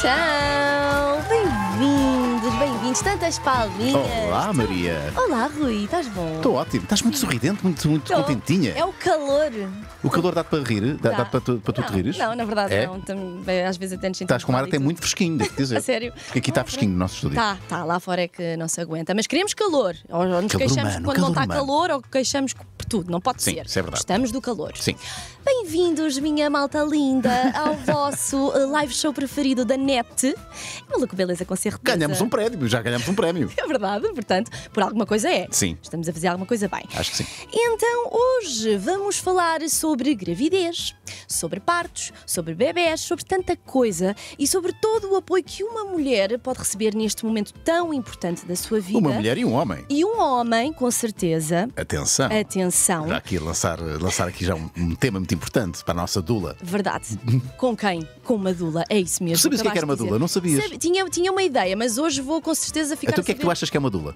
Tchau! Bem-vindos, bem-vindos, tantas palminhas! Olá, Maria! Olá, Rui, estás bom? Estou ótimo, estás muito sorridente, muito, muito é contentinha. É o calor. O calor dá-te para rir? Dá, Dá. dá para tu, para tu te rires? Não, na verdade É? não. Também, às vezes até nos Estás com um ar até muito fresquinho, devo dizer. A sério? Porque aqui está fresquinho no nosso estúdio. Tá, tá, lá fora é que não se aguenta. Mas queremos calor. Ou nos Calor queixamos humano, quando não calor está humano. calor, ou queixamos por tudo. Não pode Sim, ser. Sim, é verdade. Estamos do calor. Sim. Bem-vindos, minha malta linda, ao vosso eh, live show preferido da Net. Maluco, beleza, com certeza. Ganhamos um prémio, já ganhamos um prémio. É verdade, portanto, por alguma coisa é. Sim. Estamos a fazer alguma coisa bem. Acho que sim. Então, hoje vamos falar sobre gravidez, sobre partos, sobre bebés, sobre tanta coisa e sobre todo o apoio que uma mulher pode receber neste momento tão importante da sua vida. Uma mulher e um homem. E um homem, com certeza. Atenção. Atenção. Já aqui lançar, lançar aqui já um, um tema muito importante para a nossa dula. Verdade. Com quem? Com uma dula, é isso mesmo. Tu sabias o que, é que era uma dula? Não sabias? Sabe, tinha, tinha uma ideia, mas hoje vou com certeza ficar. Então o que é que tu achas que é uma dula?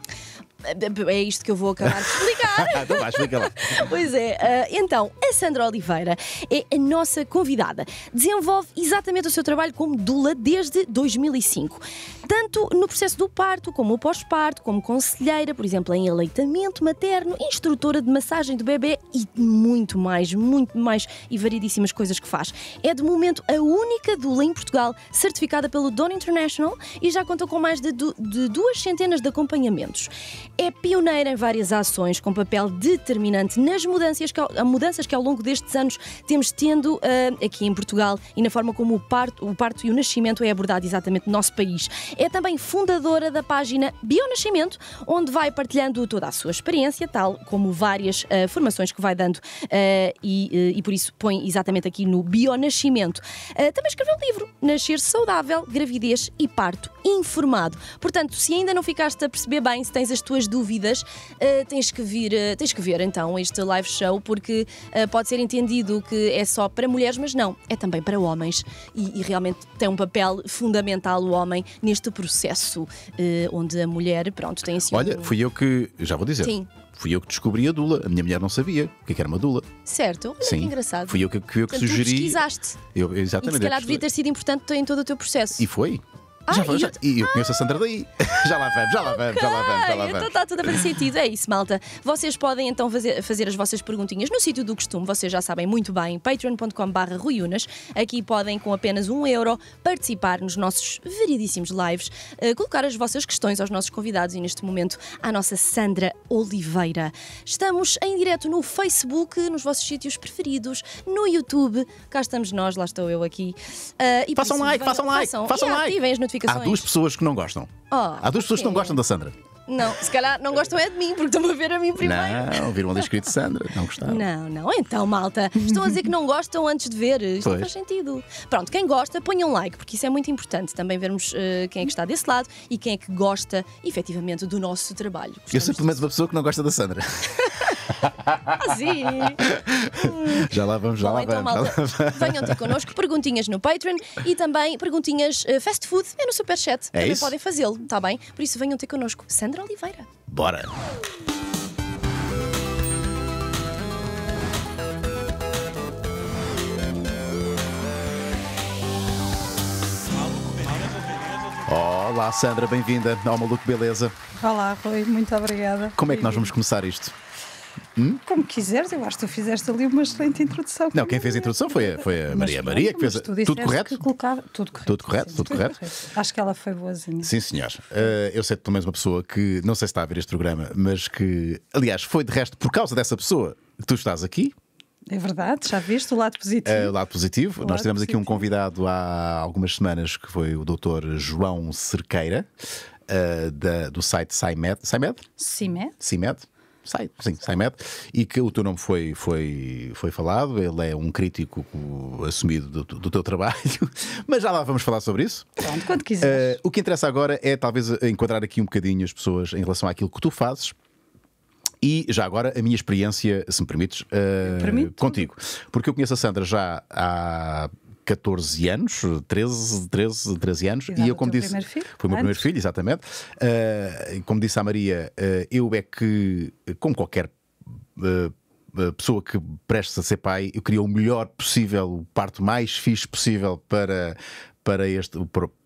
É isto que eu vou acabar de explicar. Ah, então vai, explica lá. Pois é. Uh, então, a Sandra Oliveira é a nossa convidada. Desenvolve exatamente o seu trabalho como dula desde 2005. Tanto no processo do parto, como o pós-parto, como conselheira, por exemplo, em aleitamento materno, instrutora de massagem do bebê e muito mais, muito mais e variedíssimas coisas que faz. É de momento a única doula em Portugal certificada pelo Don International e já contou com mais de, du de duas centenas de acompanhamentos. É pioneira em várias ações com papel determinante nas mudanças que ao, mudanças que ao longo destes anos temos tendo uh, aqui em Portugal e na forma como o parto, o parto e o nascimento é abordado exatamente no nosso país. É também fundadora da página Bionascimento, onde vai partilhando toda a sua experiência, tal como várias uh, formações que vai dando uh, e, e por por isso põe exatamente aqui no Bionascimento. Uh, também escreveu um livro, Nascer Saudável, Gravidez e Parto Informado. Portanto, se ainda não ficaste a perceber bem, se tens as tuas dúvidas, uh, tens, que vir, uh, tens que ver então este live show, porque pode ser entendido que é só para mulheres, mas não, é também para homens. E, e realmente tem um papel fundamental o homem neste processo, onde a mulher, pronto, tem assim. Olha, um... fui eu que, já vou dizer. Sim Fui eu que descobri a dula. A minha mulher não sabia o que, é era uma dula. Certo, olha Sim. que engraçado. Fui eu que, fui eu que Portanto, sugeri. Tu pesquisaste. Eu, exatamente. E se calhar devia ter sido importante em todo o teu processo. E foi. Ah, já, e, já, eu... eu conheço a Sandra daí. já lá vamos, já lá vamos, okay. já lá vamos, já lá então vamos. Então está tudo a fazer sentido. É isso, malta. Vocês podem então fazer, fazer as vossas perguntinhas no sítio do costume, vocês já sabem muito bem, patreon.com.br ruiunas. Aqui podem, com apenas um euro, participar nos nossos variedíssimos lives, uh, colocar as vossas questões aos nossos convidados e neste momento à nossa Sandra Oliveira. Estamos em direto no Facebook, nos vossos sítios preferidos, no YouTube. Cá estamos nós, lá estou eu aqui. Uh, façam like, façam like, façam, façam like. Há duas pessoas que não gostam. Oh, Há duas pessoas que não gostam da Sandra. Não, se calhar não gostam é de mim, porque estão a ver a mim primeiro. Não, viram ali escrito Sandra, não gostaram. Não, não, então, malta, estão a dizer que não gostam antes de ver, isto pois. não faz sentido. Pronto, quem gosta, ponha um like, porque isso é muito importante também vermos uh, quem é que está desse lado e quem é que gosta efetivamente do nosso trabalho. Eu sou pelo menos uma pessoa que não gosta da Sandra. Ah, sim. Já lá vamos, já Bom, lá então, vamos. Malta, já venham ter connosco perguntinhas no Patreon e também perguntinhas uh, fast food é no Superchat. É também isso? podem fazê-lo, está bem? Por isso venham ter connosco. Sandra Alexandra Oliveira. Bora! Olá, Sandra, bem-vinda ao Maluco Beleza. Olá, Rui, muito obrigada. Como é que nós vamos começar isto? Hum? Como quiseres, eu acho que tu fizeste ali uma excelente introdução. Não, quem fez a introdução foi a, foi a Maria mas, Maria, que fez tudo correto? Que tudo correto. Tudo correto, sim, tudo, tudo correto. correto. Acho que ela foi boazinha. Sim, senhor. Uh, eu sei menos uma pessoa que, não sei se está a ver este programa, mas que, aliás, foi de resto por causa dessa pessoa que tu estás aqui. É verdade, já viste o lado positivo. Uh, lado positivo. O Nós lado tivemos positivo. aqui um convidado há algumas semanas que foi o Dr. João Cerqueira, uh, da, do site SciMed. SciMed? CIMED sai, sim, sai mete, e que o teu nome foi, foi, foi falado, ele é um crítico assumido do, do teu trabalho, mas já lá vamos falar sobre isso. Pronto, quando quiseres. Uh, o que interessa agora é talvez enquadrar aqui um bocadinho as pessoas em relação àquilo que tu fazes. E já agora a minha experiência, se me permites, uh, contigo. Porque eu conheço a Sandra já há 14 anos, 13, 13, 13 anos, Exato, e eu, como disse. foi o meu primeiro filho, exatamente. Uh, como disse a Maria, uh, eu é que, como qualquer. Uh, pessoa que prestes a ser pai, eu queria o melhor possível, o parto mais fixe possível para, para este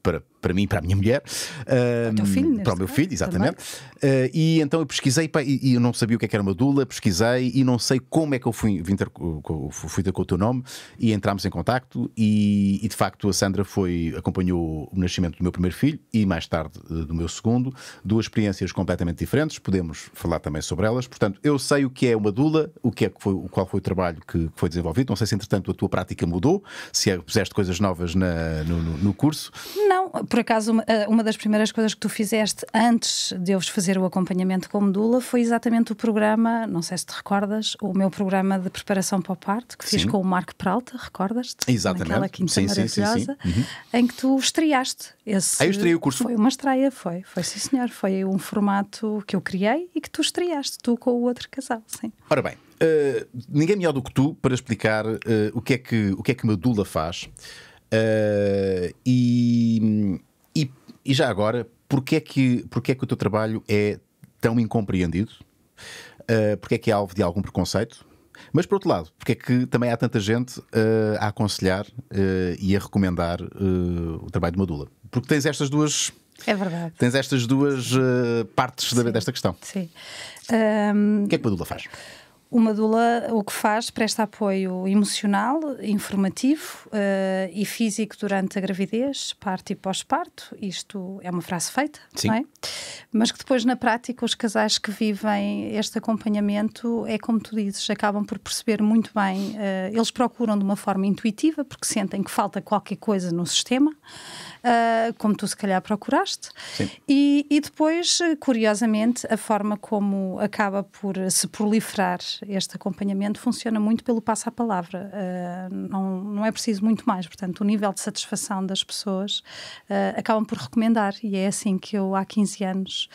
para, para mim, para a minha mulher, para, uh, filho, para o meu filho, exatamente. Uh, e então eu pesquisei pá, e, e, eu não sabia o que, é que era uma dula, pesquisei e não sei como é que eu fui, vim ter, fui ter com o teu nome e entramos em contacto. E, e, de facto a Sandra foi, acompanhou o nascimento do meu primeiro filho e mais tarde eh, do meu segundo, duas experiências completamente diferentes, podemos falar também sobre elas. Portanto, eu sei o que é uma dula, o que é que foi, qual foi o trabalho que, que foi desenvolvido. Não sei se entretanto a tua prática mudou, se é, puseste coisas novas na, no, no, no curso. Não não, por acaso, uma, eh, uma, das primeiras coisas que tu fizeste antes de eu fazer o acompanhamento com Medula foi exatamente o programa, não sei se te recordas, o meu programa de preparação para o parto, que fiz sim. com o Marco Pralta recordas-te? Exatamente. Naquela quinta sim, maravilhosa, sim, sim, uhum. em que tu estreaste esse. Ah, eu estrei o curso? Foi uma estreia, foi. Foi, sim, senhor. Foi um formato que eu criei e que tu estreaste, tu com o outro casal, sim. Ora bem, uh, ninguém é melhor do que tu para explicar uh, o, que é que, o que é que uma faz. Uh, e, e, e, já agora, porquê é, que, porquê é que o teu trabalho é tão incompreendido? Uh, porquê é que é alvo de algum preconceito? Mas por outro lado, porque é que também há tanta gente uh, a aconselhar e a recomendar o trabalho de Madula? Porque tens estas duas. É verdade. Tens estas duas partes Sim. desta questão. Sim. Um... O que é que Madula faz? Uma doula o que faz presta apoio emocional, informativo uh, e físico durante a gravidez, parto e pós-parto. Isto é uma frase feita, Sim. não é? Mas que depois, na prática, os casais que vivem este acompanhamento, é como tu dizes, acabam por perceber muito bem. Uh, eles procuram de uma forma intuitiva, porque sentem que falta qualquer coisa no sistema uh, como tu se calhar procuraste. E, e, depois, curiosamente, a forma como acaba por se proliferar este acompanhamento funciona muito pelo passo à palavra. Uh, não, não é preciso muito mais. Portanto, o nível de satisfação das pessoas uh, acabam por recomendar. E é assim que eu, há 15 anos,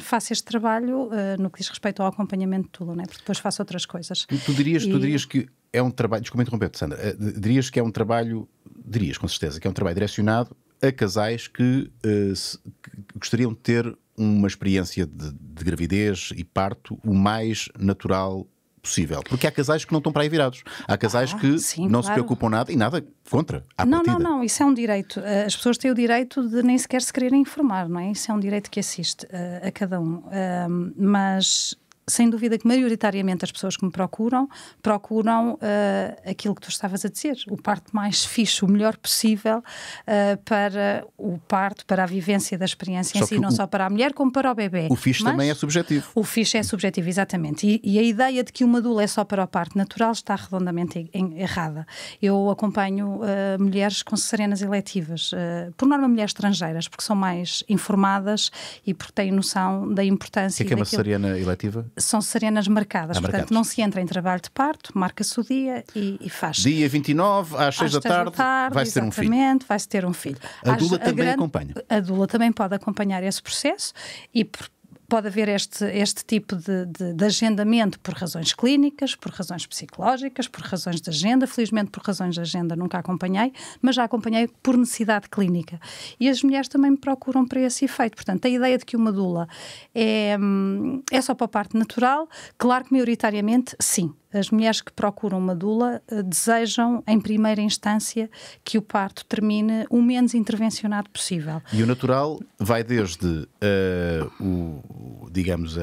faço este trabalho no que diz respeito ao acompanhamento de Tula, né? porque depois faço outras coisas. Tu dirias, e... tu dirias que é um trabalho. Desculpa interromper, Sandra. Eh, dirias que é um trabalho dirias com certeza que é um trabalho direcionado a casais que, uh, se, que gostariam de ter uma experiência de, de, gravidez e parto o mais natural possível. Porque há casais que não estão para aí virados. Há casais ah, que sim, não claro. se preocupam nada e nada contra. não, partida. não, não. Isso é um direito. Eh, as pessoas têm o direito de nem sequer se quererem informar, não é? Isso é um direito que assiste a, eh, a cada um. Um, ehm, mas sem dúvida que maioritariamente as pessoas que me procuram, procuram uh, aquilo que tu estavas a dizer, o parto mais fixe, o melhor possível uh, para o parto, para a vivência da experiência em si, não o, só para a mulher como para o bebê. O fixe também é subjetivo. O fixe é subjetivo, exatamente. E, e, a ideia de que uma doula é só para o parto natural está redondamente em, errada. Eu acompanho uh, mulheres com serenas eletivas, por norma mulheres estrangeiras, porque são mais informadas e porque têm noção da importância. O que é, que é uma daquilo... cesariana eletiva? são serenas marcadas, é portanto marcadas. não se entra em trabalho de parto, marca-se o dia e, e faz. Dia 29 às 6 da tarde, tarde vai-se ter um filho. vai ter um filho. A Dula também grande, acompanha. A Dula também pode acompanhar esse processo e por pode haver este, este tipo de, de, de, agendamento por razões clínicas, por razões psicológicas, por razões de agenda. Felizmente, por razões de agenda nunca acompanhei, mas já acompanhei por necessidade clínica. E as mulheres também me procuram para esse efeito. Portanto, a ideia de que uma dula é, hum, é só para a parte natural, claro que maioritariamente sim. As mulheres que procuram uma doula eh, desejam, em primeira instância, que o parto termine o menos intervencionado possível. E o natural vai desde, uh, o, digamos, a,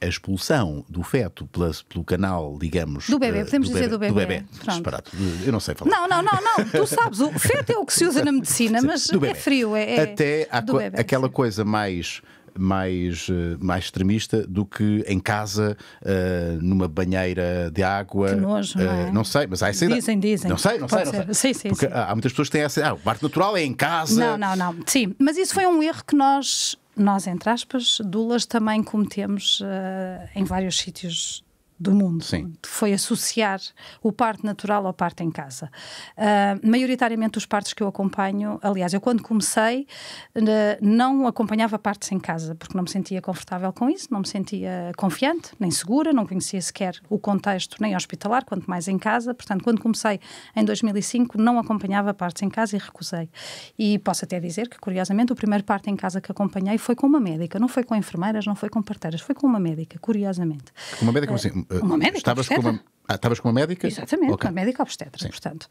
a, expulsão do feto pela, pelo canal, digamos... Do bebê, eh, podemos do dizer bebê, do bebê. Do bebê. disparado. Eu não sei falar. Não, não, não, não. Tu sabes, o feto é o que se usa na medicina, mas é frio. É, é Até a, aquela coisa mais mais, eh, mais extremista do que em casa, uh, numa banheira de água. Que nojo, não, eh, é? não sei, mas há essa Dizem, dizem. Não sei, não Pode sei. Não sei. Sim, sim, Porque sim. há muitas pessoas que têm essa. Ah, o bar natural é em casa. Não, não, não. Sim, mas isso foi um erro que nós nós, entre aspas, dulas também cometemos uh, em vários sítios do mundo. Sim. Foi associar o parto natural ao parto em casa. Uh, maioritariamente os partos que eu acompanho, aliás, eu quando comecei uh, não acompanhava partos em casa, porque não me sentia confortável com isso, não me sentia confiante, nem segura, não conhecia sequer o contexto, nem hospitalar, quanto mais em casa. Portanto, quando comecei em 2005, não acompanhava partos em casa e recusei. E posso até dizer que, curiosamente, o primeiro parto em casa que acompanhei foi com uma médica, não foi com enfermeiras, não foi com parteiras, foi com uma médica, curiosamente. Uma médica, uh, assim, eh, uma médica. Estavas com uma, ah, estavas com uma médica? Exatamente, okay. uma médica obstetra, Sim. portanto.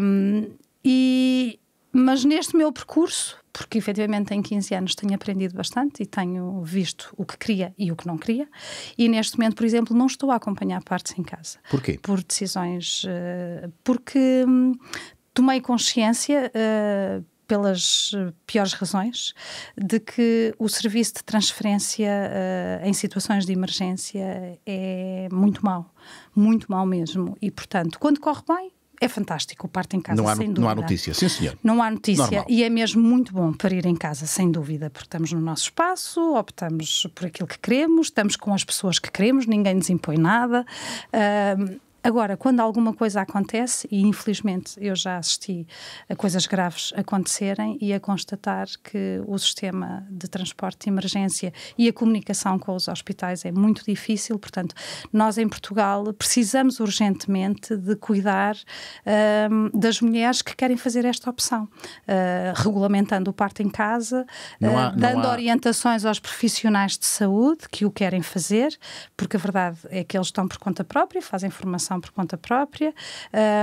Um, e, mas neste meu percurso, porque efetivamente em 15 anos tenho aprendido bastante e tenho visto o que queria e o que não queria, e neste momento, por exemplo, não estou a acompanhar partes em casa. Porquê? Por decisões. Eh, porque hum, tomei consciência. Uh, pelas eh, piores razões, de que o serviço de transferência uh, em situações de emergência é muito mau, muito mau mesmo. E, portanto, quando corre bem, é fantástico o parto em casa, não há, sem dúvida. Não há notícia, sim senhor. Não há notícia Normal. e é mesmo muito bom para ir em casa, sem dúvida, porque estamos no nosso espaço, optamos por aquilo que queremos, estamos com as pessoas que queremos, ninguém nos impõe nada. Uh, Agora, quando alguma coisa acontece, e infelizmente eu já assisti a coisas graves acontecerem e a constatar que o sistema de transporte de emergência e a comunicação com os hospitais é muito difícil, portanto, nós em Portugal precisamos urgentemente de cuidar hum, das mulheres que querem fazer esta opção, uh, regulamentando o parto em casa, há, uh, dando há... orientações aos profissionais de saúde que o querem fazer, porque a verdade é que eles estão por conta própria, fazem formação formação por conta própria.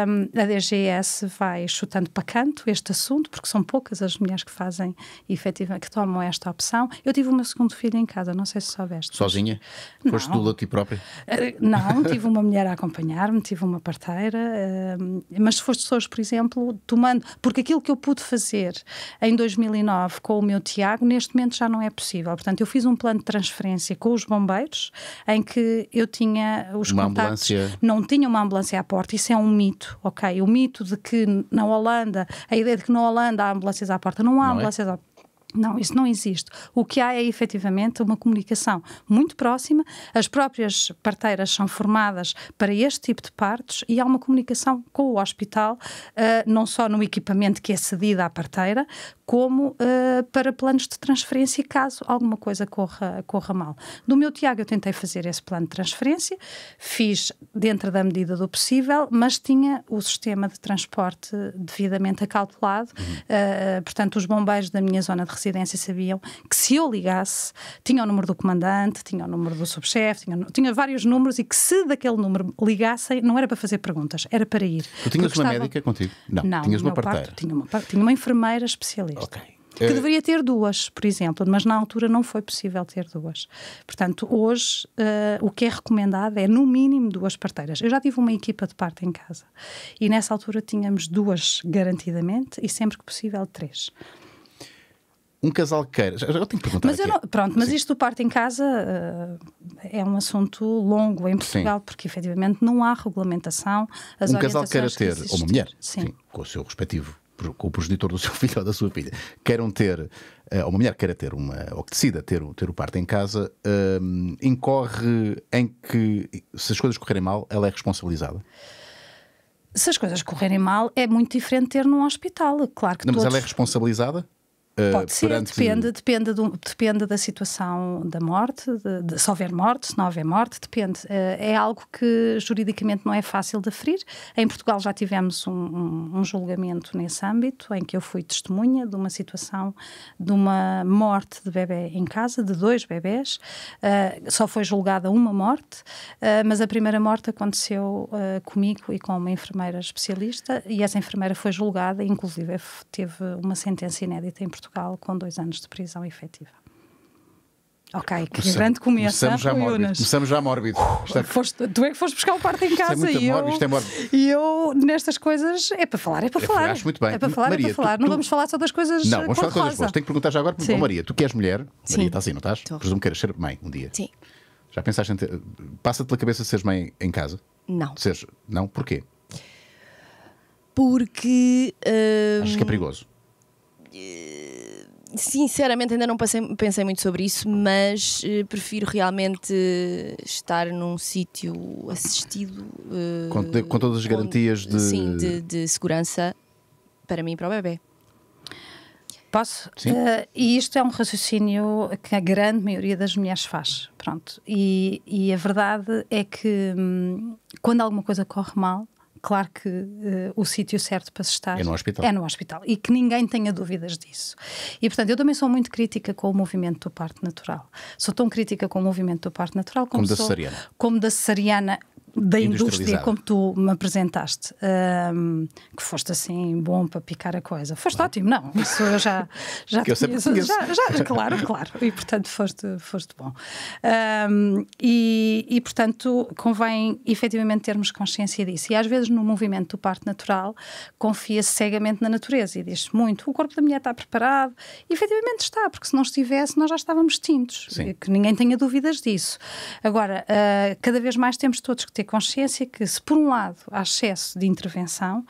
Um, a DGS vai chutando para canto este assunto, porque são poucas as mulheres que fazem, efetivamente, que tomam esta opção. Eu tive o meu segundo filho em casa, não sei se soubeste. Sozinha? Foste dula a ti própria? Ah, não, tive uma mulher a acompanhar-me, tive uma parteira, mas se foste hoje, por exemplo, tomando. Porque aquilo que eu pude fazer em 2009 com o meu Tiago, neste momento já não é possível. Portanto, eu fiz um plano de transferência com os bombeiros, em que eu tinha os uma Ambulância. Não tinha tinha uma ambulância à porta, isso é um mito, ok? O mito de que na Holanda, a ideia de que na Holanda há ambulâncias à porta, não há não é? ambulâncias é? à porta. Não, isso não existe. O que há é efetivamente uma comunicação muito próxima, as próprias parteiras são formadas para este tipo de partos e há uma comunicação com o hospital, uh, não só no equipamento que é cedido à parteira, como uh, para planos de transferência caso alguma coisa corra, corra mal. Do meu Tiago, eu tentei fazer esse plano de transferência, fiz dentro da medida do possível, mas tinha o sistema de transporte devidamente acautelado, uh, portanto, os bombeiros da minha zona de residência residência sabiam que se eu ligasse, tinha o número do comandante, tinha o número do subchefe, tinha, tinha vários números e que se daquele número ligassem, não era para fazer perguntas, era para ir. Tu tinhas uma estava... médica contigo? Não, não tinhas uma parteira. Parto, tinha, uma, tinha uma enfermeira especialista. Ok que eh, deveria ter duas, por exemplo, mas na altura não foi possível ter duas. Portanto, hoje uh, o que é recomendado é no mínimo duas parteiras. Eu já tive uma equipa de parte em casa e nessa altura tínhamos duas garantidamente e sempre que possível três um casal queira. Já, já tenho que perguntar. Mas não, pronto, mas Sim. isto do parto em casa uh, é um assunto longo em Portugal, Sim. porque efetivamente não há regulamentação. As um casal queira ter, que ou uma mulher, Sim. com o seu respectivo com o progenitor do seu filho ou da sua filha, queiram ter, eh, ou uma mulher queira ter uma, ou que decida ter, ter o parto em casa, ehm, incorre em que, se as coisas correrem mal, ela é responsabilizada? Se as coisas correrem mal, é muito diferente ter num hospital, claro que Não, todos... Mas ela é responsabilizada? Eh, Pode ser, perante... depende, depende, do, depende da situação da morte, de, de, se houver morte, se não houver morte, depende. Eh, é algo que juridicamente não é fácil de aferir. Em Portugal já tivemos um, um, um, julgamento nesse âmbito, em que eu fui testemunha de uma situação de uma morte de bebê em casa, de dois bebés. Uh, só foi julgada uma morte, uh, mas a primeira morte aconteceu uh, comigo e com uma enfermeira especialista, e essa enfermeira foi julgada, inclusive teve uma sentença inédita em Portugal Portugal com dois anos de prisão efetiva. Ok, que grande começo. Começamos, começamos já mórbido. É foste, tu é que foste buscar o parto em é casa e, eu, mórbido, é mórbido. e eu, nestas coisas, é para falar, é para é, falar. Acho muito bem. É para falar, é Maria, é para falar. Tu, não tu... vamos falar só das coisas Não, vamos falar coisas boas. Tenho que perguntar já agora, para Maria, tu que és mulher, Sim. Maria, está assim, não estás? Tô. Presumo que queiras ser mãe um dia. Sim. Já pensaste em ter... Passa-te pela cabeça de seres mãe em casa? Não. Seres... Não? Porquê? Porque... Hum... Acho que é hum, perigoso. Uh Sinceramente, ainda não pensei muito sobre isso, mas eh, prefiro realmente estar num sítio assistido eh, Com, com todas as garantias de. sim, de, de segurança para mim e para o bebê. Posso? Eh, e isto é um raciocínio que a grande maioria das mulheres faz. Pronto. E, e a verdade é que hum, quando alguma coisa corre mal, claro que uh, o sítio certo para se estar é no hospital. É no hospital. E que ninguém tenha dúvidas disso. E, portanto, eu também sou muito crítica com o movimento do parto natural. Sou tão crítica com o movimento do parto natural como, como sou, da cesariana. Como da cesariana da indústria como tu me apresentaste, um, que foste assim bom para picar a coisa. Foste claro. ótimo, não, isso eu já, já que te eu já, já, claro, claro, e portanto foste, foste bom. Um, e, e portanto convém efetivamente termos consciência disso. E às vezes no movimento do parto natural confia-se cegamente na natureza e diz muito, o corpo da mulher está preparado, e efetivamente está, porque se não estivesse nós já estávamos tintos, que ninguém tenha dúvidas disso. Agora, uh, cada vez mais temos todos que ter consciência que, se por um lado há excesso de intervenção,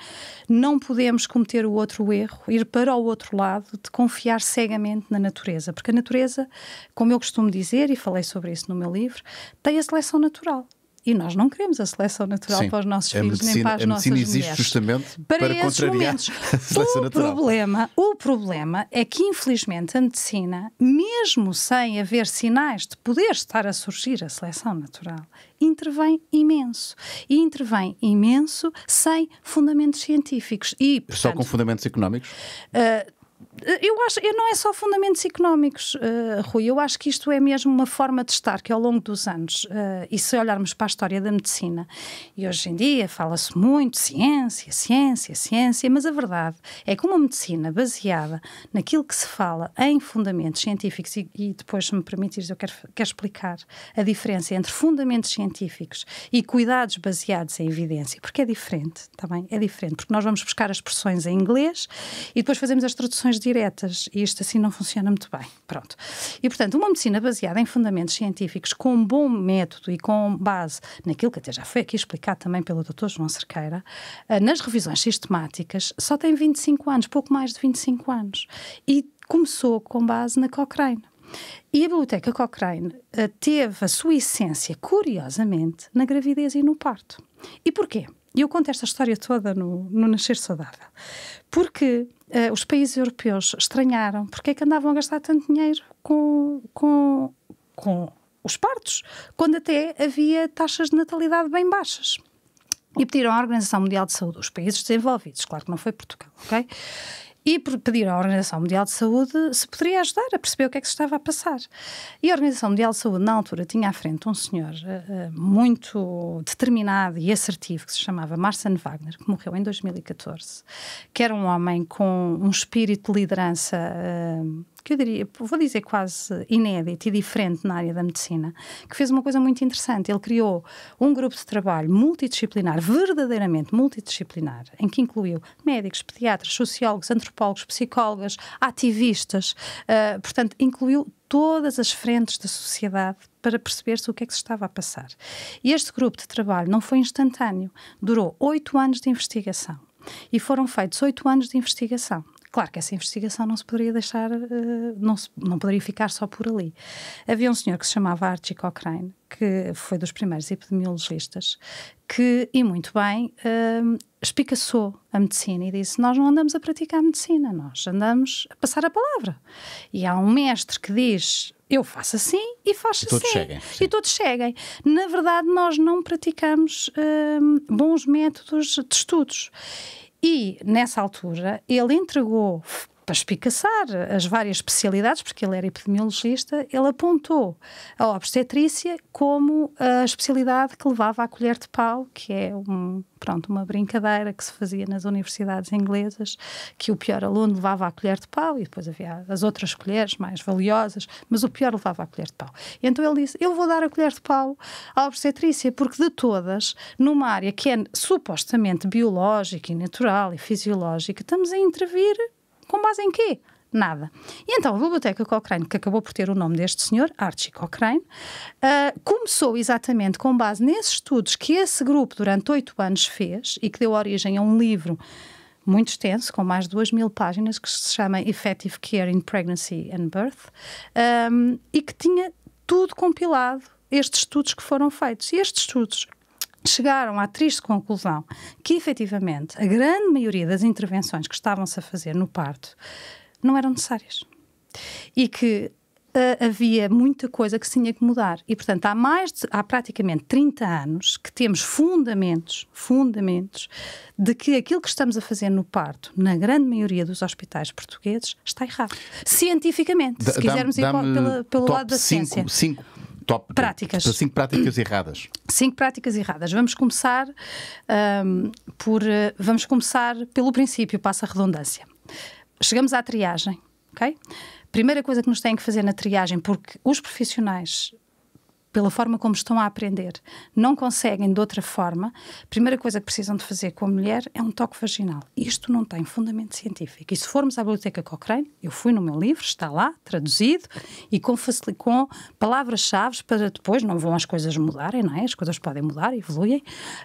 não podemos cometer o outro erro, ir para o outro lado de confiar cegamente na natureza. Porque a natureza, como eu costumo dizer, e falei sobre isso no meu livro, tem a seleção natural. E nós não queremos a seleção natural Sim. para os nossos a filhos, medicina, nem para as nossas mulheres. A medicina existe justamente para, para contrariar momentos. a seleção o natural. Problema, o problema é que, infelizmente, a medicina, mesmo sem haver sinais de poder estar a surgir a seleção natural, intervém imenso. E intervém imenso sem fundamentos científicos. E, portanto, Só com fundamentos económicos? Uh, eu acho, que não é só fundamentos económicos, uh, Rui, eu acho que isto é mesmo uma forma de estar que ao longo dos anos, uh, e se olharmos para a história da medicina, e hoje em dia fala-se muito ciência, ciência, ciência, mas a verdade é que uma medicina baseada naquilo que se fala em fundamentos científicos, e, e depois, se me permitires, eu quero, quero explicar a diferença entre fundamentos científicos e cuidados baseados em evidência, porque é diferente, também tá é diferente, porque nós vamos buscar as expressões em inglês e depois fazemos as traduções de diretas. E isto assim não funciona muito bem. Pronto. E, portanto, uma medicina baseada em fundamentos científicos, com um bom método e com base naquilo que até já foi aqui explicado também pelo Dr. João Cerqueira, eh, nas revisões sistemáticas, só tem 25 anos, pouco mais de 25 anos. E começou com base na Cochrane. E a Biblioteca Cochrane eh, teve a sua essência, curiosamente, na gravidez e no parto. E porquê? E eu conto esta história toda no, no Nascer Saudável. Porque uh, os países europeus estranharam porque é que andavam a gastar tanto dinheiro com, com, com os partos, quando até havia taxas de natalidade bem baixas. E pediram à Organização Mundial de Saúde, os países desenvolvidos, claro que não foi Portugal, ok? e pedir à Organização Mundial de Saúde se poderia ajudar a perceber o que é que se estava a passar. E a Organização Mundial de Saúde, na altura, tinha à frente um senhor uh, muito determinado e assertivo que se chamava Marcin Wagner, que morreu em 2014, que era um homem com um espírito de liderança. Uh, que eu diria, vou dizer quase inédito e diferente na área da medicina, que fez uma coisa muito interessante. Ele criou um grupo de trabalho multidisciplinar, verdadeiramente multidisciplinar, em que incluiu médicos, pediatras, sociólogos, antropólogos, psicólogas, ativistas, uh, portanto, incluiu todas as frentes da sociedade para perceber-se o que é que se estava a passar. E este grupo de trabalho não foi instantâneo, durou oito anos de investigação e foram feitos oito anos de investigação. Claro que essa investigação não se poderia deixar, eh, não, se, não poderia ficar só por ali. Havia um senhor que se chamava Archie Cochrane, que foi dos primeiros epidemiologistas, que, e muito bem, um, eh, espicaçou a medicina e disse: Nós não andamos a praticar medicina, nós andamos a passar a palavra. E há um mestre que diz. Eu faço assim e faço e todos assim. Cheguem, e todos cheguem. Na verdade, nós não praticamos eh, bons métodos de estudos. E, nessa altura, ele entregou para espicaçar as várias especialidades, porque ele era epidemiologista, ele apontou a obstetrícia como a especialidade que levava à colher de pau, que é um, pronto, uma brincadeira que se fazia nas universidades inglesas, que o pior aluno levava à colher de pau e depois havia as outras colheres mais valiosas, mas o pior levava à colher de pau. Então ele disse: Eu vou dar a colher de pau à obstetrícia, porque de todas, numa área que é supostamente biológica e natural e fisiológica, estamos a intervir com base em quê? Nada. E então a Biblioteca Cochrane, que acabou por ter o nome deste senhor, Archie Cochrane, uh, começou exatamente com base nesses estudos que esse grupo durante oito anos fez e que deu origem a um livro muito extenso, com mais de duas mil páginas, que se chama Effective Care in Pregnancy and Birth, um, ah, e que tinha tudo compilado, estes estudos que foram feitos. E estes estudos chegaram à triste conclusão que, efetivamente, a grande maioria das intervenções que estavam-se a fazer no parto não eram necessárias. E que uh, havia muita coisa que se tinha que mudar. E, portanto, há mais de, há praticamente 30 anos que temos fundamentos, fundamentos, de que aquilo que estamos a fazer no parto, na grande maioria dos hospitais portugueses, está errado. Cientificamente, se quisermos ir pelo, pelo lado da ciência. Cinco top práticas. Cinco práticas erradas. Cinco práticas erradas. Vamos começar um, por eh, vamos começar pelo princípio, passa a redundância. Chegamos à triagem, ok? Primeira coisa que nos têm que fazer na triagem, porque os profissionais pela forma como estão a aprender, não conseguem de outra forma, a primeira coisa que precisam de fazer com a mulher é um toque vaginal. Isto não tem fundamento científico. E se formos à Biblioteca Cochrane, eu fui no meu livro, está lá, traduzido, e com, com palavras-chave para depois, não vão as coisas mudarem, não é? As coisas podem mudar, evoluem,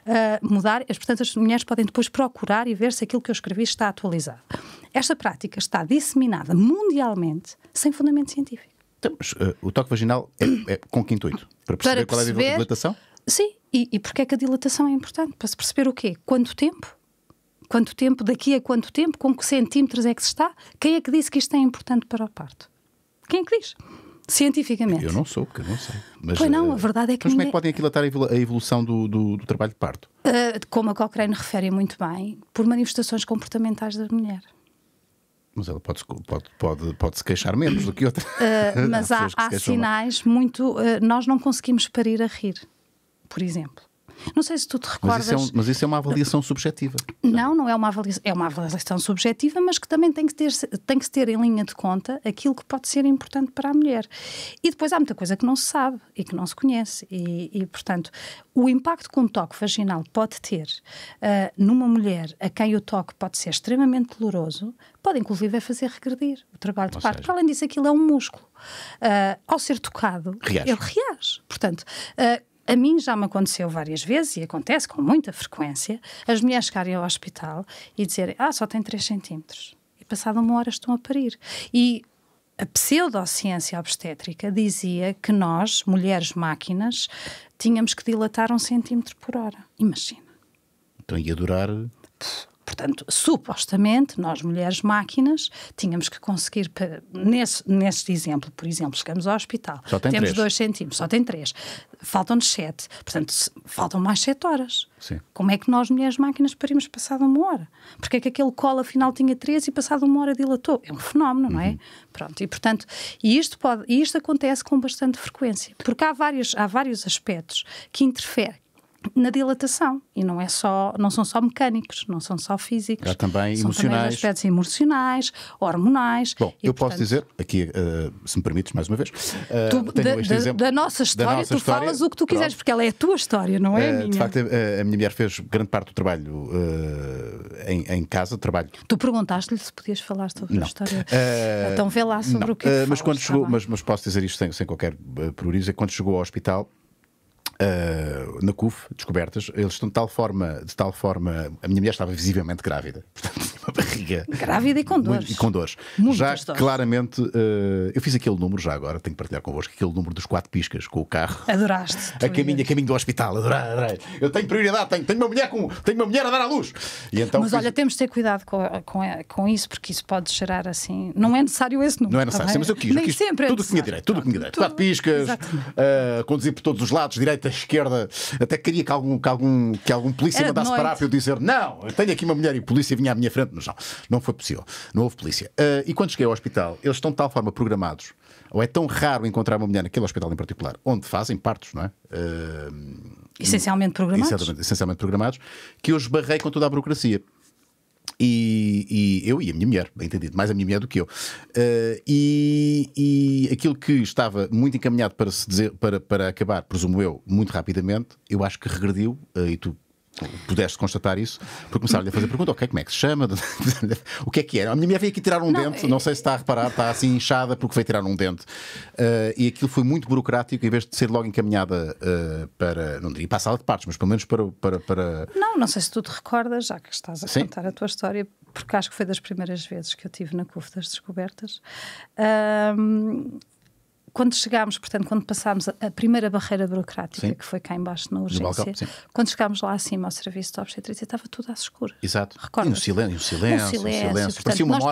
uh, mudar, portanto as mulheres podem depois procurar e ver se aquilo que eu escrevi está atualizado. Esta prática está disseminada mundialmente sem fundamento científico. Então, mas, uh, o toque vaginal é, é, com que intuito? Para perceber, para perceber qual é a dilatação? Sim, e, e é que a dilatação é importante? Para se perceber o quê? Quanto tempo? Quanto tempo? Daqui a quanto tempo? Com que centímetros é que se está? Quem é que disse que isto é importante para o parto? Quem é que diz? Cientificamente. Eu não sou, porque eu não sei. Mas, pois não, a eh, verdade é que. Mas como é que podem aquilatar a evolução do, do, do trabalho de parto? Uh, como a Cochrane refere muito bem, por manifestações comportamentais da mulher. Mas ela pode, pode, pode, pode se queixar menos do que outra. Uh, mas há, há sinais muito. Uh, nós não conseguimos parir a rir, por exemplo. Não sei se tu te recordas. Mas isso é, um, mas isso é uma avaliação subjetiva. Não, não é uma avaliação. É uma avaliação subjetiva, mas que também tem que, ter, tem que se ter em linha de conta aquilo que pode ser importante para a mulher. E depois há muita coisa que não se sabe e que não se conhece. E, e portanto, o impacto que um toque vaginal pode ter uh, numa mulher a quem o toque pode ser extremamente doloroso, pode inclusive fazer regredir o trabalho de Ou parto. Seja... Para além disso, aquilo é um músculo. Uh, ao ser tocado, reage. ele reage. Portanto, uh, a mim já me aconteceu várias vezes e acontece com muita frequência as mulheres chegarem ao hospital e dizerem ah, só tem 3 centímetros e passada uma hora estão a parir e a pseudociência obstétrica dizia que nós, mulheres máquinas, tínhamos que dilatar um centímetro por hora. Imagina. Então ia durar Portanto, supostamente, nós mulheres máquinas tínhamos que conseguir, nesse, nesse exemplo, por exemplo, chegamos ao hospital, temos 2 dois centímetros, só tem três, faltam-nos sete, portanto, faltam mais sete horas. Sim. Como é que nós, mulheres máquinas, parimos passado uma hora? Porque é que aquele colo afinal tinha três e passado uma hora dilatou? É um fenómeno, uhum. não é? Uhum. Pronto, e portanto, e isto, pode, e isto acontece com bastante frequência, porque há vários, há vários aspectos que interferem na dilatação e não é só não são só mecânicos não são só físicos há também são emocionais também aspectos emocionais hormonais bom e, eu portanto, posso dizer aqui uh, se me permites mais uma vez uh, tu, da, da, da, nossa história da nossa tu história, falas o que tu pronto. quiseres porque ela é a tua história não é uh, a eh, minha de facto a, a, minha mulher fez grande parte do trabalho em, em, casa trabalho tu perguntaste-lhe se podias falar sobre não. a história então vê lá sobre o que, é que mas quando chegou mas, mas, posso dizer isto sem, sem qualquer prioridade quando chegou ao hospital ah, na CUF, descobertas, eles estão de tal forma, de tal forma, a minha mulher estava visivelmente grávida, portanto tinha uma barriga. Grávida e com dores. E com dores. Muitas já dores. claramente, uh, eu fiz aquele número, já agora tenho que partilhar convosco, aquele número dos quatro piscas com o carro. Adoraste. A caminho, a caminho do hospital, adorei, Eu tenho prioridade, tenho, tenho, uma mulher com, tenho uma mulher a dar à luz. E então Mas fiz... olha, temos de ter cuidado com, com, com isso, porque isso pode gerar assim. Não é necessário esse número. Não é necessário, tá mas eu quis. eu quis sempre é tudo é que tinha direito, tudo que tinha tá direito. Quatro piscas, uh, conduzir por todos os lados, direito direita, esquerda, até queria que algum, que algum, que algum polícia Era mandasse parar para eu dizer não, eu tenho aqui uma mulher e polícia vinha à minha frente. Mas não, não foi possível, não houve polícia. Uh, e quando cheguei ao hospital, eles estão de tal forma programados, ou é tão raro encontrar uma mulher naquele hospital em particular, onde fazem partos, não é? Uh, essencialmente programados. essencialmente programados, que eu esbarrei com toda a burocracia. E, e, eu e a minha mulher, bem entendido, mais a minha mulher do que eu. Uh, e, e, aquilo que estava muito encaminhado para se dizer, para, para acabar, presumo eu, muito rapidamente, eu acho que regrediu, uh, e tu pudeste constatar isso, por começar-lhe a fazer pergunta, ok, como é que se chama? o que é que era? A minha mulher veio aqui tirar um não, dente, é... não sei se está a reparar, está assim inchada porque veio tirar um dente. Uh, e aquilo foi muito burocrático, em vez de ser logo encaminhada uh, para, não diria para a sala de partes, mas pelo menos para, para, para... Não, não sei se tu te recordas, já que estás a Sim. contar a tua história, porque acho que foi das primeiras vezes que eu tive na CUF das Descobertas. Ehm, quando chegámos, portanto, quando passámos a primeira barreira burocrática, sim. que foi cá embaixo na urgência, balcão, quando chegámos lá acima ao serviço de obstetrícia, estava tudo às escuras. Exato. Recordas? E um silêncio, um silêncio, um silêncio. Um silêncio. parecia uma nós,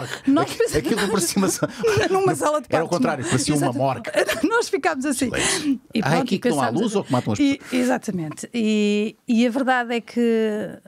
morgue. Aquilo parecia uma... numa sala de parto. Era o contrário, parecia uma morgue. Nós ficámos assim. Silêncio. E ah, é pronto, ah, aqui que não há luz ou que matam as pessoas? Exatamente. E, e a verdade é que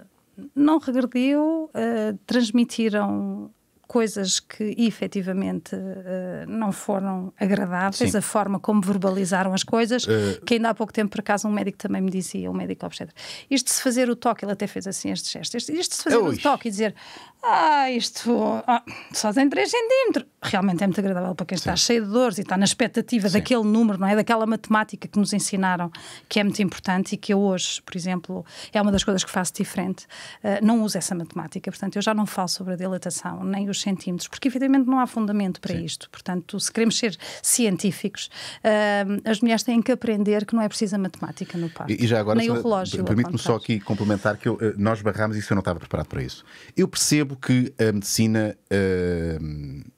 não regrediu, uh, transmitiram coisas que efetivamente eh, não foram agradáveis, Sim. a forma como verbalizaram as coisas, uh... que ainda há pouco tempo, por acaso, um médico também me dizia, um médico obstetra, isto de se fazer o toque, ele até fez assim este gesto, isto, isto de se fazer o toque e dizer, ah, isto ah, só tem 3 centímetros, realmente é muito agradável para quem Sim. está cheio de dores e está na expectativa Sim. daquele número, não é? Daquela matemática que nos ensinaram, que é muito importante e que eu hoje, por exemplo, é uma das coisas que faço diferente, uh, não uso essa matemática, portanto, eu já não falo sobre a dilatação, nem os centímetros, porque evidentemente não há fundamento para Sim. isto. Portanto, se queremos ser científicos, uh, as mulheres têm que aprender que não é precisa matemática no parto. E, e já agora, nem o relógio. Permite-me só aqui complementar que eu, eh, nós barramos isso, eu não estava preparado para isso. Eu percebo que a medicina uh,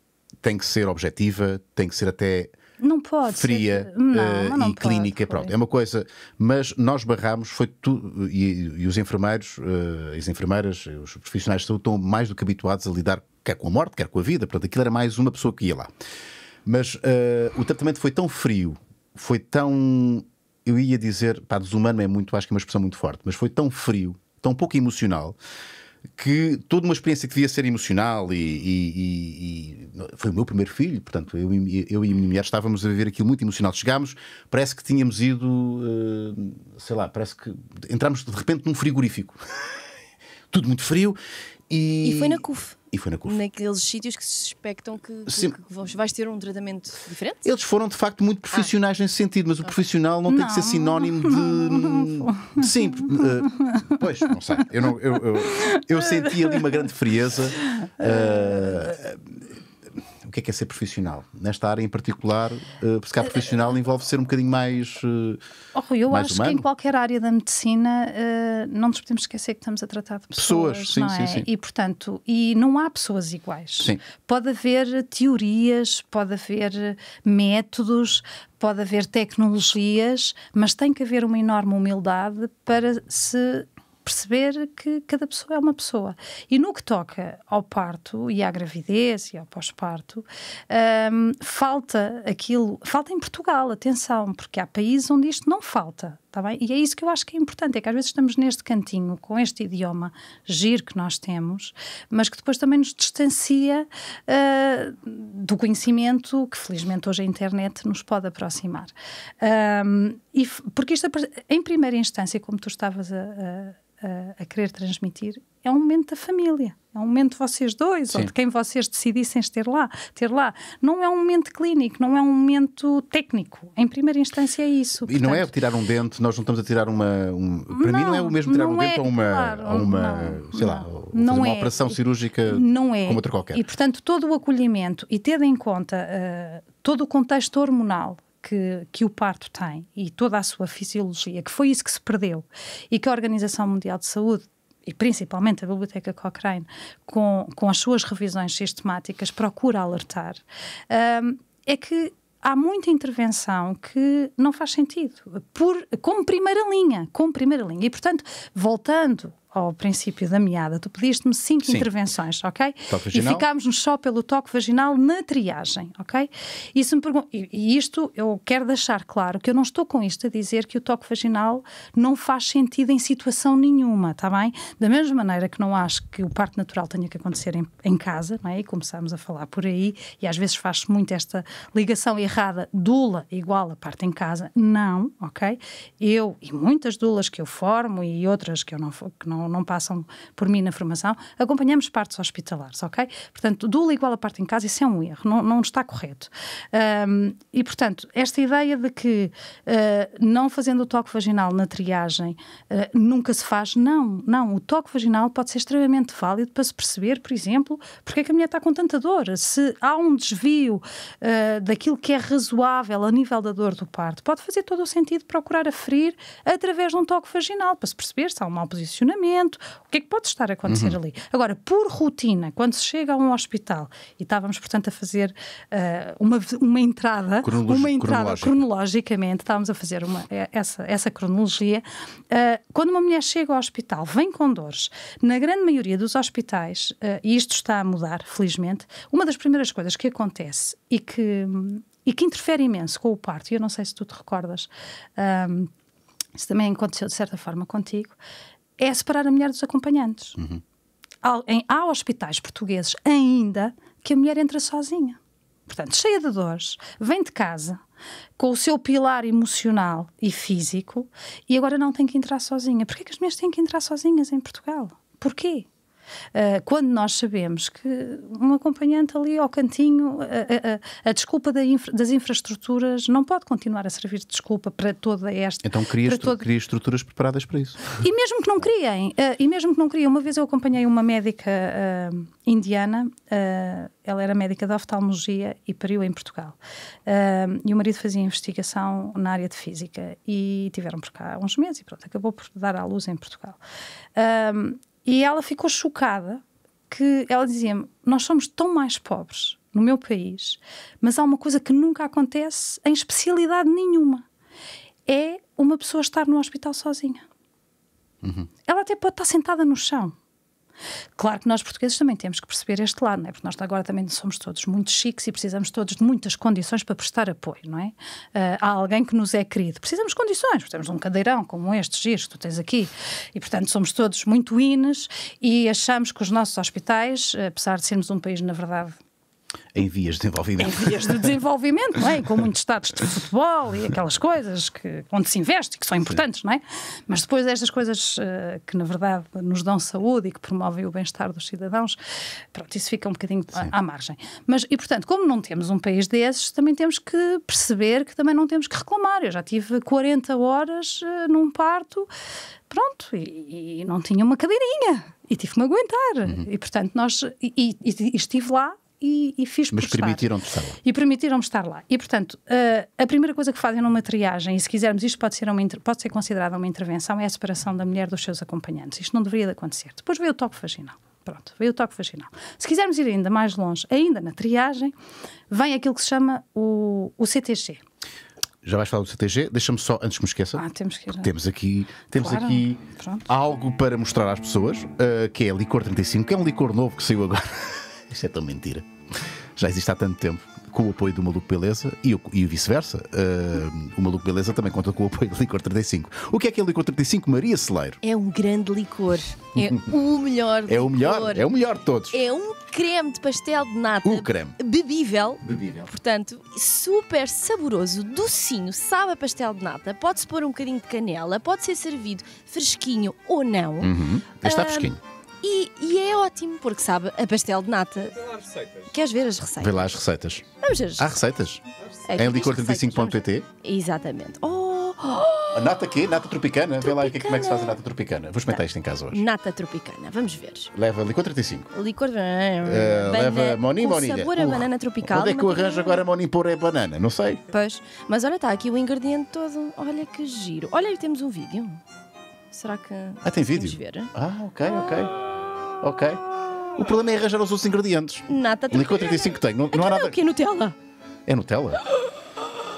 tem que ser objetiva, tem que ser até não pode fria ser... não, uh, não e pode, clínica. Pronto, é uma coisa. Mas nós barramos, foi tudo. E, e os enfermeiros, uh, as enfermeiras, os profissionais de saúde estão mais do que habituados a lidar quer com a morte, quer com a vida. Portanto, aquilo era mais uma pessoa que ia lá. Mas uh, o tratamento foi tão frio, foi tão. Eu ia dizer, pá, desumano é muito, acho que é uma expressão muito forte, mas foi tão frio, tão pouco emocional, que toda uma experiência que devia ser emocional e, e, e, e, foi o meu primeiro filho, portanto, eu, eu e a minha mulher estávamos a viver aquilo muito emocional. Chegámos, parece que tínhamos ido, uh, sei lá, parece que entramos de repente num frigorífico. Tudo muito frio e. E foi na CUF. E foi na CUF. Naqueles sítios que se suspectam que, que, que, vais ter um tratamento diferente? Eles foram, de facto, muito ah. profissionais ah. nesse sentido, mas o profissional não, não, tem que ser sinónimo de. de sim, uh, pois, não sei. Eu, não, eu, eu, eu, senti ali uma grande frieza. Uh, que é que é ser profissional? Nesta área em particular, uh, se calhar profissional envolve ser um bocadinho mais. Uh, oh, Rui, eu mais acho humano. que em qualquer área da medicina uh, não nos podemos esquecer que estamos a tratar de pessoas. Pessoas, sim, não sim, é? sim. E portanto, e não há pessoas iguais. Sim. Pode haver teorias, pode haver métodos, pode haver tecnologias, mas tem que haver uma enorme humildade para se perceber que cada pessoa é uma pessoa. E no que toca ao parto e à gravidez e ao pós-parto, um, falta aquilo, falta em Portugal, atenção, porque há países onde isto não falta. Está bem? E é isso que eu acho que é importante, é que às vezes estamos neste cantinho, com este idioma giro que nós temos, mas que depois também nos distancia uh, do conhecimento que felizmente hoje a internet nos pode aproximar. Um, e porque isto, em primeira instância, como tu estavas a, a, a querer transmitir, é um momento da família. É um momento de vocês dois, Sim. ou de quem vocês decidissem ter lá, ter lá. Não é um momento clínico, não é um momento técnico. Em primeira instância é isso. E não é tirar um dente, nós não estamos a tirar uma. Um... Para não, mim não é o mesmo tirar um é, dente ou uma, claro, ou uma não, sei lá, não, uma é. operação cirúrgica não é. como outra qualquer. E portanto, todo o acolhimento e tendo em conta uh, todo o contexto hormonal que, que, o parto tem e toda a sua fisiologia, que foi isso que se perdeu e que a Organização Mundial de Saúde e principalmente a Biblioteca Cochrane, com, com as suas revisões sistemáticas, procura alertar, um, é que há muita intervenção que não faz sentido, por, como primeira linha, como primeira linha. E, portanto, voltando ao princípio da meada, tu pediste-me cinco Sim. intervenções, ok? E ficámos só pelo toque vaginal na triagem, ok? E, me pergun- e isto eu quero deixar claro que eu não estou com isto a dizer que o toque vaginal não faz sentido em situação nenhuma, está bem? Da mesma maneira que não acho que o parto natural tenha que acontecer em, em casa, não é? E começámos a falar por aí, e às vezes faz-se muito esta ligação errada, dula igual a parte em casa, não, ok? Eu e muitas dulas que eu formo e outras que eu não, que não não, não passam por mim na formação, acompanhamos partes hospitalares, ok? Portanto, dula igual a parte em casa, isso é um erro, não, não está correto. Um, e, portanto, esta ideia de que uh, não fazendo o toque vaginal na triagem uh, nunca se faz, não, não. O toque vaginal pode ser extremamente válido para se perceber, por exemplo, porque é que a mulher está com tanta dor. Se há um desvio uh, daquilo que é razoável a nível da dor do parto, pode fazer todo o sentido procurar aferir através de um toque vaginal, para se perceber se há um mau posicionamento o que é que pode estar a acontecer uhum. ali. Agora, por rotina, quando se chega a um hospital, e estávamos, portanto, a fazer uh, uma, uma entrada, Cronologi uma entrada cronológica. cronologicamente, estávamos a fazer uma, eh, essa, essa cronologia, uh, quando uma mulher chega ao hospital, vem com dores, na grande maioria dos hospitais, uh, e isto está a mudar, felizmente, uma das primeiras coisas que acontece e que e que interfere imenso com o parto, e eu não sei se tu te recordas, um, ehm, isso também aconteceu de certa forma contigo, é separar a mulher dos acompanhantes. Uhum. Há, em, há hospitais portugueses ainda que a mulher entra sozinha. Portanto, cheia de dores, vem de casa com o seu pilar emocional e físico e agora não tem que entrar sozinha. Porquê que as mulheres têm que entrar sozinhas em Portugal? Porquê? Eh, quando nós sabemos que um acompanhante ali ao cantinho, a, a, a desculpa da infra, das infraestruturas não pode continuar a servir de desculpa para toda esta. Então cria, estru todo... cria estruturas preparadas para isso. E mesmo que não criem, uh, e mesmo que não criem, uma vez eu acompanhei uma médica uh, indiana, ela era médica de oftalmologia e pariu em Portugal. e o marido fazia investigação na área de física e tiveram por cá uns meses e pronto, acabou por dar à luz em Portugal. E ela ficou chocada que ela dizia-me: Nós somos tão mais pobres no meu país, mas há uma coisa que nunca acontece em especialidade nenhuma: é uma pessoa estar no hospital sozinha. Uhum. Ela até pode estar sentada no chão, Claro que nós portugueses também temos que perceber este lado, não é? porque nós agora também somos todos muito chiques e precisamos todos de muitas condições para prestar apoio, não é? Uh, há alguém que nos é querido. Precisamos de condições, precisamos de um cadeirão como este, giro, que tu tens aqui. E, portanto, somos todos muito ines e achamos que os nossos hospitais, apesar de sermos um país, na verdade, em vias de desenvolvimento. Em vias de desenvolvimento, não é? Com muitos estados de futebol e aquelas coisas que, onde se investe e que são importantes, Sim. não é? Mas depois destas coisas uh, que, na verdade, nos dão saúde e que promovem o bem-estar dos cidadãos, pronto, isso fica um bocadinho à, à, margem. Mas, e portanto, como não temos um país desses, também temos que perceber que também não temos que reclamar. Eu já tive 40 horas uh, num parto, pronto, e, e não tinha uma cadeirinha e tive que me aguentar. Uhum. E, portanto, nós. E, e, e, estive lá e, e fiz Mas permitiram estar lá. E permitiram-me estar lá. E, portanto, uh, a primeira coisa que fazem numa triagem, e se quisermos, isto pode ser, uma, pode ser considerada uma intervenção, é a separação da mulher dos seus acompanhantes. Isto não deveria de acontecer. Depois veio o toque vaginal. Pronto, veio o toque vaginal. Se quisermos ir ainda mais longe, ainda na triagem, vem aquilo que se chama o, o CTG. Já vais falar do CTG, deixa-me só, antes que me esqueça. Ah, temos que ir. Temos aqui, temos claro. aqui algo para mostrar às pessoas, uh, que é licor 35, que é um licor novo que saiu agora. Isto é tão mentira já existe há tanto tempo, com o apoio do Maluco Beleza e, o, e vice-versa. Uh, o Maluco Beleza também conta com o apoio do Licor 35. O que é que é o Licor 35, Maria Celeiro? É um grande licor. É, é o melhor licor. É o melhor, é o melhor de todos. É um creme de pastel de nata. Um creme. Bebível. Bebível. Portanto, super saboroso, docinho, sabe a pastel de nata. Pode-se pôr um bocadinho de canela, pode ser servido fresquinho ou não. Uhum. Está um, ah, fresquinho e, e é ótimo, porque sabe a pastel de nata. Vê lá as receitas. Queres ver as receitas? Vê lá as receitas. Vamos ver. Há receitas? É, Em licor35.pt? Exatamente. Oh, oh, A Nata quê? Nata tropicana? Vê lá o que- como é que se faz a nata tropicana. Vou experimentar isto em casa hoje. nata tropicana. Vamos ver. Leva licor 35. Licor de eh, leva Moni moni. Monilha. sabor a banana tropical. Onde é que eu arranjo agora a Moni pôr é banana? Não sei. Pois, mas olha, está aqui o ingrediente todo. Olha que giro. Olha, temos um vídeo. Será que. Ah, tem vídeo? ver. Ah, ok, ok. Ah! Ok. O problema é arranjar os outros ingredientes. Nata tem. Licor 35 tem. Não, não há então é nada. É o que é Nutella? É Nutella?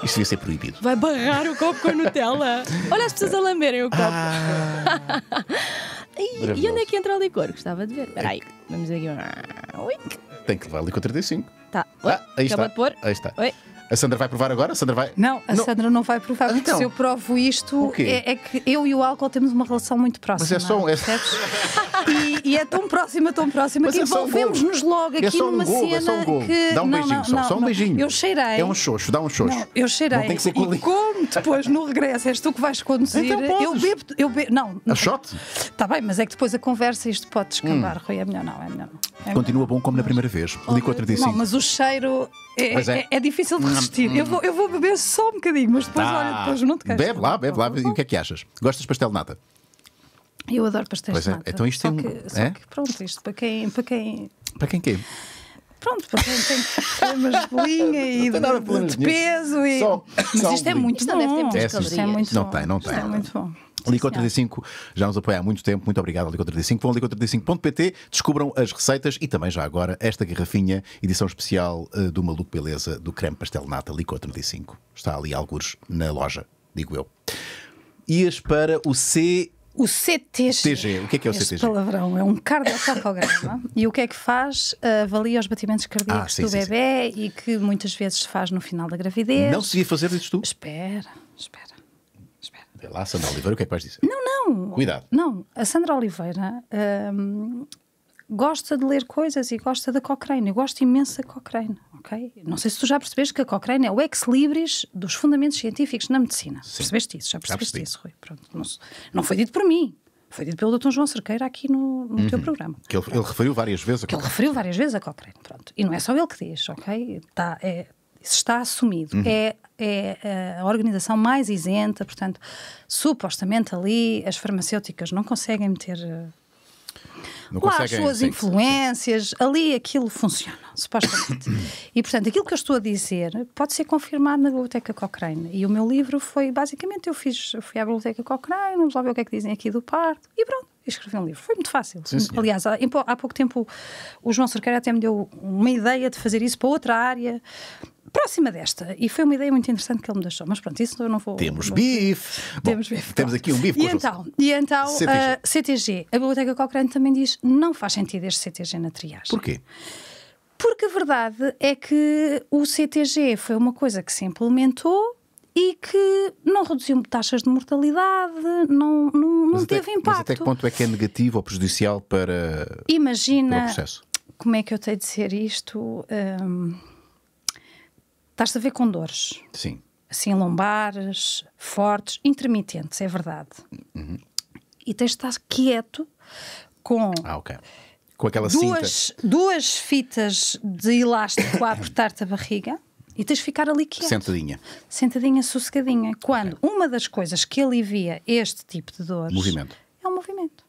Isso devia ser proibido. Vai barrar o copo com a Nutella. Olha as pessoas a lamberem o copo. Ah. e, e onde é que entra o licor? Gostava de ver. Espera aí. Vamos aqui. Tem que levar licor 35. Tá. Ah, aí Acaba está. de pôr. Aí está. Oi. A Sandra vai provar agora? A Sandra vai. Não, a não. Sandra não vai provar, porque então, se eu provo isto, é, é, que eu e o álcool temos uma relação muito próxima. Mas é só um. É... e, e, é tão próxima, tão próxima, Mas que é envolvemos-nos um logo é aqui um numa gol, é cena. É um gol. que... Dá um não, beijinho, não, só, só um beijinho. Eu cheirei. É um xoxo, dá um xoxo. eu cheirei. Não tem que ser e como depois no regresso és tu que vais conduzir, então eu bebo. Eu bebo não, a shot? Está bem, mas é que depois a conversa isto pode descambar, hum. Rui. É melhor não, é melhor não. É Continua melhor. bom como na primeira vez. Lico 35. Não, mas o cheiro é, é, é. é, difícil de resistir. Eu vou, eu vou beber só um bocadinho, mas depois, tá. olha, depois não te queixas. Bebe lá, bebe lá. Tá e o que é que achas? Gostas de pastel de nata? Eu adoro pastel pois de é. nata. É. Então isto só tem... É que, só que, pronto, isto para quem... Para quem para quem quê? Pronto, para quem tem problemas de bolinha e de, de, de, peso. E... Só, mas isto é muito isto bom. Não deve ter muitas é, calorias. Isto é muito não bom. tem, não tem. Isto é muito bom. Lico 35 já nos apoia há muito tempo. Muito obrigado, Lico 35. Vão a lico 35pt descubram as receitas e também já agora esta garrafinha, edição especial eh, do Maluco Beleza do creme pastel nata Lico 35. Está ali alguns na loja, digo eu. Ias para o C o CTG. TG. O que é que é o este CTG? palavrão é um cardiocapograma. e o que é que faz? Eh, avalia os batimentos cardíacos ah, sim, do sim, bebê sim. e que muitas vezes se faz no final da gravidez. Não se ia fazer, dizes tu? Espera lá, Sandra Oliveira, o que é que vais dizer? Não, não. Cuidado. Não, a Sandra Oliveira hum, gosta de ler coisas e gosta da Cochrane. Eu gosto imenso da Cochrane, ok? Não sei se tu já percebeste que a Cochrane é o ex-libris dos fundamentos científicos na medicina. Sim. Percebeste isso? Já percebeste já isso, Rui? Pronto, não, não foi dito por mim, foi dito pelo Dr. João Cerqueira aqui no, no uhum. teu programa. Que ele, ele, referiu várias vezes a Cochrane. Que ele referiu várias vezes a Cochrane, pronto. E não é só ele que diz, ok? Tá, é, isso está assumido. Uhum. É, é eh, a organização mais isenta, portanto, supostamente ali as farmacêuticas não conseguem meter eh, não lá as suas sim, influências, sim. ali aquilo funciona, supostamente. e portanto, aquilo que eu estou a dizer pode ser confirmado na Biblioteca Cochrane. E o meu livro foi, basicamente, eu fiz, fui à Biblioteca Cochrane, vamos lá ver o que é que dizem aqui do parto, e pronto, escrevi um livro. Foi muito fácil. Sim, Aliás, há, há, pouco tempo o João Cerqueira até me deu uma ideia de fazer isso para outra área próxima desta. E foi uma ideia muito interessante que ele me deixou. Mas pronto, isso eu não vou. Temos bife. Temos bife. Temos aqui um bife. E então, e então CTG. Uh, ah, CTG. A Biblioteca Cochrane também diz não faz sentido este CTG na triagem. Porquê? Porque a verdade é que o CTG foi uma coisa que se implementou e que não reduziu taxas de mortalidade, não, não, não teve até, impacto. Mas até que ponto é que é negativo ou prejudicial para, Imagina, para o processo? Como é que eu tenho de dizer isto? Um, Estás a ver com dores. Sim. Assim, lombares, fortes, intermitentes, é verdade. Uhum. E tens de estar quieto com. Ah, ok com aquela duas, cinta. Duas fitas de elástico a apertar-te a barriga e tens de ficar ali quieto. Sentadinha. Sentadinha, sossegadinha. Quando okay. uma das coisas que alivia este tipo de dores... Movimento. É o movimento.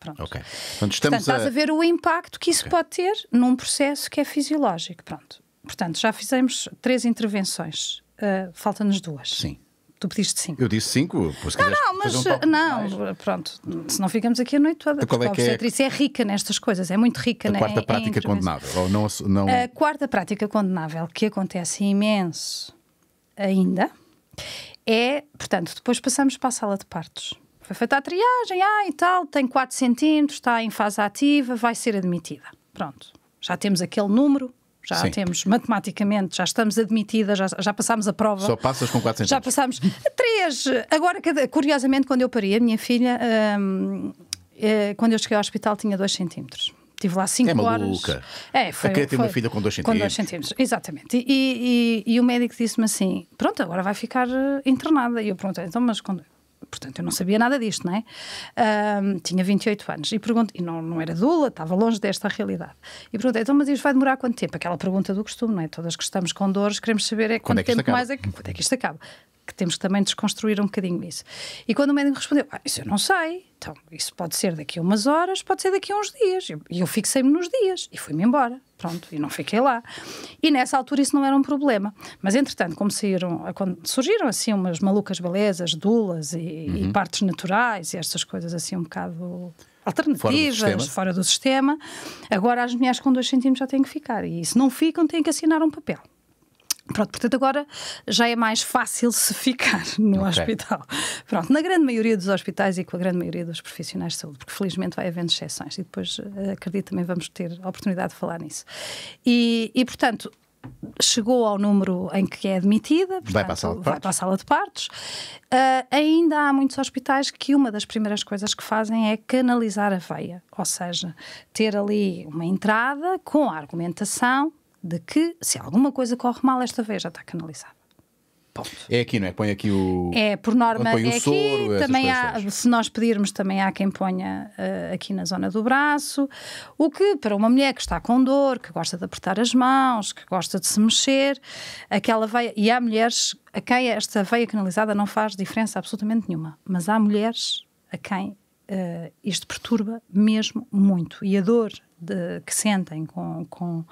Pronto. Ok. Portanto, estamos Portanto, a... estás a ver o impacto que isso okay. pode ter num processo que é fisiológico. Pronto. Portanto, já fizemos três intervenções, uh, falta-nos duas. Sim. Tu pediste cinco. Eu disse cinco, pois Não, não, mas um não, mais. pronto, se não ficamos aqui a noite toda, então, qual é que a obstetriz é... é rica nestas coisas, é muito rica na. Quarta prática é condenável, ou não, não. A quarta prática condenável que acontece imenso ainda é, portanto, depois passamos para a sala de partos. Foi feita a triagem, ah, e tal, tem 4 centímetros, está em fase ativa, vai ser admitida. Pronto, já temos aquele número, já Sim. temos matematicamente, já estamos admitidas, já, já passámos a prova. Só passas com 4 centímetros. Já passámos três. Agora, curiosamente, quando eu parei, a minha filha, hum, eh, quando eu cheguei ao hospital, tinha 2 centímetros. Estive lá 5 é horas. Maluca. É, foi. A ter uma filha com 2 centímetros. Com 2 centímetros, exatamente. E, e, e, e o médico disse-me assim: pronto, agora vai ficar eh, internada. E eu perguntei: então, mas quando, portanto eu não sabia nada disto, não é? Um, tinha 28 anos e pergunto, e não, não era dula, estava longe desta realidade. E perguntei, então, mas isto vai demorar quanto tempo? Aquela pergunta do costume, não é? Todas que estamos com dores, queremos saber é quando é quanto tempo acaba? mais é que, quando é que isto acaba que temos que também desconstruir um bocadinho isso. E quando o médico respondeu, ah, isso eu não sei, então isso pode ser daqui a umas horas, pode ser daqui a uns dias. E eu, eu fixei-me nos dias e fui-me embora. Pronto, e não fiquei lá. E nessa altura isso não era um problema. Mas entretanto, como saíram, surgiram assim umas malucas belezas, dulas e, uhum. e partes naturais e estas coisas assim um bocado alternativas, fora do, fora do, sistema. Agora as mulheres com dois centímetros já têm que ficar. E se não ficam, têm que assinar um papel. Pronto, portanto, agora já é mais fácil se ficar no okay. hospital. Pronto, na grande maioria dos hospitais e com a grande maioria dos profissionais de saúde, porque felizmente vai havendo exceções e depois eh, acredito também vamos ter a oportunidade de falar nisso. e, e portanto, chegou ao número em que é admitida, portanto, vai, para a sala de partos. Sala de partos. Uh, ainda há muitos hospitais que uma das primeiras coisas que fazem é canalizar a veia, ou seja, ter ali uma entrada com a argumentação de que se alguma coisa corre mal esta vez já está canalizada. Ponto. É aqui, não é? Põe aqui o. É, por norma põe é o aqui. Soro, também há, se nós pedirmos, também há quem ponha uh, aqui na zona do braço. O que, para uma mulher que está com dor, que gosta de apertar as mãos, que gosta de se mexer, aquela veia. E há mulheres a quem esta veia canalizada não faz diferença absolutamente nenhuma. Mas há mulheres a quem uh, isto perturba mesmo muito. E a dor de, que sentem com, com,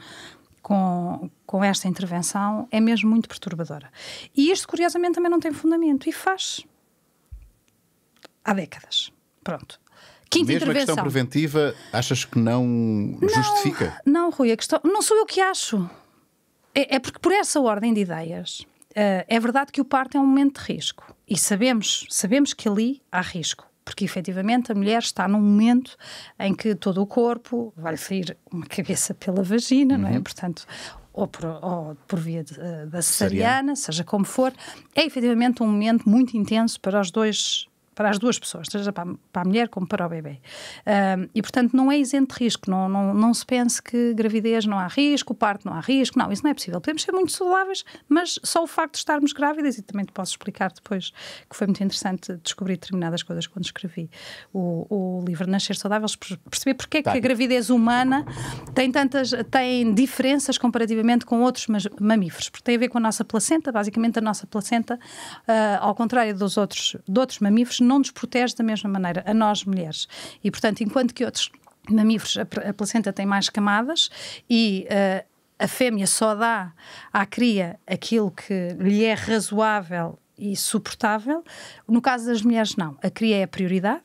com, com esta intervenção é mesmo muito perturbadora. E isto, curiosamente, também não tem fundamento e faz há décadas. Pronto. Quinta Mesmo intervenção. a questão preventiva, achas que não, não justifica? Não, Rui, a questão. Não sou eu que acho. É, é porque, por essa ordem de ideias, uh, é verdade que o parto é um momento de risco. E sabemos, sabemos que ali há risco porque efetivamente a mulher está num momento em que todo o corpo vai sair uma cabeça pela vagina, uhum. não é? Uhum. Portanto, ou por, ou por, via de, eh, da cesariana, seja como for, é efetivamente um momento muito intenso para os dois para as duas pessoas, seja para a, para a mulher como para o bebê. Um, e, portanto, não é isento de risco, não, não, não se pense que gravidez não há risco, parto não há risco, não, isso não é possível. Podemos ser muito saudáveis, mas só o facto de estarmos grávidas, e também te posso explicar depois que foi muito interessante descobrir determinadas coisas quando escrevi o, o livro Nascer Saudáveis, perceber porque é que a tá. gravidez humana tem tantas, tem diferenças comparativamente com outros mamíferos, porque tem a ver com a nossa placenta, basicamente a nossa placenta, uh, ao contrário dos outros, de outros mamíferos, não nos protege da mesma maneira, a nós mulheres. E, portanto, enquanto que outros mamíferos, a placenta tem mais camadas e uh, a fêmea só dá à cria aquilo que lhe é razoável e suportável. No caso das mulheres, não. A cria é a prioridade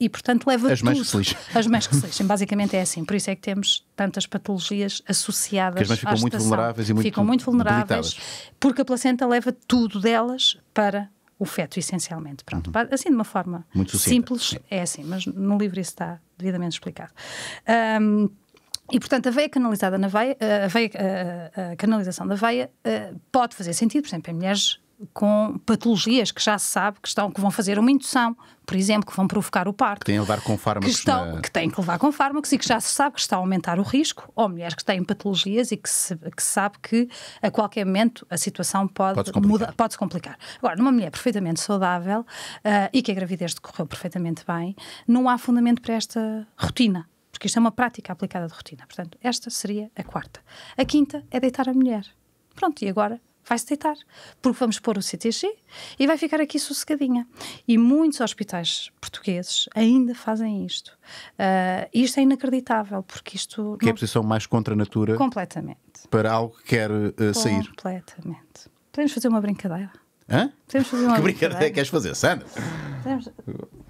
e, portanto, leva as mães Mais que se lixem. As mães que se lixem. Basicamente é assim. Por isso é que temos tantas patologias associadas Porque as mães ficam muito vulneráveis e muito Ficam muito vulneráveis porque a placenta leva tudo delas para o feto, essencialmente. Pronto, uhum. Assim, de uma forma Muito simples, é assim, mas no livro isso está devidamente explicado. Um, e, portanto, a veia canalizada na veia, a, veia, a, a canalização da veia eh, pode fazer sentido, por exemplo, em mulheres com patologias que já se sabe que estão que vão fazer uma indução, por exemplo, que vão provocar o parto. Que têm a levar com fármacos. Que, estão, na... que têm que levar com fármacos e que já se sabe que está a aumentar o risco, ou mulheres que têm patologias e que se, que se sabe que a qualquer momento a situação pode pode-se complicar. pode complicar. Agora, numa mulher perfeitamente saudável uh, e que a gravidez decorreu perfeitamente bem, não há fundamento para esta rotina porque isto é uma prática aplicada de rotina. Portanto, esta seria a quarta. A quinta é deitar a mulher. Pronto, e agora vai-se deitar, porque vamos pôr o CTG e vai ficar aqui sossegadinha. E muitos hospitais portugueses ainda fazem isto. Uh, isto é inacreditável, porque isto. Que não... é a posição mais contra a natura. Completamente. Para algo que quer uh, sair. Completamente. Podemos fazer uma brincadeira? Hã? Podemos fazer uma que brincadeira é que queres fazer, Sandra? Podemos...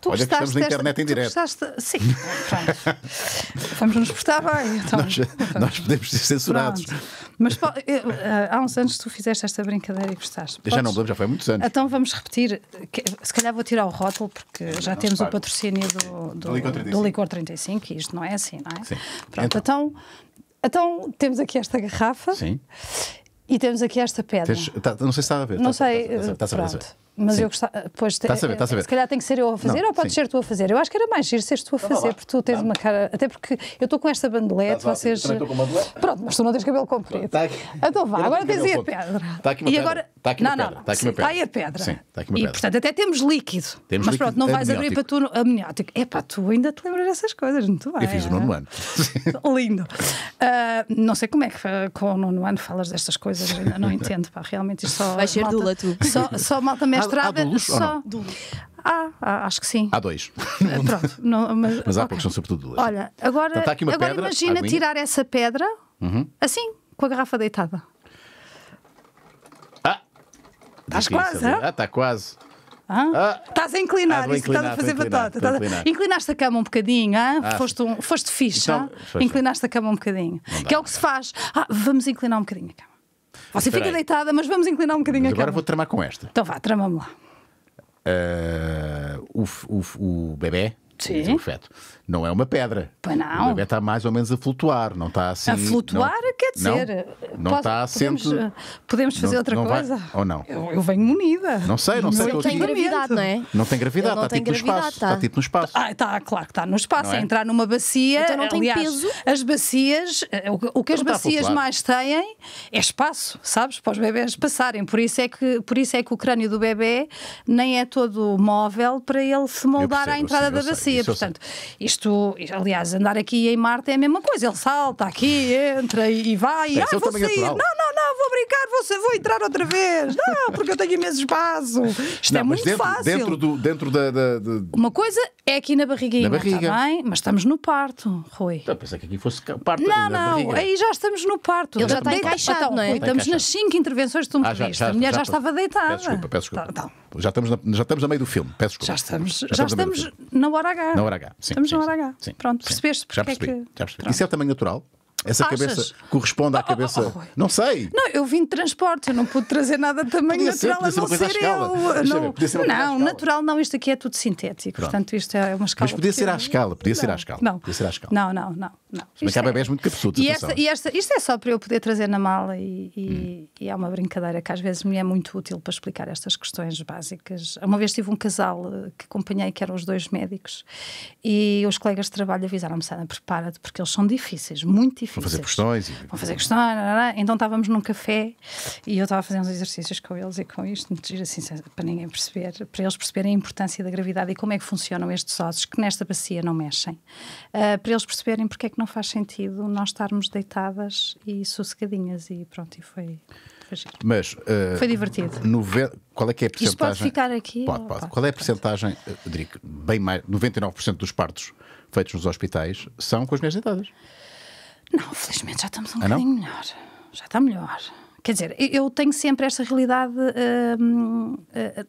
Tu Olha que estamos na internet em direto. Gostaste... Sim, vamos nos portar bem. Então. Nós, nós, podemos ser censurados. Pronto. Mas eh, há uns anos tu fizeste esta brincadeira e gostaste. Podes... Já não lembro, já foi muitos anos. Então vamos repetir. Se calhar vou tirar o rótulo, porque já não, temos o patrocínio do, do, Licor 35. do Licor 35 e isto não é assim, não é? Sim. Pronto, então, então, então temos aqui esta garrafa. Sim. E temos aqui esta pedra. Tens, tá, não sei se está a ver. Não tá, sei. Tá, tá, tá, tá, mas sim. eu gostava. Pois, está a saber, está a saber. Se calhar tem que ser eu a fazer não, ou pode sim. ser tu a fazer. Eu acho que era mais giro seres tu a então fazer, porque tu tens tá. uma cara. Até porque eu estou com esta bandelete, Estás tá, vocês. Lá, estou com bandelete. Pronto, mas tu não tens cabelo comprido. Tá então vá, agora tens aí a pedra. Está aqui uma e agora... Está aqui uma não, pedra. Não, não. Está aqui uma pedra. Está aí a pedra. Sim, está aqui uma pedra. E portanto até temos líquido. Temos mas pronto, não é vais abrir para tu amniótico. É pá, tu ainda te lembras dessas coisas, muito bem. Eu fiz o é? nono ano. Lindo. Ah, não sei como é que com o nono ano falas destas coisas, ainda não entendo, pá, realmente isto só. ser dula tu. Só malta mexe estrada há, há luz, só. Ou não? ah, acho que sim. Há dois. Pronto, não, mas, mas há okay. poucos são sobretudo dois. Olha, agora, então, aqui uma agora pedra, imagina aguinha. tirar essa pedra uhum. assim, com a garrafa deitada. Ah! Estás quase, Ah, está quase. Ah? Ah, estás a inclinar, ah, inclinar estás a fazer batota. a... Inclinaste a cama um bocadinho, ah? foste, um, foste fixe, então, foste inclinaste a cama um bocadinho. que é o que se faz. Ah, vamos inclinar um bocadinho a cama. Você Espera fica aí. deitada, mas vamos inclinar um bocadinho mas a Agora cama. vou tramar com esta. Então vá, tramamos lá. Uh, o, o, o bebê, Sim. o feto, não é uma pedra. não. O bebê está mais ou menos a flutuar, não está assim. A flutuar, não, quer dizer. Não, não está assente. Podemos, eh, podemos fazer não, outra não coisa? Vai, ou não? Eu, eu, venho munida. Não sei, não sei. Não tem gravidade, não é? Não tem gravidade, está tipo, gravidade, espaço, tá. está tipo no espaço. Está, ah, claro que está no espaço. É? é? Entrar numa bacia. Então não tem aliás, peso. As bacias, eh, o, o que as então bacias mais têm é espaço, sabes? Para os bebés passarem. Por isso é que, por isso é que o crânio do bebê nem é todo móvel para ele se moldar percebo, à entrada da bacia. Portanto, isto isto, aliás, andar aqui em Marte é a mesma coisa. Ele salta aqui, entra e, e vai. E, ah, é vou sair. não, não, não, vou brincar, vou, vou entrar outra vez. Não, porque eu tenho imenso espaço. Isto não, é muito dentro, fácil. Dentro, do, dentro da, da, da, Uma coisa é aqui na barriguinha, na barriga. Tá bem? Mas estamos no parto, Rui. Eu então, pensei que aqui fosse parto. Não, não, aí já estamos no parto. Ele já está encaixado, então, não é? Tá estamos nas cinco intervenções que tu me pediste. já, a mulher já, já estava deitada. Peço desculpa, peço desculpa. Tá, tá. Já estamos, na, já estamos a meio do filme, peço desculpa. Já estamos, já, já estamos, estamos na hora H. Na hora H, sim. Estamos sim, na hora H. Sim, Pronto, sim. percebeste porque já é percebi, é que... Já percebi. Isso é também natural? Essa Achas? cabeça corresponde à ah, ah, cabeça. Oh, oh, oh, não sei. Não, eu vim de transporte, eu não pude trazer nada de tamanho podia natural ser, a não ser, eu. Não, ver, não natural não, isto aqui é tudo sintético. Pronto. Portanto, isto é uma escala. Mas podia ser à escala, podia não, ser à escala. Não, podia ser à escala. Não, não, não. não. Mas há é... muito cabeçudos. E, esta, e esta, isto é só para eu poder trazer na mala e, e, hum. e, é uma brincadeira que às vezes me é muito útil para explicar estas questões básicas. Uma vez tive um casal eh, que acompanhei, que eram os dois médicos, e os colegas de trabalho avisaram-me, Sana, prepara-te, porque eles são difíceis, muito difíceis vão fazer questões. Vão fazer questões. Então estávamos num café e eu estava a fazer uns exercícios com eles e com isto, assim, para ninguém perceber, para eles perceberem a importância da gravidade e como é que funcionam estes ossos que nesta bacia não mexem, uh, para eles perceberem porque é que não faz sentido nós estarmos deitadas e sossegadinhas e pronto, e foi. Mas uh, foi divertido. Nove... Qual é que é a percentagem? pode ficar aqui? Pode, pode. pode. Qual é a percentagem, Rodrigo? Ah, bem mais, 99% dos partos feitos nos hospitais são com as mulheres deitadas. Não, felizmente já estamos um ah, bocadinho melhor. Já está melhor. Quer dizer, eu tenho sempre esta realidade. Uh, uh,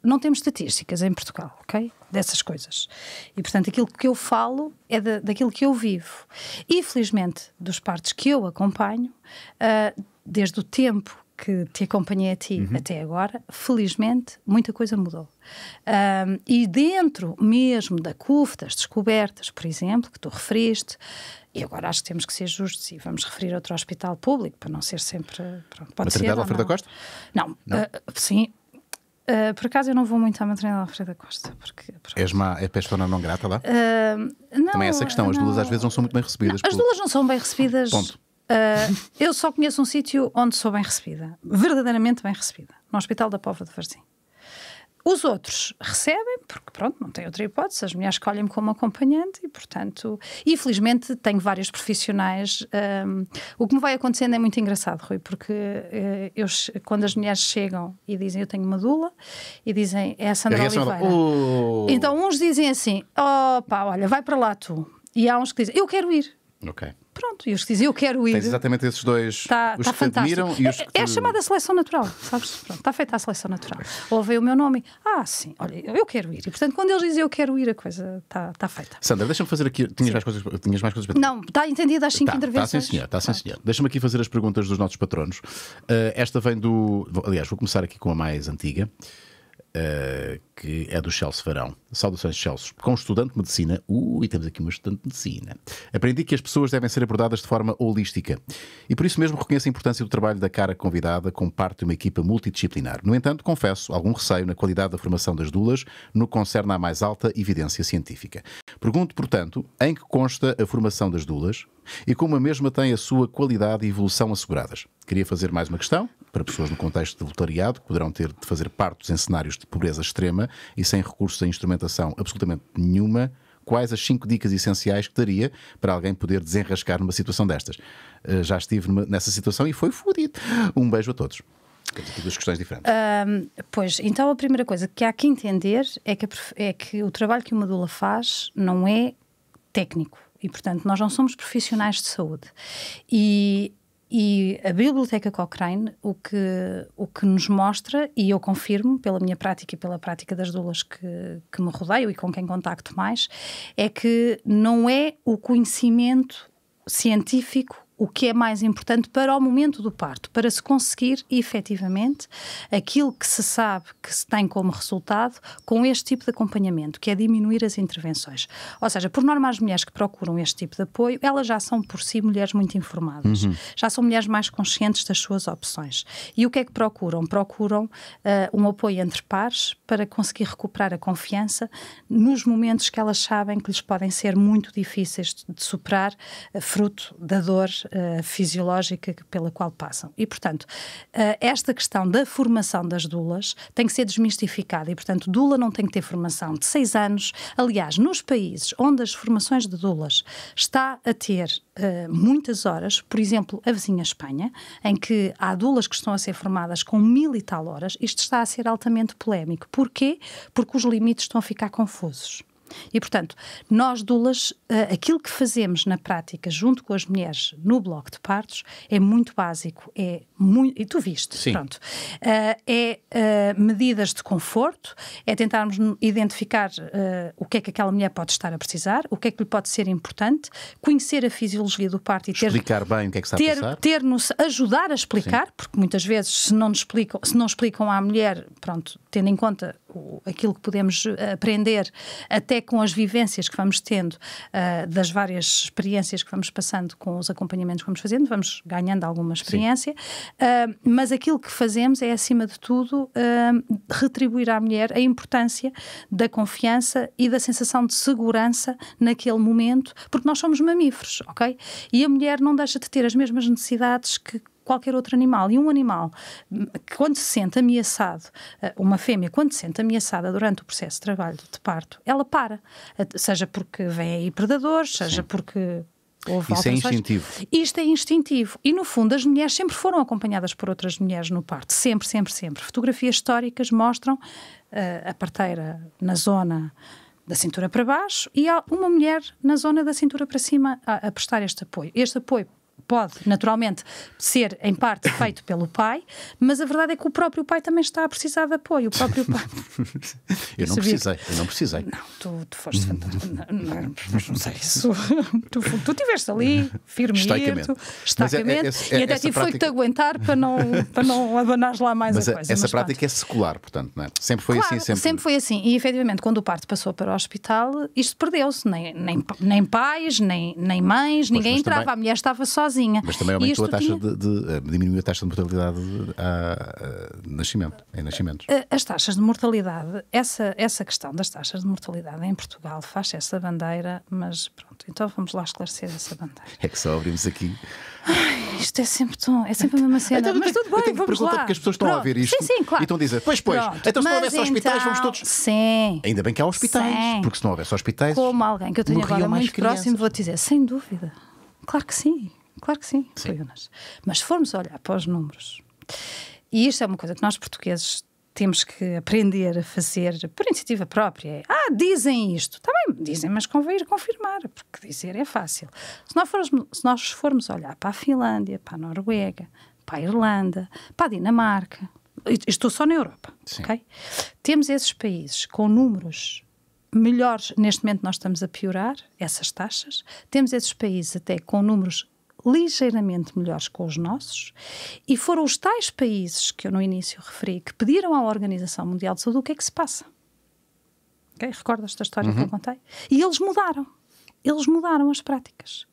não temos estatísticas em Portugal, ok? Dessas coisas. E, portanto, aquilo que eu falo é de, daquilo que eu vivo. E, felizmente, dos partes que eu acompanho, uh, desde o tempo que te acompanhei a ti uhum. até agora, felizmente muita coisa mudou. Um, e dentro mesmo da CUF, das descobertas, por exemplo, que tu referiste, e agora acho que temos que ser justos e vamos referir outro hospital público para não ser sempre. Pronto, pode Maternidade ser, Alfredo da Costa? Não, não. Uh, sim. Uh, por acaso eu não vou muito à maternidade Alfredo da Costa. Porque, És má, é pestona não grata lá? Uh, não, Também essa questão, as não, duas às vezes não são muito bem recebidas. Não, pelo... As duas não são bem recebidas. Ponto Uh, eu só conheço um sítio onde sou bem recebida, verdadeiramente bem recebida, no Hospital da Póvoa de Varzim. Os outros recebem, porque pronto, não tem outra hipótese, as mulheres escolhem-me como acompanhante e, portanto, infelizmente tenho vários profissionais. Um, o que me vai acontecendo é muito engraçado, Rui, porque uh, eu, quando as mulheres chegam e dizem eu tenho uma dula, e dizem é a Sandra é Oliveira. Oh! Então uns dizem assim, opa, olha, vai para lá tu. E há uns que dizem, eu quero ir. Ok. Pronto, e os que dizem eu quero ir. Tens exatamente esses dois. Tá, os tá que fantástico. admiram e os é, que... É a chamada seleção natural, sabes? está feita a seleção natural. ouvei o meu nome, ah, sim, olha, eu quero ir. E portanto, quando eles dizem eu quero ir, a coisa está tá feita. Sandra, deixa-me fazer aqui. Tinhas mais, coisas, tinhas mais coisas para Não, está entendida as cinco tá, tá intervenções. Está sim, senhor, está sim, senhor. Deixa-me aqui fazer as perguntas dos nossos patronos. Uh, esta vem do. Aliás, vou começar aqui com a mais antiga. Uh, que é do Celso Farão. Saudações, Celso. Com estudante de medicina, ui, uh, temos aqui uma estudante de medicina. Aprendi que as pessoas devem ser abordadas de forma holística e por isso mesmo reconheço a importância do trabalho da cara convidada como parte de uma equipa multidisciplinar. No entanto, confesso algum receio na qualidade da formação das dulas no que concerne à mais alta evidência científica. Pergunto, portanto, em que consta a formação das dulas e como a mesma tem a sua qualidade e evolução asseguradas. Queria fazer mais uma questão para pessoas no contexto de voluntariado que poderão ter de fazer parte em cenários de pobreza extrema e sem recursos a instrumentação absolutamente nenhuma, quais as cinco dicas essenciais que daria para alguém poder desenrascar numa situação destas? Eh, já estive numa, nessa situação e foi fodido. Um beijo a todos. Duas questões diferentes. Um, pois, então a primeira coisa que há que entender é que, é que o trabalho que o Madula faz não é técnico. E, portanto, nós não somos profissionais de saúde. E e a Biblioteca Cochrane, o que, o que nos mostra, e eu confirmo pela minha prática e pela prática das dulas que, que me rodeiam e com quem contacto mais, é que não é o conhecimento científico o que é mais importante para o momento do parto, para se conseguir efetivamente aquilo que se sabe que se tem como resultado com este tipo de acompanhamento, que é diminuir as intervenções. Ou seja, por norma, as mulheres que procuram este tipo de apoio, elas já são por si mulheres muito informadas, uhum. já são mulheres mais conscientes das suas opções. E o que é que procuram? Procuram uh, um apoio entre pares para conseguir recuperar a confiança nos momentos que elas sabem que lhes podem ser muito difíceis de superar, eh, fruto da dor eh, fisiológica pela qual passam. E, portanto, uh, esta questão da formação das dulas tem que ser desmistificada e, portanto, dula não tem que ter formação de seis anos. Aliás, nos países onde as formações de dulas está a ter uh, muitas horas, por exemplo, a vizinha Espanha, em que há dulas que estão a ser formadas com mil e tal horas, isto está a ser altamente polémico. Porquê? Porque os limites estão a ficar confusos. E, portanto, nós dulas, eh, aquilo que fazemos na prática junto com as mulheres no bloco de partos é muito básico, é muito, e tu viste, Sim. pronto. Eh, é eh, medidas de conforto, é tentarmos identificar o que é que aquela mulher pode estar a precisar, o que é que lhe pode ser importante, conhecer a fisiologia do parto e ter... Explicar bem o que é que está ter, a passar. Ter nos, ajudar a explicar, Sim. porque muitas vezes se não, explicam, se não explicam à mulher, pronto, tendo em conta aquilo que podemos eh, aprender, até com as vivências que vamos tendo, uh, das várias experiências que vamos passando com os acompanhamentos que vamos fazendo, vamos ganhando alguma experiência, uh, mas aquilo que fazemos é, acima de tudo, uh, retribuir à mulher a importância da confiança e da sensação de segurança naquele momento, porque nós somos mamíferos, ok? E a mulher não deixa de ter as mesmas necessidades que qualquer outro animal. E um animal que, hum, quando se sente ameaçado, eh, uma fêmea, quando se sente ameaçada durante o processo de trabalho de parto, ela para. Eh, seja porque vem aí predadores, seja Sim. porque Houve Isso é instintivo. Isto é instintivo. E, no fundo, as mulheres sempre foram acompanhadas por outras mulheres no parto. Sempre, sempre, sempre. Fotografias históricas mostram uh, a parteira na zona da cintura para baixo e há uma mulher na zona da cintura para cima a, a prestar este apoio. Este apoio pode, naturalmente, ser em parte feito pelo pai, mas a verdade é que o próprio pai também está a precisar de apoio. O próprio pai. eu não precisei, que... eu não precisei. Não, tu, tu foste fantástico. não, não, sei isso. tu, tu estiveste ali, firme estacamente. é, é, é, e até tive prática... foi-te aguentar para não, para não abanares lá mais mas a é, coisa. Essa mas, prática pronto. é secular, portanto, não é? Sempre foi assim, claro, assim, sempre. Sempre foi assim. E efetivamente, quando o parto passou para o hospital, isto perdeu-se. Nem, nem, nem pais, nem, nem mães, pois, ninguém entrava. Também... A mulher estava sozinha sozinha. Mas também aumentou a taxa tinha... de, de, eh, diminuiu a taxa de mortalidade a, a, eh, nascimento, em nascimentos. Eh, as taxas de mortalidade, essa, essa questão das taxas de mortalidade em Portugal faz essa bandeira, mas pronto, então vamos lá esclarecer essa bandeira. É que só abrimos aqui. Ai, isto é sempre tão, é sempre a mesma cena. Então, mas tudo bem, tenho vamos lá. porque as pessoas estão Pronto. a ouvir isto. Sim, sim, claro. E estão a dizer, pois, pois, Pronto. então se não houvesse então, hospitais, vamos todos. Então, sim. Ainda bem que há hospitais, sim. porque se não houvesse hospitais. Como alguém que eu tenho agora muito crianças. próximo, vou-te dizer, sem dúvida. Claro que sim. Claro que sim, sim. Mas se formos olhar para os números, e isto é uma coisa que nós portugueses temos que aprender a fazer por iniciativa própria. É, ah, dizem isto. Está bem, dizem, mas convém confirmar, porque dizer é fácil. Se nós, formos, se nós formos olhar para a Finlândia, para a Noruega, para a Irlanda, para a Dinamarca, estou só na Europa, Sim. ok? Temos esses países com números melhores, neste momento nós estamos a piorar essas taxas, temos esses países até com números ligeiramente melhores com os nossos, e foram os tais países que eu no início referi que pediram à Organização Mundial de Saúde o que é que se passa. Okay? Recorda esta história uhum. que eu uhum. contei? E eles mudaram. Eles mudaram as práticas.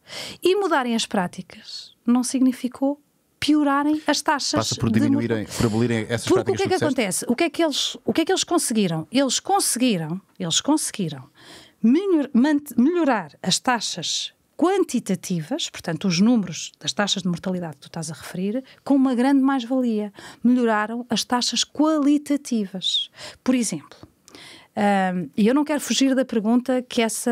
E mudarem as práticas não significou piorarem as taxas. Passa por diminuírem, de... por abolirem essas Porque práticas. Porque o que é que acontece? O que é que, eles, o que é que eles conseguiram? Eles conseguiram, eles conseguiram melhorar as taxas quantitativas, portanto, os números das taxas de mortalidade que tu estás a referir, com uma grande mais-valia. Melhoraram as taxas qualitativas. Por exemplo, e eu não quero fugir da pergunta que essa.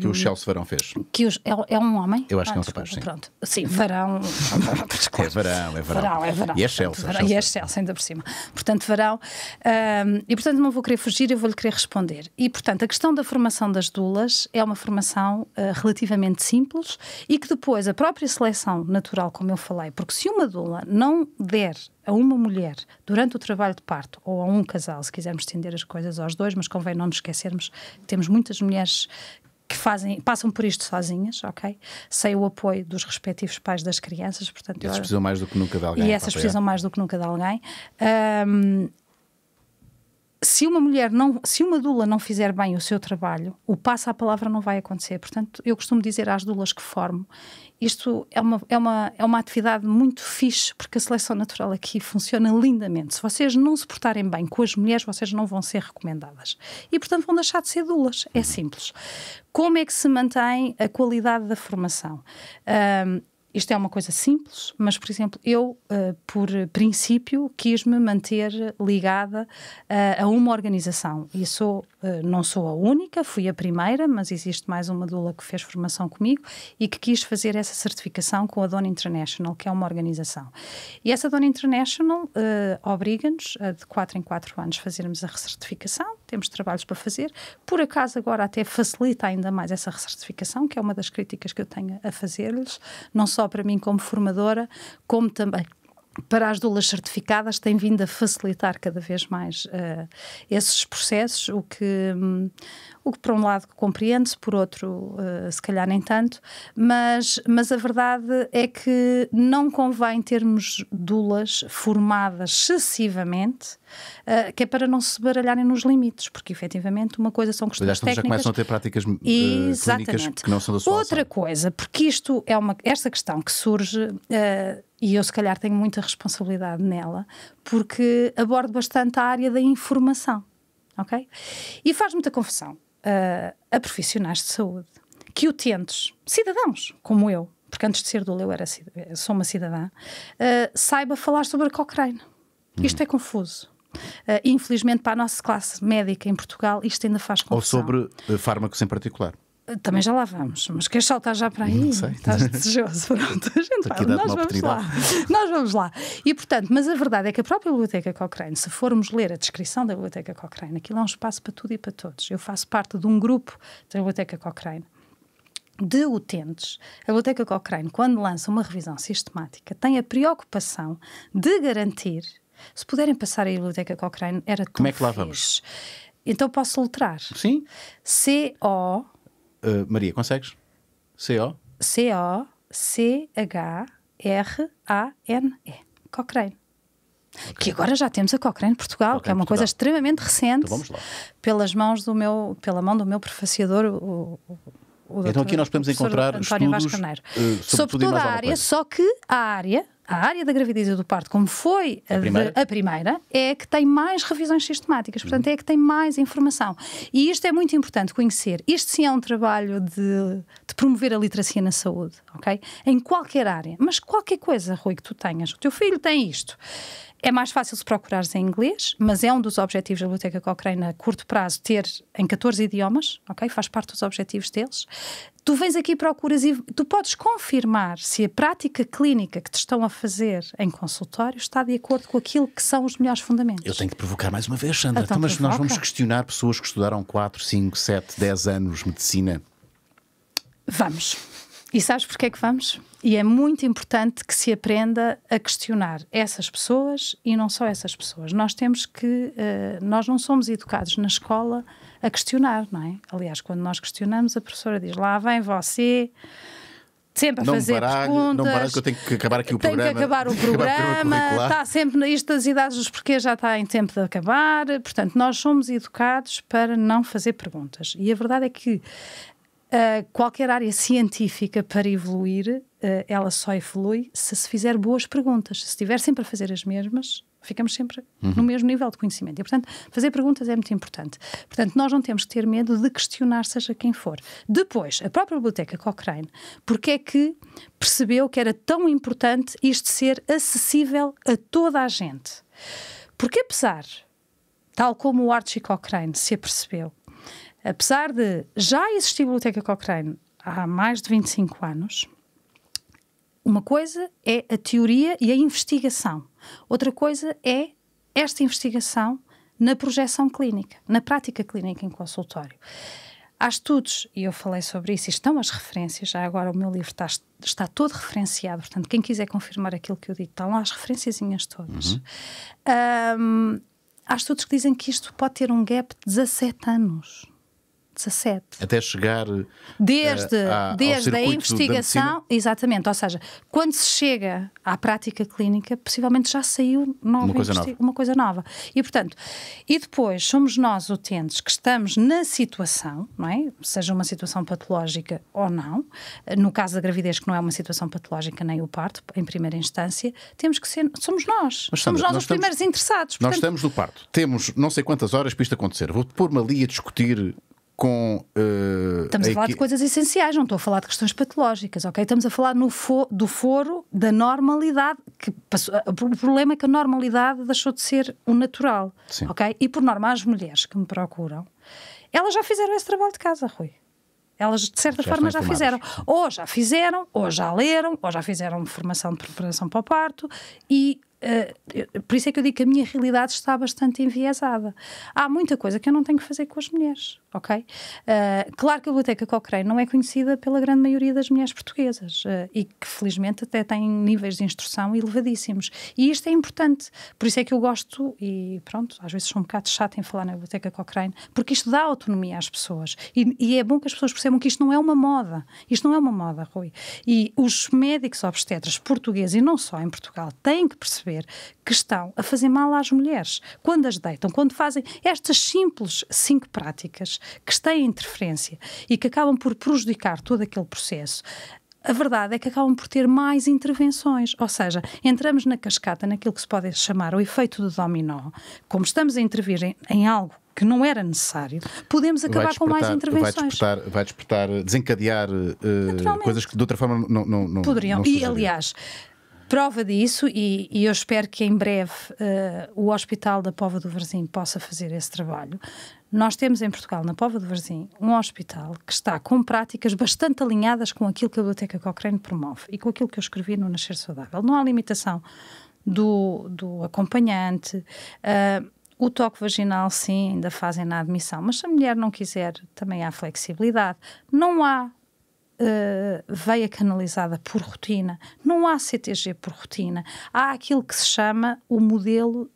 que o Chelsea Varão fez. Que os, é, é, um homem? Eu acho ah, que é um ah, rapaz, sim. Pronto, sim, Varão. é Varão, é Varão. Varão, é Varão. E é Chelsea. Varão, Chelsea. E é Chelsea, ainda por cima. Portanto, Varão. e portanto, não vou querer fugir, eu vou-lhe querer responder. E portanto, a questão da formação das dulas é uma formação uh, relativamente simples e que depois a própria seleção natural, como eu falei, porque se uma dula não der a uma mulher durante o trabalho de parto ou a um casal, se quisermos estender as coisas aos dois, mas convém não nos esquecermos que temos muitas mulheres que fazem, passam por isto sozinhas, ok? Sem o apoio dos respectivos pais das crianças, portanto... E essas precisam mais do que nunca de alguém. E essas é? precisam mais do que nunca de alguém. Um, se uma mulher não, se uma dula não fizer bem o seu trabalho, o passo à palavra não vai acontecer. Portanto, eu costumo dizer às dulas que formo isto é uma, é, uma, é uma atividade muito fixe, porque a seleção natural aqui funciona lindamente. Se vocês não se portarem bem com as mulheres, vocês não vão ser recomendadas. E, portanto, vão deixar de ser dulas. É simples. Como é que se mantém a qualidade da formação? Um, isto é uma coisa simples, mas, por exemplo, eu, uh, por princípio, quis-me manter ligada uh, a uma organização. E sou, uh, não sou a única, fui a primeira, mas existe mais uma dula que fez formação comigo e que quis fazer essa certificação com a Dona International, que é uma organização. E essa Dona International obriga-nos, de 4 em 4 anos, fazermos a recertificação, temos trabalhos para fazer. Por acaso, agora até facilita ainda mais essa recertificação, que é uma das críticas que eu tenho a fazer-lhes, não só só para mim como formadora, como também para as doulas certificadas tem vindo a facilitar cada vez mais uh, esses processos, o que, um, o que por um lado compreende-se, por outro uh, se calhar nem tanto, mas, mas a verdade é que não convém termos doulas formadas excessivamente, uh, que é para não se baralharem nos limites, porque efetivamente uma coisa são questões Aliás, técnicas... já começam a ter práticas uh, exatamente. que não são da sua Outra alça. coisa, porque isto é uma, esta questão que surge e eu se calhar tenho muita responsabilidade nela, porque abordo bastante a área da informação, ok? E faz muita confusão uh, a profissionais de saúde que utentes, cidadãos como eu, porque antes de ser do eu era, sou uma cidadã, uh, saiba falar sobre a Cochrane. Hum. Isto é confuso. Uh, infelizmente, para a nossa classe médica em Portugal, isto ainda faz confusão. Ou sobre uh, fármacos em particular. Também já lá vamos, mas queres saltar já para aí? Não sei. Estás desejoso, pronto. A gente vai, nós vamos lá. Nós vamos lá. E portanto, mas a verdade é que a própria Biblioteca Cochrane, se formos ler a descrição da Biblioteca Cochrane, aquilo é um espaço para tudo e para todos. Eu faço parte de um grupo da Biblioteca Cochrane de utentes, a Biblioteca Cochrane, quando lança uma revisão sistemática, tem a preocupação de garantir, se puderem passar a Biblioteca Cochrane, era Como é que lá fixe. vamos? Então posso letrar. Sim. C-O Uh, Maria, consegues? C-O? C-O-C-H-R-A-N-E. Cochrane. Okay. Que agora já temos a Cochrane Portugal, Cochrane que é uma Portugal. coisa extremamente recente. Então pelas mãos do meu, pela mão do meu prefaciador, o, o, o Então doutor, aqui nós podemos encontrar estudos uh, sobre, sobre toda a área, só que a área a área da gravidez e do parto, como foi a, a, primeira. De, a primeira. é que tem mais revisões sistemáticas, portanto, uhum. é que tem mais informação. E isto é muito importante conhecer. Isto sim é um trabalho de, de, promover a literacia na saúde, ok? Em qualquer área, mas qualquer coisa, Rui, que tu tenhas. O teu filho tem isto. É mais fácil se procurares em inglês, mas é um dos objetivos da Biblioteca Cochrane a curto prazo ter em 14 idiomas, ok? Faz parte dos objetivos deles. Tu vens aqui procuras e tu podes confirmar se a prática clínica que te estão a fazer em consultório está de acordo com aquilo que são os melhores fundamentos. Eu tenho que provocar mais uma vez, Sandra. Então, então mas nós vamos questionar pessoas que estudaram 4, 5, 7, 10 anos medicina. Vamos. E sabes porque é que vamos? E é muito importante que se aprenda a questionar essas pessoas e não só essas pessoas. Nós temos que. Uh, nós não somos educados na escola a questionar, não é? Aliás, quando nós questionamos, a professora diz: lá vem você. Sempre a não fazer baralho, perguntas. Não baralho, que eu tenho que acabar aqui o tenho programa. Tenho que acabar o programa. está sempre isto das idades dos porquês já está em tempo de acabar. Portanto, nós somos educados para não fazer perguntas. E a verdade é que eh, qualquer área científica para evoluir, uh, ela só evolui se se fizer boas perguntas. Se estiver sempre a fazer as mesmas, ficamos sempre uhum. no mesmo nível de conhecimento. E, portanto, fazer perguntas é muito importante. Portanto, nós não temos que ter medo de questionar seja quem for. Depois, a própria Biblioteca Cochrane, porque é que percebeu que era tão importante isto ser acessível a toda a gente? Porque apesar, tal como o Archie Cochrane se apercebeu Apesar de já existir Biblioteca Cochrane há mais de 25 anos, uma coisa é a teoria e a investigação, outra coisa é esta investigação na projeção clínica, na prática clínica em consultório. Há estudos, e eu falei sobre isso, e estão as referências, já agora o meu livro está, está todo referenciado, portanto, quem quiser confirmar aquilo que eu digo, estão lá as referenciazinhas todas. Uhum. Um, há estudos que dizem que isto pode ter um gap de 17 anos 17. Até chegar desde, uh, a, desde a investigação, exatamente. Ou seja, quando se chega à prática clínica, possivelmente já saiu nova uma, coisa nova. uma coisa nova. E portanto, e depois somos nós utentes que estamos na situação, não é? Seja uma situação patológica ou não. Eh, no caso da gravidez, que não é uma situação patológica nem o parto, em primeira instância, temos que ser, somos nós, Mas, somos nós, nós os estamos, primeiros interessados. Portanto, nós estamos no parto, temos não sei quantas horas para isto acontecer. Vou pôr-me ali a discutir com. Uh, estamos a, a falar de coisas essenciais, não estou a falar de questões patológicas, ok? Estamos a falar no fo do foro da normalidade. Que passou, eh, o problema é que a normalidade deixou de ser o natural, Sim. ok? E por norma, as mulheres que me procuram, elas já fizeram esse trabalho de casa, Rui. Elas, de certa já forma, já tomadas. fizeram. Ou já fizeram, ou já leram, ou já fizeram formação de preparação para o parto e Uh, por isso é que eu digo que a minha realidade está bastante enviesada. Há muita coisa que eu não tenho que fazer com as mulheres ok? Uh, claro que a Biblioteca Cochrane não é conhecida pela grande maioria das mulheres portuguesas uh, e que, felizmente, até tem níveis de instrução elevadíssimos. E isto é importante, por isso é que eu gosto, e pronto, às vezes sou um bocado chata em falar na Biblioteca Cochrane, porque isto dá autonomia às pessoas. E, e, é bom que as pessoas percebam que isto não é uma moda. Isto não é uma moda, Rui. E os médicos obstetras portugueses, e não só em Portugal, têm que perceber que estão a fazer mal às mulheres, quando as deitam, quando fazem estas simples cinco práticas que têm interferência e que acabam por prejudicar todo aquele processo. A verdade é que acabam por ter mais intervenções, ou seja, entramos na cascata, naquilo que se pode chamar o efeito do dominó. Como estamos a intervir em, em algo que não era necessário, podemos acabar com mais intervenções. Vai despertar, vai despertar desencadear uh, coisas que de outra forma não, não, não poderiam. Não e aliás prova disso e, e, eu espero que em breve uh, o Hospital da Pova do Varzim possa fazer esse trabalho. Nós temos em Portugal, na Pova do Varzim, um hospital que está com práticas bastante alinhadas com aquilo que a Biblioteca Cochrane promove e com aquilo que eu escrevi no Nascer Saudável. Não há limitação do, do acompanhante. Uh, o toque vaginal, sim, ainda fazem na admissão, mas se a mulher não quiser, também há flexibilidade. Não há eh, veia canalizada por rotina. Não há CTG por rotina. Há aquilo que se chama o modelo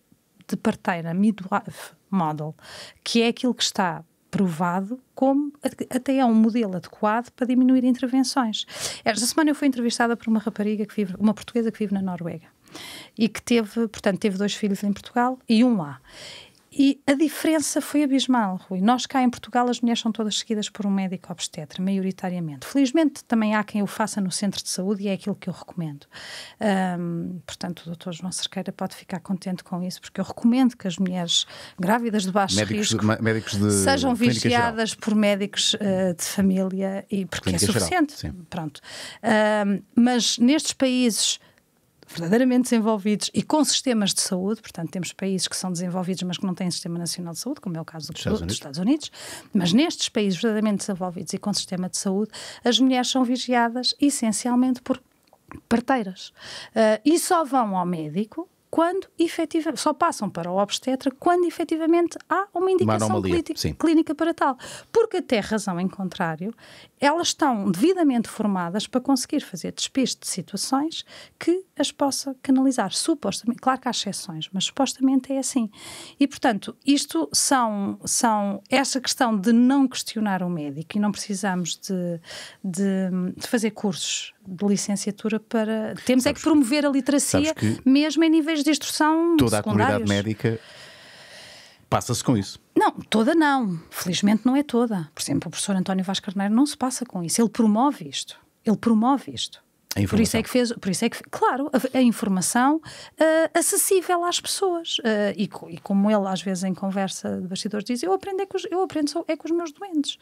de parteira, midwife model, que é aquilo que está provado como até é um modelo adequado para diminuir intervenções. Esta semana eu fui entrevistada por uma rapariga que vive, uma portuguesa que vive na Noruega e que teve, portanto, teve dois filhos em Portugal e um lá. E a diferença foi abismal, Rui. Nós cá em Portugal as mulheres são todas seguidas por um médico obstetra, maioritariamente. Felizmente também há quem o faça no centro de saúde e é aquilo que eu recomendo. Um, portanto, o doutor João Cerqueira pode ficar contente com isso, porque eu recomendo que as mulheres grávidas de baixo médicos risco médicos de sejam vigiadas geral. por médicos uh, de família, e porque é Clínica é suficiente. Pronto. Um, mas nestes países verdadeiramente desenvolvidos e com sistemas de saúde, portanto, temos países que são desenvolvidos, mas que não têm sistema nacional de saúde, como é o caso do, Estados dos Estados Unidos, mas nestes países verdadeiramente desenvolvidos e com sistema de saúde, as mulheres são vigiadas essencialmente por parteiras. Uh, e só vão ao médico quando efetivamente, só passam para o obstetra quando efetivamente há uma indicação uma clínica, clínica para tal. Porque até razão em contrário, elas estão devidamente formadas para conseguir fazer despejo de situações que as possa canalizar, supostamente, claro que há exceções, mas supostamente é assim. E, portanto, isto são, são essa questão de não questionar o médico e não precisamos de, de, de fazer cursos de licenciatura para... Temos é sabes, é que promover a literacia mesmo em níveis de instrução Toda a comunidade médica Passa-se com isso? Não, toda não. Felizmente não é toda. Por exemplo, o professor António Vaz Carneiro não se passa com isso. Ele promove isto. Ele promove isto. Por isso é que fez, por isso é que, claro, a, a informação uh, acessível às pessoas. Uh, e, co, e, como ele às vezes em conversa de bastidores diz, eu aprendo é com os, eu aprendo só, é com os meus doentes.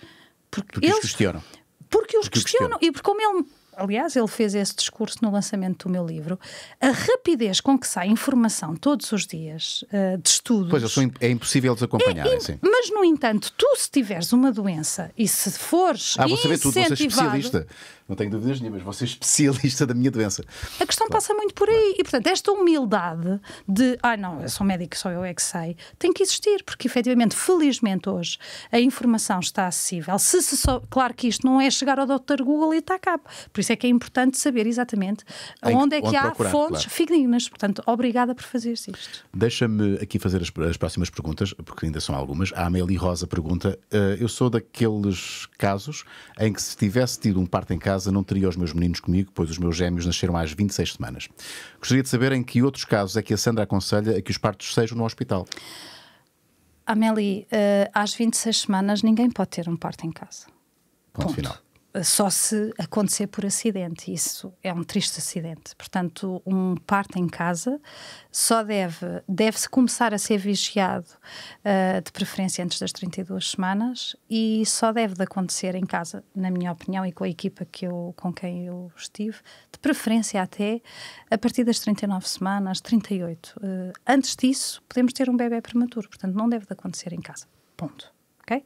Porque, porque eles, os questionam. Porque os porque questionam. questionam. E porque como ele aliás, ele fez esse discurso no lançamento do meu livro, a rapidez com que sai informação todos os dias uh, de estudos. Pois, sou, é impossível de acompanhar, é, sim. Mas, no entanto, tu se tiveres uma doença e se fores. Ah, vou saber tudo, vou é especialista não tenho dúvidas nenhumas, você é especialista da minha doença. A questão claro. passa muito por aí. E, portanto, esta humildade de, ah, não, eu sou médico, só eu é que sei, tem que existir, porque efetivamente, felizmente hoje, a informação está acessível. Se, se claro que isto não é chegar ao Dr. Google e está cabo. Por isso é que é importante saber exatamente em, onde é que onde há procurar, fontes claro. fidedignas. Portanto, obrigada por fazer isto. Deixa-me aqui fazer as, as, próximas perguntas, porque ainda são algumas. A Amélie Rosa pergunta: uh, Eu sou daqueles casos em que se tivesse tido um parto em casa casa não teria os meus meninos comigo, pois os meus gêmeos nasceram às 26 semanas. Gostaria de saber em que outros casos é que a Sandra aconselha a que os partos sejam no hospital. Amélie, uh, às 26 semanas ninguém pode ter um parto em casa. Ponto, Ponto. final só se acontecer por acidente. Isso é um triste acidente. Portanto, um parto em casa só deve, deve-se começar a ser vigiado, uh, de preferência antes das 32 semanas, e só deve de acontecer em casa, na minha opinião, e com a equipa que eu, com quem eu estive, de preferência até a partir das 39 semanas, 38. Uh, ah, antes disso, podemos ter um bebê prematuro, portanto, não deve de acontecer em casa. Ponto. Okay?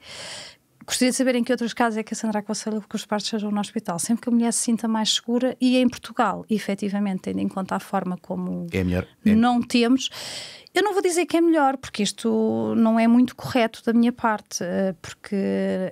Gostaria de saber em que outros casos é que a Sandra aconselha que os partos sejam no hospital. Sempre que a mulher se sinta mais segura e em Portugal, efetivamente, tendo em conta a forma como é melhor, é. não temos. Eu não vou dizer que é melhor, porque isto não é muito correto da minha parte, eh, porque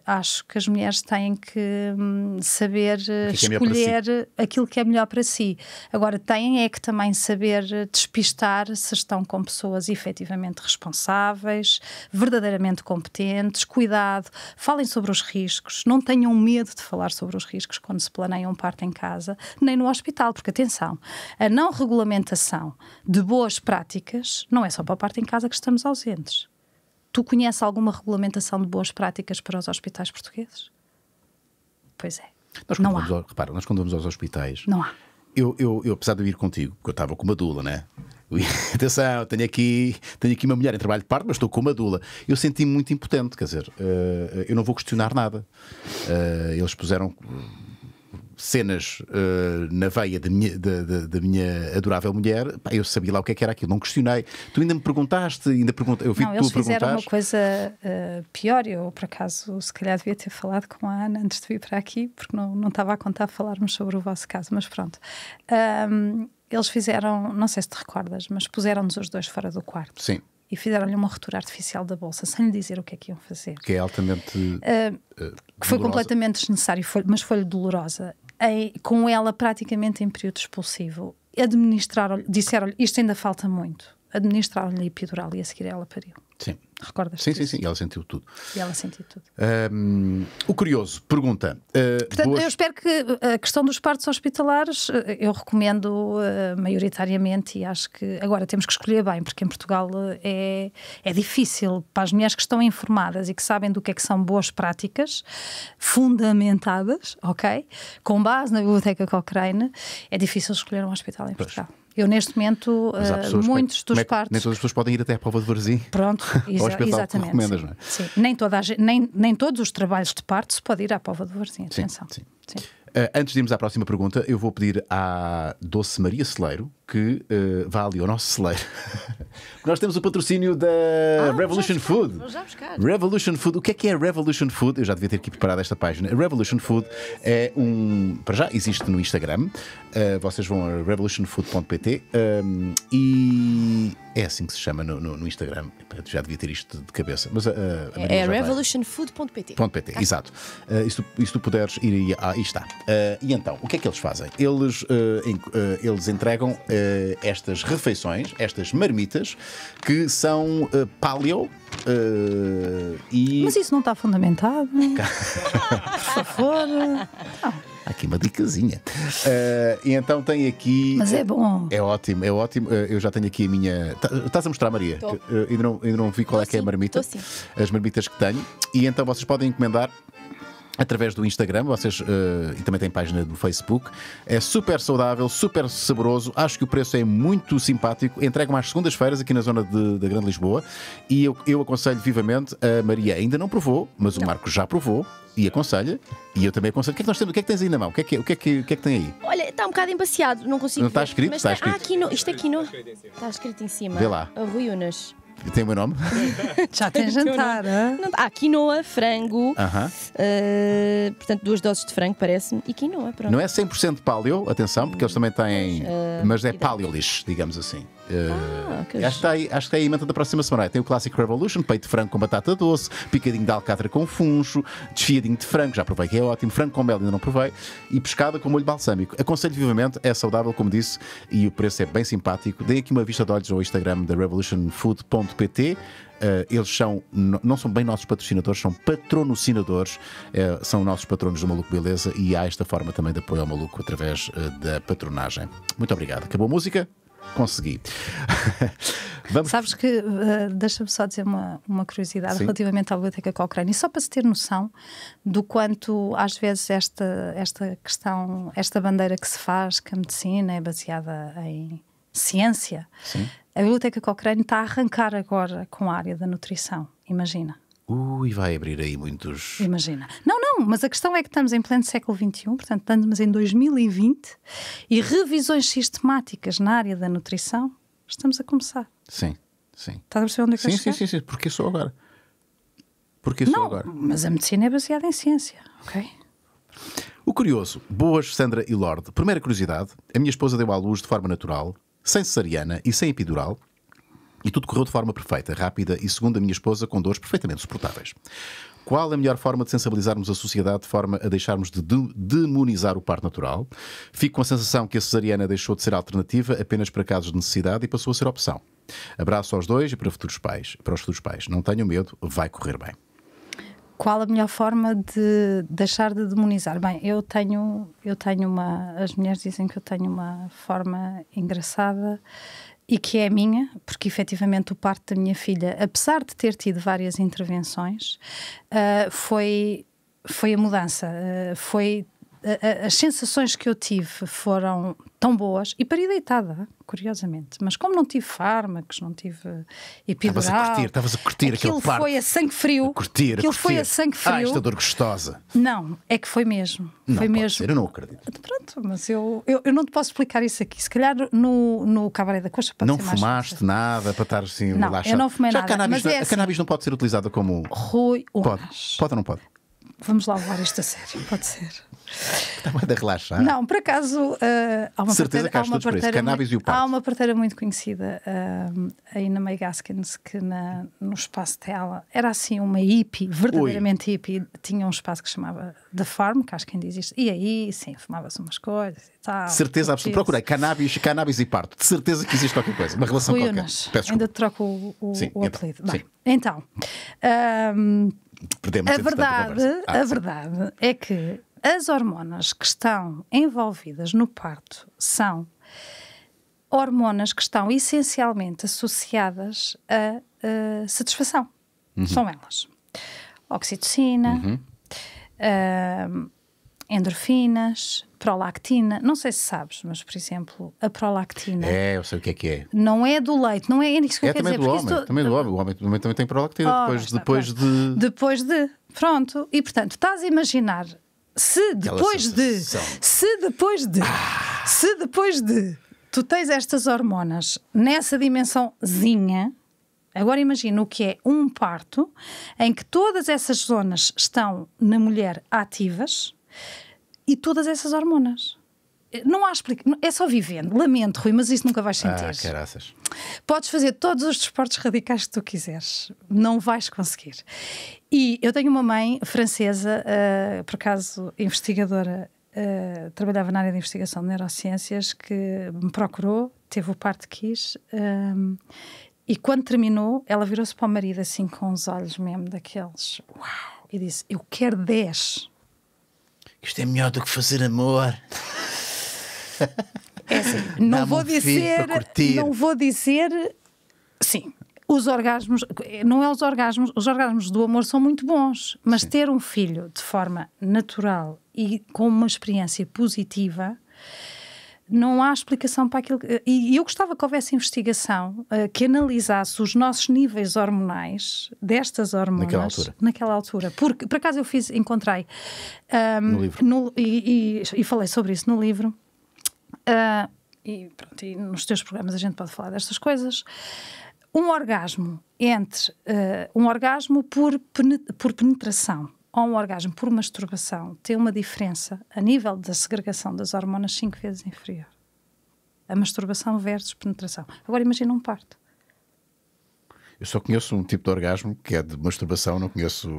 acho que as mulheres têm que hum, saber que escolher que é, eh, é si? Eh, aquilo que é melhor para si. Agora, têm é que também saber despistar se estão com pessoas efetivamente responsáveis, verdadeiramente competentes, cuidado, falem sobre os riscos, não tenham medo de falar sobre os riscos quando se planeiam um parto em casa, nem no hospital, porque atenção, a não regulamentação de boas práticas não é só para o parto em casa que estamos ausentes. Tu conheces alguma regulamentação de boas práticas para os hospitais portugueses? Pois é. Nós não há. Ao, repara, nós quando vamos aos hospitais. Não há. Eu, eu, eu apesar de eu ir contigo, porque eu estava com uma dula, né? atenção, tenho aqui, tenho aqui uma mulher em trabalho de parte, mas estou com uma dula. Eu senti-me muito impotente, quer dizer, uh, eu não vou questionar nada. Uh, eles puseram eh, cenas uh, na veia da minha, da minha adorável mulher, pá, eu sabia lá o que, é que era aquilo, não questionei. Tu ainda me perguntaste, ainda pergunta, eu vi não, tu eles fizeram uma coisa uh, pior, eu por acaso se calhar devia ter falado com a Ana antes de vir para aqui, porque não, não estava a contar falarmos sobre o vosso caso, mas pronto. Um, eles fizeram, não sei se te recordas, mas puseram-nos os dois fora do quarto. Sim. E fizeram-lhe uma rotura artificial da bolsa, sem lhe dizer o que é que iam fazer. Que é altamente. Uh, uh, que foi eh, completamente desnecessário, foi, mas foi dolorosa. com ela praticamente em período expulsivo. Administraram-lhe, disseram-lhe, isto ainda falta muito. Administraram-lhe a epidural e a seguir ela pariu. Sim. Recordas? Sim, sim, sim. E ela sentiu tudo. E ela sentiu tudo. Um, o curioso pergunta. Uh, Portanto, boas... eu espero que a questão dos partos hospitalares eh, eu recomendo uh, maioritariamente e acho que agora temos que escolher bem, porque em Portugal eh, é, é difícil para as mulheres que estão informadas e que sabem do que é que são boas práticas, fundamentadas, ok? Com base na Biblioteca Cochrane, é difícil escolher um hospital em Portugal. Pois. Eu, neste momento, eh, pessoas, é muitos dos é partos. Nem todas as pessoas podem ir até a prova de Varzim. Pronto, exa exatamente. Sim. Não é? sim. Nem, toda a, nem, nem todos os trabalhos de parto se pode ir à prova de Varzim. Atenção. Sim, sim. sim. Uh, eh, antes de irmos à próxima pergunta, eu vou pedir à Doce Maria Celeiro que uh, vá ali ao nosso celeiro. Nós temos o patrocínio da ah, Revolution buscar, Food. Vamos já buscar. Revolution Food. O que é que é Revolution Food? Eu já devia ter aqui preparado esta página. A Revolution Food é um. Para já, existe no Instagram. Uh, vocês vão a revolutionfood.pt um, eh, e é assim que se chama no, no, no Instagram. já devia ter isto de cabeça. Mas, uh, é, é revolutionfood.pt. ah. exato. Uh, isto, tu puderes ir. Ah, aí está. e então, o que é que eles fazem? Eles, eles entregam uh, estas refeições, estas marmitas, que são uh, paleo. Uh, e... Mas isso não está fundamentado? Por favor. Há aqui uma dicasinha. Uh, e então tem aqui. Mas é bom. É ótimo, é ótimo. Uh, eu já tenho aqui a minha. Tá, estás a mostrar, Maria? Uh, ainda, não, ainda não vi qual Tô é sim. que é a marmita. As marmitas que tenho. E então vocês podem encomendar através do Instagram, vocês uh, e também tem página do Facebook. É super saudável, super saboroso. Acho que o preço é muito simpático. Entregam às segundas-feiras aqui na zona da Grande Lisboa e eu, eu aconselho vivamente a Maria. Ainda não provou, mas o Marco já provou e aconselha, e eu também aconselho. O que é que nós temos? O que é que tens aí na mão? O que é que, o que, é que, o que, é que tem aí? Olha, está um bocado embaciado, não consigo. Não está escrito? Mas está, está ah, escrito. Ah, aqui no, isto aqui não. Está escrito em cima. Vê lá. A Rui Unas. Tem o meu nome? Já tem jantar, Não, ah, quinoa, frango, uh, portanto, duas doses de frango, parece-me, e quinoa, pronto. Não é 100% paleo, atenção, porque eles também têm. Mas, eh, Mas é paleo digamos assim. Ah, eh, que acho, que é acho que tá a emenda da próxima semana. Tem o Classic Revolution, peito de frango com batata doce, picadinho de alcatra com funcho, desfiadinho de frango, já provei que é ótimo, frango com mel ainda não provei, e pescada com molho balsâmico. Aconselho vivamente, é saudável, como disse, e o preço é bem simpático. Deem aqui uma vista de olhos ao Instagram da revolutionfood.pt. Uh, eh, eles são, não são bem nossos patrocinadores, são patronocinadores, uh, eh, são nossos patronos do Maluco Beleza e há esta forma também de apoio ao Maluco através uh, da patronagem. Muito obrigado. Acabou a música? consegui. Vamos... Sabes que, uh, deixa-me só dizer uma, uma curiosidade Sim. relativamente à biblioteca Cochrane, e só para se ter noção do quanto, às vezes, esta, esta questão, esta bandeira que se faz, que a medicina é baseada em ciência, Sim. a biblioteca Cochrane está a arrancar agora com a área da nutrição, imagina. Ui, vai abrir aí muitos. Imagina. Não, não, mas a questão é que estamos em pleno século XXI, portanto, estamos em 2020 e revisões sistemáticas na área da nutrição estamos a começar. Sim, sim. Estás a perceber onde é que sim, sim, sim, sim, porque só agora. Porque só não, agora. Mas a medicina é baseada em ciência, ok? O curioso, boas Sandra e Lorde. Primeira curiosidade: a minha esposa deu à luz de forma natural, sem cesariana e sem epidural, e tudo correu de forma perfeita, rápida e, segundo a minha esposa, com dores perfeitamente suportáveis. Qual a melhor forma de sensibilizarmos a sociedade de forma a deixarmos de demonizar o parto natural? Fico com a sensação que a cesariana deixou de ser alternativa apenas para casos de necessidade e passou a ser opção. Abraço aos dois e para, futuros pais, para os futuros pais. Não tenham medo, vai correr bem. Qual a melhor forma de deixar de demonizar? Bem, eu tenho, eu tenho uma. As mulheres dizem que eu tenho uma forma engraçada e que é minha, porque efetivamente o parto da minha filha, apesar de ter tido várias intervenções, uh, foi, foi a mudança, uh, foi as sensações que eu tive foram tão boas e deitada curiosamente. Mas como não tive fármacos, não tive eh, epidural... Estavas a curtir, estavas a curtir aquele parto. foi a sangue frio. A curtir, aquilo a curtir. foi a sangue ah, frio. Ah, esta dor gostosa. Não, é que foi mesmo. Não, foi mesmo. Ser, eu não acredito. Então, pronto, mas eu, eu, eu, não te posso explicar isso aqui. Se calhar no, no Cabaré da Coxa Não fumaste nada para estar assim não, relaxado. eu não fumei Já nada. A cannabis, é não, é assim, a cannabis não pode ser utilizada como... Rui Pode, pode ou não pode? vamos lá levar isto a sério, pode ser. Tá mais a relaxar. Não, por acaso uh, há uma Certeza parteira, há uma parteira, parto. há uma parteira muito conhecida uh, aí na May Gaskins que na, no espaço dela era assim uma hippie, verdadeiramente Oi. hippie. Tinha um espaço que chamava The Farm, que acho que ainda existe. E aí, sim, fumava-se umas coisas e tal. Certeza absoluta. Procurei cannabis, cannabis e parto. De certeza que existe qualquer coisa, uma relação Rui qualquer. Peço ainda troco o, o, sim, o então. apelido. Então, sim. então ah, perdemos a verdade, ah, a sim. verdade é que as hormonas que estão envolvidas no parto são hormonas que estão essencialmente associadas à satisfação. Uhum. São elas: oxitocina, uhum. uh, endorfinas, prolactina, não sei se sabes, mas por exemplo, a prolactina. É, eu sei o que é que é. Não é do leite, não é, é isso que é, eu quero também dizer. Do homem, isto... Também do homem, o homem também, também tem prolactina oh, depois, está, depois de. Depois de. Pronto, e portanto, estás a imaginar se depois de. Se depois de. Ah! Se depois de. Tu tens estas hormonas nessa dimensãozinha. Agora imagina o que é um parto em que todas essas zonas estão na mulher ativas e todas essas hormonas. Eh, não há explicação, é só vivendo. Lamento, Rui, mas isso nunca vais ah, sentir. Ah, caraças. Podes fazer todos os desportos radicais que tu quiseres, não vais conseguir. E eu tenho uma mãe francesa, uh, por acaso investigadora, uh, trabalhava na área de investigação de neurociências, que me procurou, teve o parto que quis, um, ehm, e quando terminou, ela virou-se para o marido assim com os olhos mesmo daqueles, uau, e disse: Eu quero 10 isto é melhor do que fazer amor. É assim, não vou dizer, não vou dizer, sim, os orgasmos, não é os orgasmos, os orgasmos do amor são muito bons, mas Sim. ter um filho de forma natural e com uma experiência positiva não há explicação para aquilo. e eu gostava que houvesse investigação uh, que analisasse os nossos níveis hormonais destas hormonas. Naquela altura. Naquela altura. Porque, por acaso, eu fiz, encontrei. Um, ehm, no livro. No, e, e, e, falei sobre isso no livro. Uh, e pronto, e nos teus programas a gente pode falar destas coisas. Um orgasmo entre. Uh, um orgasmo por, penet por penetração ou um orgasmo por masturbação tem uma diferença a nível da segregação das hormonas cinco vezes inferior. A masturbação versus penetração. Agora imagina um parto. Eu só conheço um tipo de orgasmo que é de masturbação, não conheço.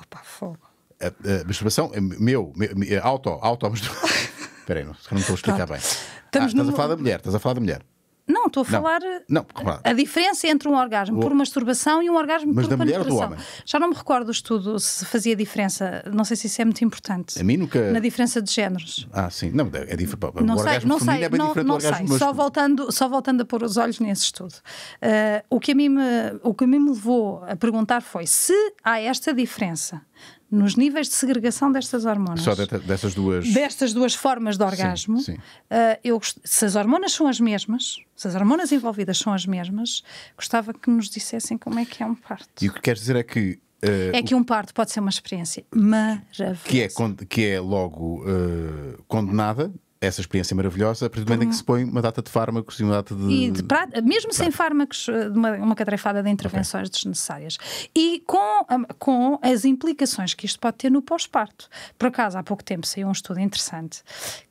Opa, fogo. A, a masturbação é meu, meu é auto, auto masturbação. Espera aí, não, não estou a explicar Pronto. bem. ah, estás no... a falar da mulher, estás a falar da mulher. Não, estou a não, falar não, claro. a diferença entre um orgasmo o... por masturbação e um orgasmo Mas por da penetração. Mulher ou do homem? Já não me recordo o estudo se fazia diferença, não sei se isso é muito importante. A mim nunca. Na diferença de géneros. Ah, sim. Não, é diferente. Não o sei, não sei, é não, não sei. É masculino. Só voltando, só voltando a pôr os olhos nesse estudo. Uh, o, que a mim me, o que a mim me levou a perguntar foi se há esta diferença nos níveis de segregação destas hormonas. Só de, dessas duas. Destas duas formas de orgasmo. Sim, sim. Uh, ah, eu, se as hormonas são as mesmas, se as hormonas envolvidas são as mesmas, gostava que nos dissessem como é que é um parto. E o que queres dizer é que. Uh, é que um parto pode ser uma experiência maravilhosa. Que é, que é logo uh, condenada essa experiência maravilhosa a partir do momento em que uhum. se põe uma data de fármacos e uma data de. E de pra... Mesmo eh, de sem fármacos, uma, uma catrefada de intervenções okay. desnecessárias. E com, hum, com as implicações que isto pode ter no pós-parto. Por acaso, há pouco tempo saiu um estudo interessante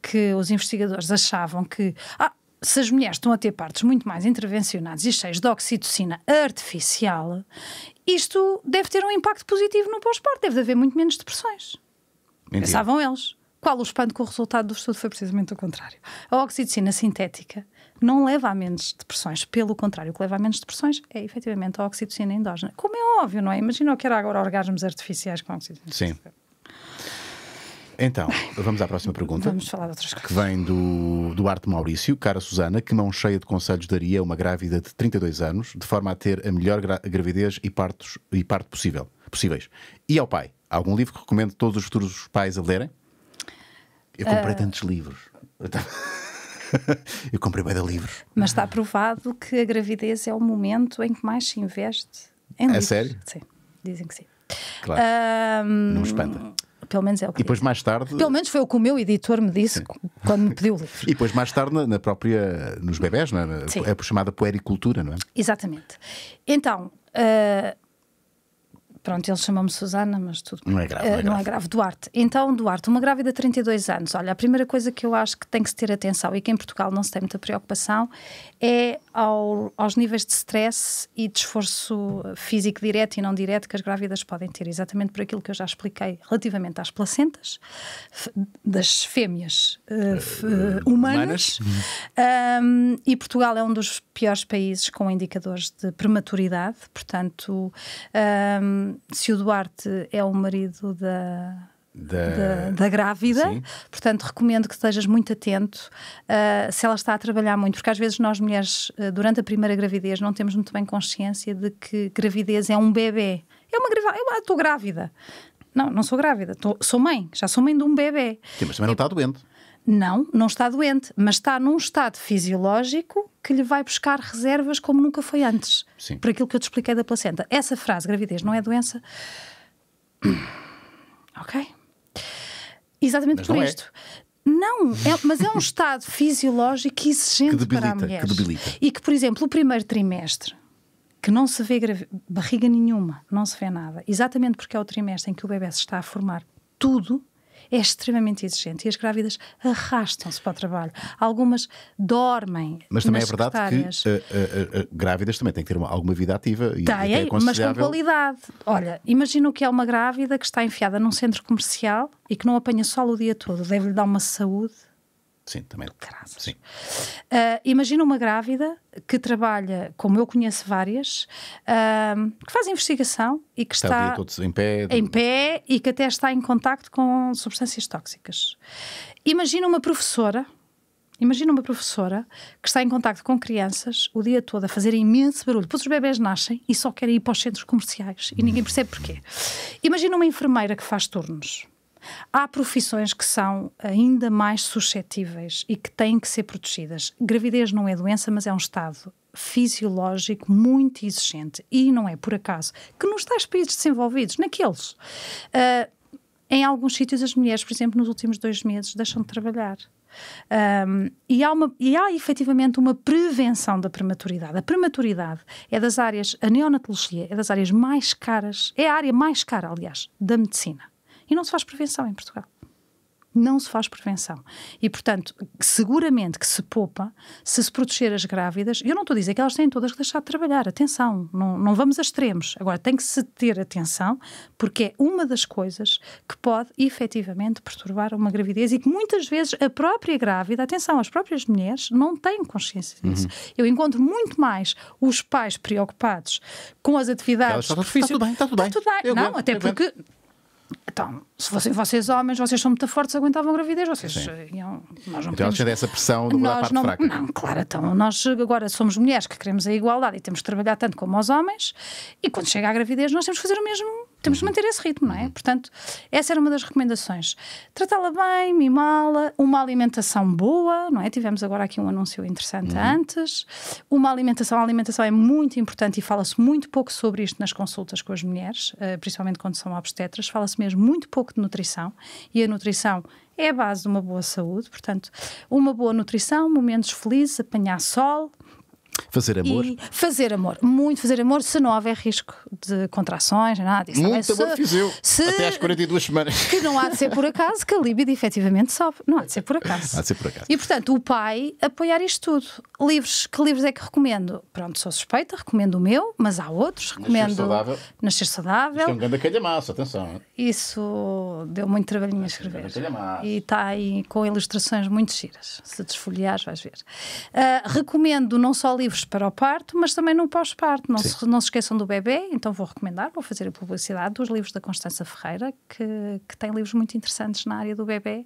que os investigadores achavam que. Ah, se as mulheres estão a ter partos muito mais intervencionados e cheios de oxitocina artificial, isto deve ter um impacto positivo no pós-parto, deve haver muito menos depressões. Mentira. Pensavam eles qual o espanto que o resultado do estudo foi precisamente o contrário. A oxitocina sintética não leva a menos depressões, pelo contrário, o que leva a menos depressões é efetivamente a oxitocina endógena. Como é óbvio, não é? Imagina o que era agora orgasmos artificiais com oxitocina. Sim. Então, vamos à próxima pergunta. Vamos falar de outras coisas. Que vem do Duarte Maurício. Cara Susana, que mão cheia de conselhos daria a uma grávida de 32 anos, de forma a ter a melhor gra gravidez e, partos, e parto possível, possíveis? E ao pai? Algum livro que recomendo todos os futuros pais a lerem? Eu comprei uh... tantos livros. Eu, comprei bem de livros. Mas está provado que a gravidez é o momento em que mais se investe em é livros. É sério? Sim, dizem que sim. Claro. Não me espanta. Pelo menos é o que. E depois mais tarde. Pelo menos foi o que o meu editor me disse Sim. quando me pediu o livro. e depois mais tarde na própria. nos bebés, não é? Sim. É chamada puericultura, não é? Exatamente. Então. Uh, Pronto, ele chamou-me Susana, mas tudo não é, grave, não, é, eh, é grave. é grave. Duarte. Então, Duarte, uma grávida de 32 anos. Olha, a primeira coisa que eu acho que tem que se ter atenção e que em Portugal não se tem muita preocupação é ao, aos níveis de stress e de esforço físico direto e não direto que as grávidas podem ter, exatamente por aquilo que eu já expliquei relativamente às placentas das fêmeas uh, humanas. Um, uhum. e Portugal é um dos piores países com indicadores de prematuridade, portanto. Um, se o Duarte é o marido da, da, da, da, grávida, Sim. portanto recomendo que estejas muito atento uh, se ela está a trabalhar muito, porque às vezes nós mulheres, uh, durante a primeira gravidez, não temos muito bem consciência de que gravidez é um bebê. É uma gravidez, eu ah, estou grávida. Não, não sou grávida, tô, sou mãe, já sou mãe de um bebê. Sim, mas também não está doente. Não, não está doente, mas está num estado fisiológico que lhe vai buscar reservas como nunca foi antes. Sim. Por aquilo que eu te expliquei da placenta. Essa frase, gravidez não é doença. ok? Exatamente mas por não é. isto. É. Não, é, mas é um estado fisiológico exigente que debilita, para a mulher. Que debilita. E que, por exemplo, o primeiro trimestre, que não se vê barriga nenhuma, não se vê nada, exatamente porque é o trimestre em que o bebê se está a formar tudo, é extremamente exigente e as grávidas arrastam-se para o trabalho. Algumas dormem. Mas também é verdade que uh, uh, uh, grávidas também têm que ter uma, alguma vida ativa e Tem, é mas com qualidade. Olha, imagino que é uma grávida que está enfiada num centro comercial e que não apanha sol o dia todo. Deve-lhe dar uma saúde Sim, também. Caraças. Sim. Uh, imagina uma grávida que trabalha, como eu conheço várias, uh, que faz investigação e que está, está o dia todo em pé. Em pé e que até está em contacto com substâncias tóxicas. Imagina uma professora Imagina uma professora que está em contato com crianças o dia todo a fazer imenso barulho. pois os bebés nascem e só querem ir para os centros comerciais e ninguém percebe porquê. Imagina uma enfermeira que faz turnos. Há profissões que são ainda mais suscetíveis e que têm que ser protegidas. Gravidez não é doença, mas é um estado fisiológico muito exigente e não é por acaso que nos tais países desenvolvidos, naqueles, uh, em alguns sítios as mulheres, por exemplo, nos últimos dois meses deixam de trabalhar. Um, e, há uma, e há efetivamente uma prevenção da prematuridade. A prematuridade é das áreas, a neonatologia é das áreas mais caras, é a área mais cara, aliás, da medicina. E não se faz prevenção em Portugal não se faz prevenção. E, portanto, seguramente que se poupa se se proteger as grávidas. Eu não estou a dizer que elas têm todas que deixar de trabalhar, atenção, não, não vamos a extremos. Agora, tem que se ter atenção, porque é uma das coisas que pode efetivamente perturbar uma gravidez e que muitas vezes a própria grávida, atenção, as próprias mulheres não têm consciência disso. Uhum. Eu encontro muito mais os pais preocupados com as atividades. Elas está tá tudo bem, está tá tudo bem. Está tudo bem. não, aguento, até porque. Aguento então, se fossem vocês homens, vocês são muito fortes, aguentavam a gravidez, vocês Sim. Eh, iam. Nós não então podemos... eles essa pressão do nós parte não, fraca. Não, claro, então nós agora somos mulheres que queremos a igualdade e temos de trabalhar tanto como os homens, e quando chega a gravidez, nós temos que fazer o mesmo temos de uhum. manter esse ritmo, não é? Uhum. Portanto, essa era uma das recomendações. Tratá-la bem, mimá-la, uma alimentação boa, não é? Tivemos agora aqui um anúncio interessante uhum. antes. Uma alimentação, a alimentação é muito importante e fala-se muito pouco sobre isto nas consultas com as mulheres, eh, principalmente quando são obstetras. Fala-se mesmo muito pouco de nutrição e a nutrição é a base de uma boa saúde. Portanto, uma boa nutrição, momentos felizes, apanhar sol, Fazer amor? E fazer amor, muito fazer amor, se não houver risco de contrações, nada disso. É? Muito amor fiz eu, até às 42 semanas. Que não há de ser por acaso, que a líbida efetivamente sobe, não há de ser por acaso. há de ser por acaso. E portanto, o pai apoiar isto tudo. Livros, que livros é que recomendo? Pronto, sou suspeita, recomendo o meu, mas há outros, recomendo... Nascer Saudável. Nascer Saudável. Isto é um grande calhamaço, atenção. Isso deu muito trabalhinho a escrever. Um e está aí com ilustrações muito giras, se desfolhares vais ver. Uh, recomendo não só livros livros para o parto, mas também no pós-parto. Não se, não se esqueçam do bebê, então vou recomendar, vou fazer a publicidade dos livros da Constança Ferreira, que, que tem livros muito interessantes na área do bebê,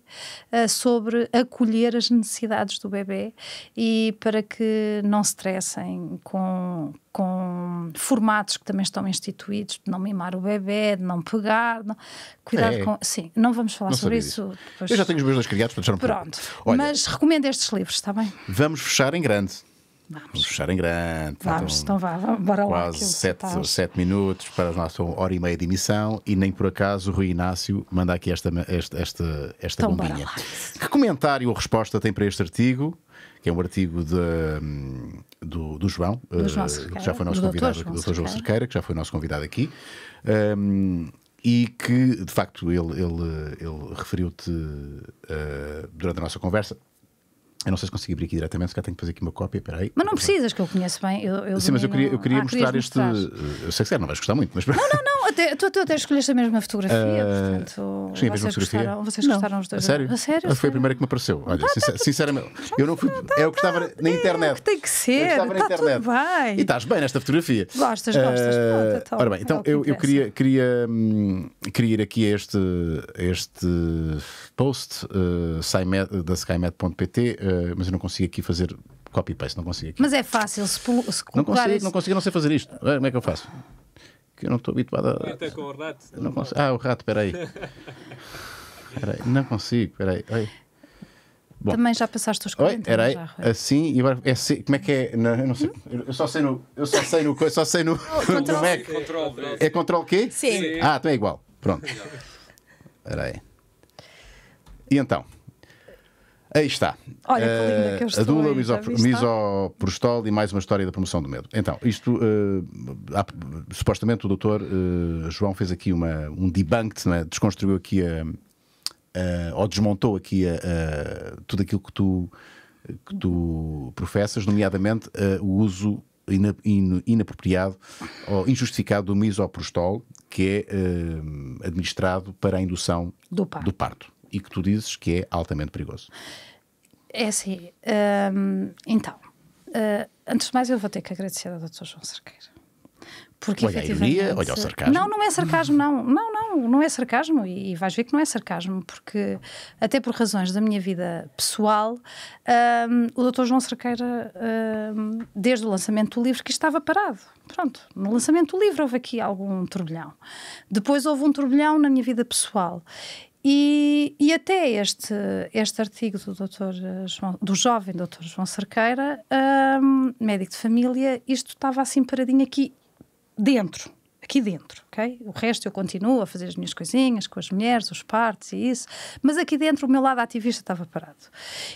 uh, sobre acolher as necessidades do bebê e para que não se stressem com, com formatos que também estão instituídos de não mimar o bebê, de não pegar. Não... Cuidado é, com. Sim, não vamos falar não sobre isso. Depois... Eu já tenho os meus dois criados, portanto já não Pronto. Olha, mas recomendo estes livros, está bem? Vamos fechar em grande. Vamos fechar em grande. Vamos, então vá, bora lá. Quase sete, sete minutos para a nossa hora e meia de emissão e nem por acaso o Rui Inácio manda aqui esta, esta, esta, esta então bombinha. Que comentário ou resposta tem para este artigo? que é um artigo de, do, do, João, Cerqueira, eh, que já foi nosso convidado, Dr. João, João Cerqueira, que já foi nosso convidado aqui, ehm, e que, de facto, ele, ele, ele referiu-te uh, durante a nossa conversa, eu não sei se consigo abrir aqui diretamente, se calhar tenho que fazer aqui uma cópia, peraí. Mas não precisas, que eu conheço bem. Eu, eu Sim, mas eu queria, eu queria ah, mostrar este. Mostrar. Eu sei que não vais gostar muito, mas. Não, não, não, até, tu, tu até escolheste a mesma fotografia, uh... portanto. Sim, a mesma fotografia. Gostaram, vocês não. gostaram os dois. A sério? A sério? Foi sério? a primeira que me apareceu. Olha, tá, sincer, tá, sinceramente, tá, eu não fui. É, tá é o que é estava na tá internet. que tem que ser. Eu estava na internet. Tudo bem. E estás bem nesta fotografia. Gostas, gostas. Uh... Pronto, então, Ora bem, então é eu, eu queria, queria, hum, queria ir aqui a este. este post uh, da SkyMed.pt, uh, eh, mas eu não consigo aqui fazer copy-paste, não consigo aqui. Mas é fácil, se, se não consigo, esse... não consigo, não sei fazer isto. Como é que eu faço? Que eu não estou habituado a. Até com o rato. Não consigo... Ah, o rato, peraí. aí Não consigo, peraí. aí Bom. Também já passaste os 40 Oi, era aí, já, assim, e agora, é assim, como é que é? Não, eu não sei. Eu só sei no. Eu só sei no. Eu só sei no, oh, no Mac. É control quê? Sim. Ah, então é igual. Pronto. Espera aí. E então? Aí está. Olha que linda eh, que eu estou. Adula, o misoprostol e mais uma história da promoção do medo. Então, isto, uh, há, supostamente o doutor uh, João fez aqui uma, um debunked, né? desconstruiu aqui a, ou desmontou aqui a, a, tudo aquilo que tu, que tu professas, nomeadamente o uso ina, in, inapropriado ou injustificado do misoprostol, que é administrado para a indução do parto. Do parto e que tu dizes que é altamente perigoso. É assim. Hum, então, uh, antes de mais, eu vou ter que agradecer ao Dr. João Cerqueira. Porque olha efetivamente... a ironia, olha o sarcasmo. Não, não é sarcasmo, não. Não, não, não é sarcasmo e, e vais ver que não é sarcasmo, porque até por razões da minha vida pessoal, um, o Dr. João Cerqueira, um, desde o lançamento do livro, que estava parado. Pronto, no lançamento do livro houve aqui algum turbilhão. Depois houve um turbilhão na minha vida pessoal. E, e, até este, este artigo do, doutor eh, João, do jovem doutor João Cerqueira, um, médico de família, isto estava assim paradinho aqui dentro, aqui dentro, ok? O resto eu continuo a fazer as minhas coisinhas com as mulheres, os partos e isso, mas aqui dentro o meu lado ativista estava parado.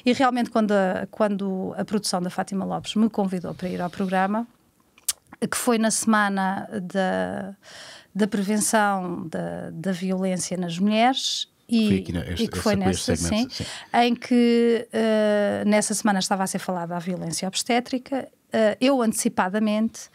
E realmente quando a, quando a produção da Fátima Lopes me convidou para ir ao programa, que foi na semana da da prevenção da, da violência nas mulheres e, e que foi nessa, segmento, sim, sim, em que uh, nessa semana estava a ser falada a violência obstétrica. Uh, eu antecipadamente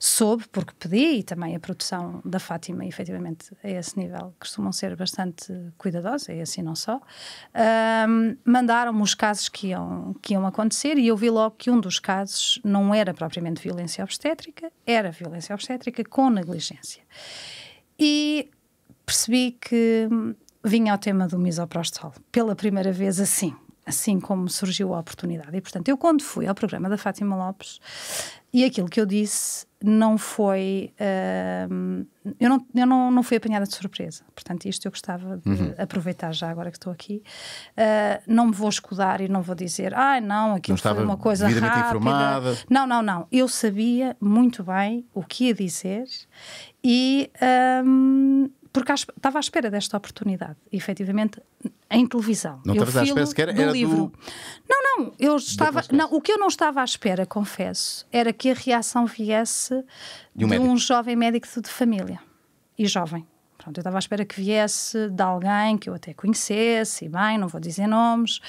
soube, porque pedi, e também a produção da Fátima, efetivamente, a esse nível, costumam ser bastante cuidadosos, e assim não só, uh, mandaram-me os casos que iam, que iam acontecer e eu vi logo que um dos casos não era propriamente violência obstétrica, era violência obstétrica com negligência. E percebi que vinha ao tema do misoprostol, pela primeira vez assim, assim como surgiu a oportunidade. E, portanto, eu quando fui ao programa da Fátima Lopes, e aquilo que eu disse não foi... Uh, eu não, eu não, não fui apanhada de surpresa. Portanto, isto eu gostava de uhum. aproveitar já agora que estou aqui. Uh, não me vou escudar e não vou dizer, ah, não, aquilo não foi uma coisa rápida. Informada. Não, não, não. Eu sabia muito bem o que ia dizer e... Um, ah, porque estava à espera desta oportunidade, efetivamente, em televisão. Não estava à espera sequer? Do era livro. Do... Não, não, eu é estava. Não, o que eu não estava à espera, confesso, era que a reação viesse de um, de um jovem médico de família e jovem. Pronto, eu estava à espera que viesse de alguém que eu até conhecesse, e bem, não vou dizer nomes,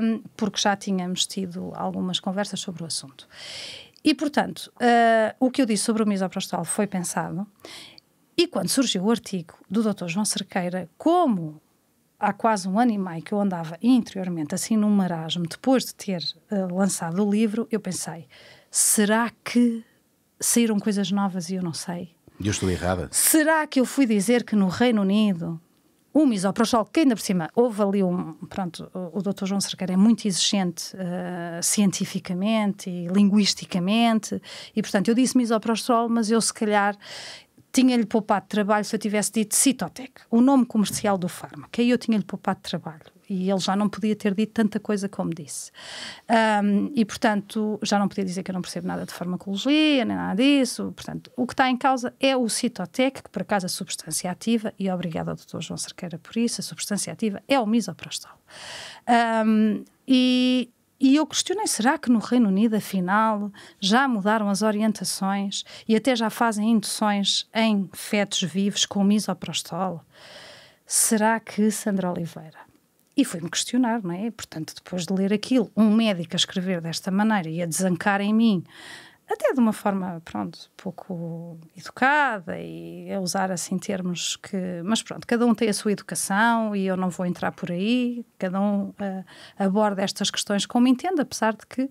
um, porque já tínhamos tido algumas conversas sobre o assunto. E, portanto, uh, o que eu disse sobre o misoprostol foi pensado e quando surgiu o artigo do Dr. João Cerqueira, como há quase um ano e meio que eu andava interiormente assim num marasmo, depois de ter uh, lançado o livro, eu pensei: será que saíram coisas novas e eu não sei? E eu estou errada? Será que eu fui dizer que no Reino Unido o misoprostol, que ainda por cima houve ali um. Pronto, o Dr. João Cerqueira é muito exigente uh, cientificamente e linguisticamente, e portanto eu disse misoprostol, mas eu se calhar tinha-lhe poupado trabalho se eu tivesse dito Citotec, o nome comercial do fármaco. Aí eu tinha-lhe poupado trabalho e ele já não podia ter dito tanta coisa como disse. Um, e, portanto, já não podia dizer que eu não percebo nada de farmacologia, nem nada disso. Portanto, o que está em causa é o Citotec, que por acaso é substância ativa, e obrigada ao Dr. João Cerqueira por isso, a substância é ativa é o misoprostol. Um, e e eu questionei: será que no Reino Unido, afinal, já mudaram as orientações e até já fazem induções em fetos vivos com misoprostol? Será que Sandra Oliveira? E fui-me questionar, não é? Portanto, depois de ler aquilo, um médico a escrever desta maneira e a desancar em mim até de uma forma, pronto, pouco educada e a usar assim termos que. Mas pronto, cada um tem a sua educação e eu não vou entrar por aí, cada um uh, aborda estas questões como entende, apesar de que, um,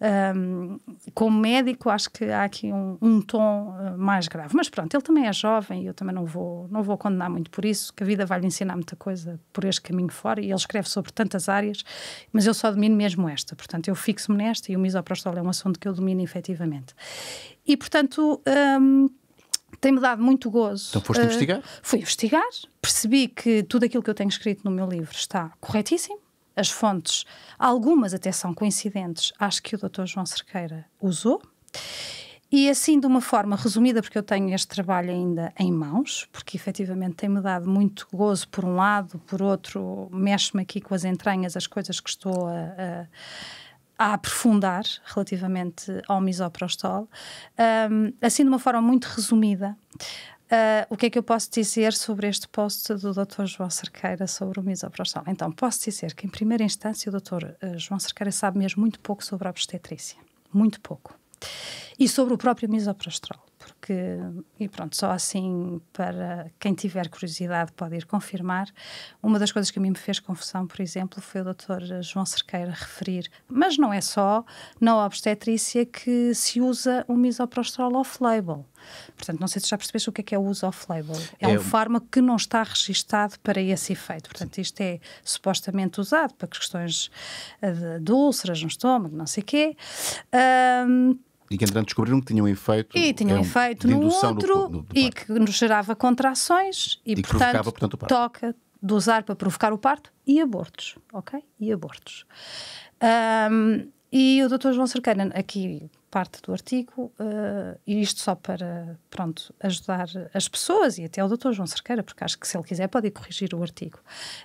ehm, como médico, acho que há aqui um, um tom uh, mais grave. Mas pronto, ele também é jovem e eu também não vou, não vou condenar muito por isso, que a vida vai lhe ensinar muita coisa por este caminho fora e ele escreve sobre tantas áreas, mas eu só domino mesmo esta, portanto eu fixo-me nesta e o misoprostol é um assunto que eu domino efetivamente. Exatamente. E, portanto, um, tem-me dado muito gozo. Então foste uh, investigar? Fui investigar, percebi que tudo aquilo que eu tenho escrito no meu livro está corretíssimo. As fontes, algumas até são coincidentes, acho que o Dr. João Cerqueira usou. E assim, de uma forma resumida, porque eu tenho este trabalho ainda em mãos, porque efetivamente tem-me dado muito gozo por um lado, por outro, mexe-me aqui com as entranhas, as coisas que estou a, a a aprofundar relativamente ao misoprostol, um, assim de uma forma muito resumida. Uh, o que é que eu posso dizer sobre este post do Dr. João Cerqueira sobre o misoprostol? Então, posso dizer que, em primeira instância, o Dr. Ah, João Cerqueira sabe mesmo muito pouco sobre a obstetrícia. Muito pouco. E sobre o próprio misoprostol, porque, e pronto, só assim para quem tiver curiosidade pode ir confirmar. Uma das coisas que a mim me fez confusão, por exemplo, foi o doutor João Cerqueira referir, mas não é só na obstetrícia que se usa o misoprostol off-label. Portanto, não sei se já percebeste o que é que é o uso off-label. É, é, um fármaco que não está registado para esse efeito. Portanto, isto é supostamente usado para questões de, eh, de úlceras no estômago, não sei o quê, um, e que entretanto descobriram que tinham um efeito. E tinham é um efeito no outro do, do, e que nos gerava contrações e, e portanto, portanto toca de usar para provocar o parto e abortos, ok? E abortos. Um, e o Dr. João Cercana, aqui parte do artigo, uh, e isto só para, pronto, ajudar as pessoas e até o Dr. João Cerqueira, porque acho que se ele quiser pode ir corrigir o artigo.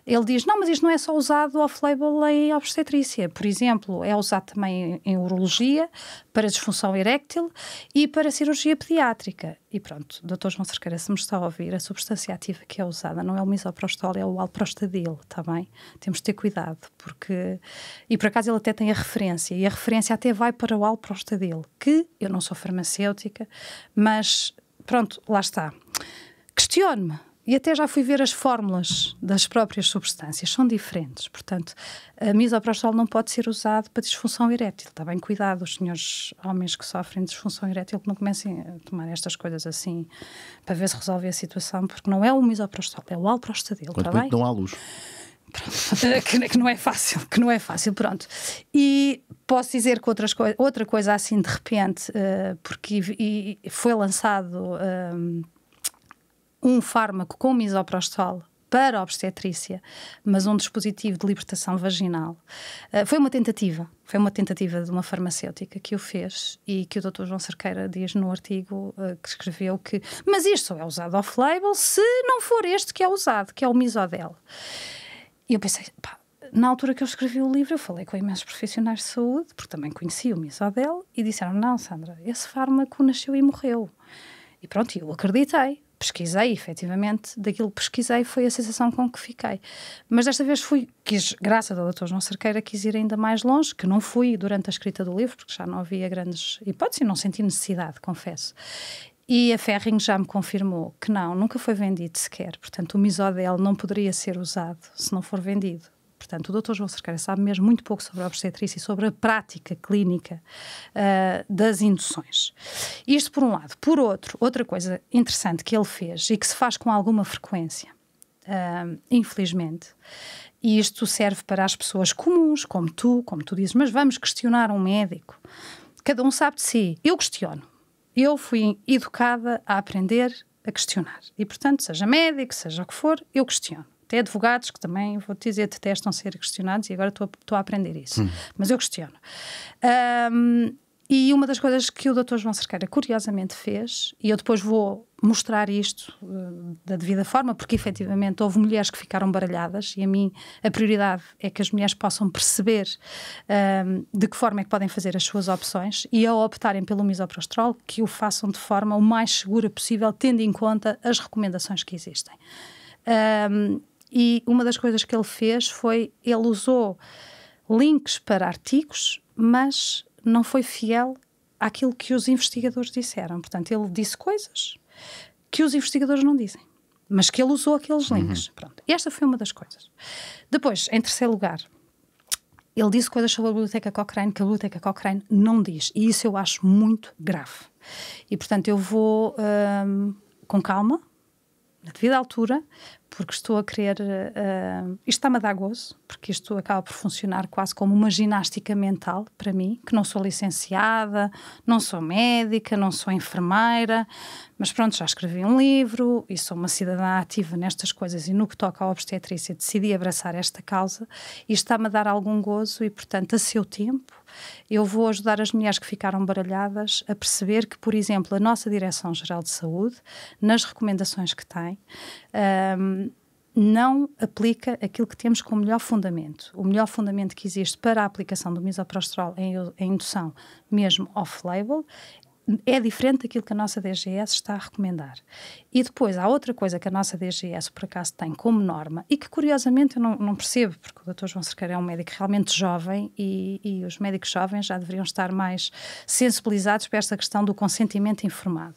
Ele diz, não, mas isto não é só usado off-label em obstetrícia, por exemplo, é usado também em, urologia, para disfunção eréctil e para cirurgia pediátrica. E pronto, Dr. João Cerqueira, se me está a ouvir, a substância ativa que é usada não é o misoprostol, é o alprostadil, está bem? Temos de ter cuidado, porque... E por acaso ele até tem a referência, e a referência até vai para o alprostadil, dele, que eu não sou farmacêutica, mas pronto, lá está. questione me E até já fui ver as fórmulas das próprias substâncias, são diferentes. Portanto, a misoprostol não pode ser usado para disfunção erétil. Está bem cuidado, os senhores homens que sofrem de disfunção erétil que não comecem a tomar estas coisas assim para ver se resolve a situação, porque não é o misoprostol, é o alprostadil. Está bem? Não há luz. que, não é fácil, que não é fácil, pronto. E posso dizer que outras outra coisa assim de repente, uh, porque foi lançado um, eh, um fármaco com misoprostol para obstetrícia, mas um dispositivo de libertação vaginal. Uh, foi uma tentativa, foi uma tentativa de uma farmacêutica que o fez e que o Dr. João Cerqueira diz no artigo uh, que escreveu que, mas isto só é usado off-label se não for este que é usado, que é o misodel. E eu pensei, pá, na altura que eu escrevi o livro, eu falei com imensos profissionais de saúde, porque também conheci o Misodel, e disseram: Não, Sandra, esse fármaco nasceu e morreu. E pronto, eu acreditei. Pesquisei, efetivamente, daquilo que pesquisei foi a sensação com que fiquei. Mas desta vez fui, quis, graças ao Dr. João Cerqueira, quis ir ainda mais longe, que não fui durante a escrita do livro, porque já não havia grandes hipóteses e não senti necessidade, confesso. E a Ferring já me confirmou que não, nunca foi vendido sequer. Portanto, o misodel não poderia ser usado se não for vendido. Portanto, o Dr. João Cerqueira sabe mesmo muito pouco sobre a obstetrícia e sobre a prática clínica uh, das induções. Isto por um lado. Por outro, outra coisa interessante que ele fez e que se faz com alguma frequência, uh, infelizmente, e isto serve para as pessoas comuns, como tu, como tu dizes, mas vamos questionar um médico. Cada um sabe de si. Eu questiono eu fui educada a aprender a questionar. E, portanto, seja médico, seja o que for, eu questiono. Até advogados que também, vou te dizer, detestam ser questionados e agora estou a, a aprender isso. Hum. Mas eu questiono. Um, e uma das coisas que o Dr. João Cerqueira curiosamente fez, e eu depois vou mostrar isto uh, da devida forma, porque efetivamente houve mulheres que ficaram baralhadas e a mim a prioridade é que as mulheres possam perceber uh, de que forma é que podem fazer as suas opções e ao optarem pelo misoprostrol que o façam de forma o mais segura possível, tendo em conta as recomendações que existem. Uh, e uma das coisas que ele fez foi, ele usou links para artigos, mas não foi fiel àquilo que os investigadores disseram. Portanto, ele disse coisas que os investigadores não dizem, mas que ele usou aqueles uhum. links. Uhum. Pronto, esta foi uma das coisas. Depois, em terceiro lugar, ele disse coisas sobre a Biblioteca Cochrane que a Biblioteca Cochrane não diz, e isso eu acho muito grave. E, portanto, eu vou hum, com calma, na devida altura, porque estou a querer. Uh, isto está-me a dar gozo, porque isto acaba por funcionar quase como uma ginástica mental para mim, que não sou licenciada, não sou médica, não sou enfermeira, mas pronto, já escrevi um livro e sou uma cidadã ativa nestas coisas e no que toca à obstetrícia decidi abraçar esta causa. Isto está-me a dar algum gozo e, portanto, a seu tempo, eu vou ajudar as mulheres que ficaram baralhadas a perceber que, por exemplo, a nossa Direção-Geral de Saúde, nas recomendações que tem, um, ehm, não aplica aquilo que temos como melhor fundamento. O melhor fundamento que existe para a aplicação do misoprostrol em, em indução, mesmo off-label, é diferente daquilo que a nossa DGS está a recomendar. E depois há outra coisa que a nossa DGS, por acaso, tem como norma e que, curiosamente, eu não, não percebo, porque o Dr. João Cerqueira é um médico realmente jovem e, e, os médicos jovens já deveriam estar mais sensibilizados para esta questão do consentimento informado.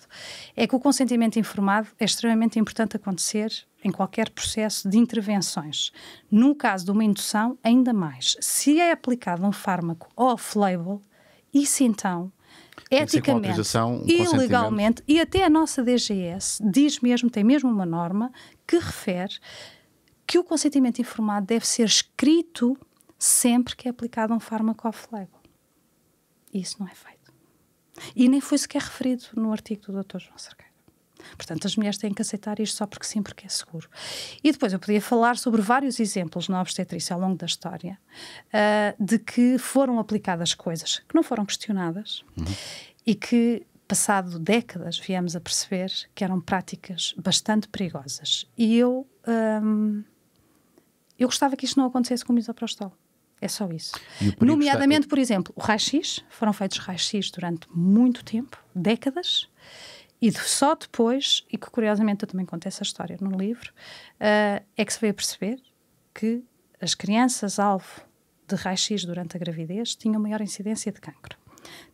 É que o consentimento informado é extremamente importante acontecer em qualquer processo de intervenções. No caso de uma indução, ainda mais. Se é aplicado um fármaco off-label, isso então eticamente, ilegalmente, e até a nossa DGS diz mesmo, tem mesmo uma norma que refere que o consentimento informado deve ser escrito sempre que é aplicado um fármaco off-label. Isso não é feito. E nem foi sequer referido no artigo do Dr. João Cercado. Portanto, as mulheres têm que aceitar isto só porque sim, porque é seguro. E depois eu podia falar sobre vários exemplos na obstetrícia ao longo da história uh, de que foram aplicadas coisas que não foram questionadas uhum. e que passado décadas viemos a perceber que eram práticas bastante perigosas. E eu um, eu gostava que isto não acontecesse com o misoprostol. É só isso. Nomeadamente, está... por exemplo, o raio-x. Foram feitos raio-x durante muito tempo, décadas, e só depois, e que curiosamente eu também contei essa história no livro, uh, é que se veio a perceber que as crianças alvo de raio-x durante a gravidez tinham maior incidência de cancro.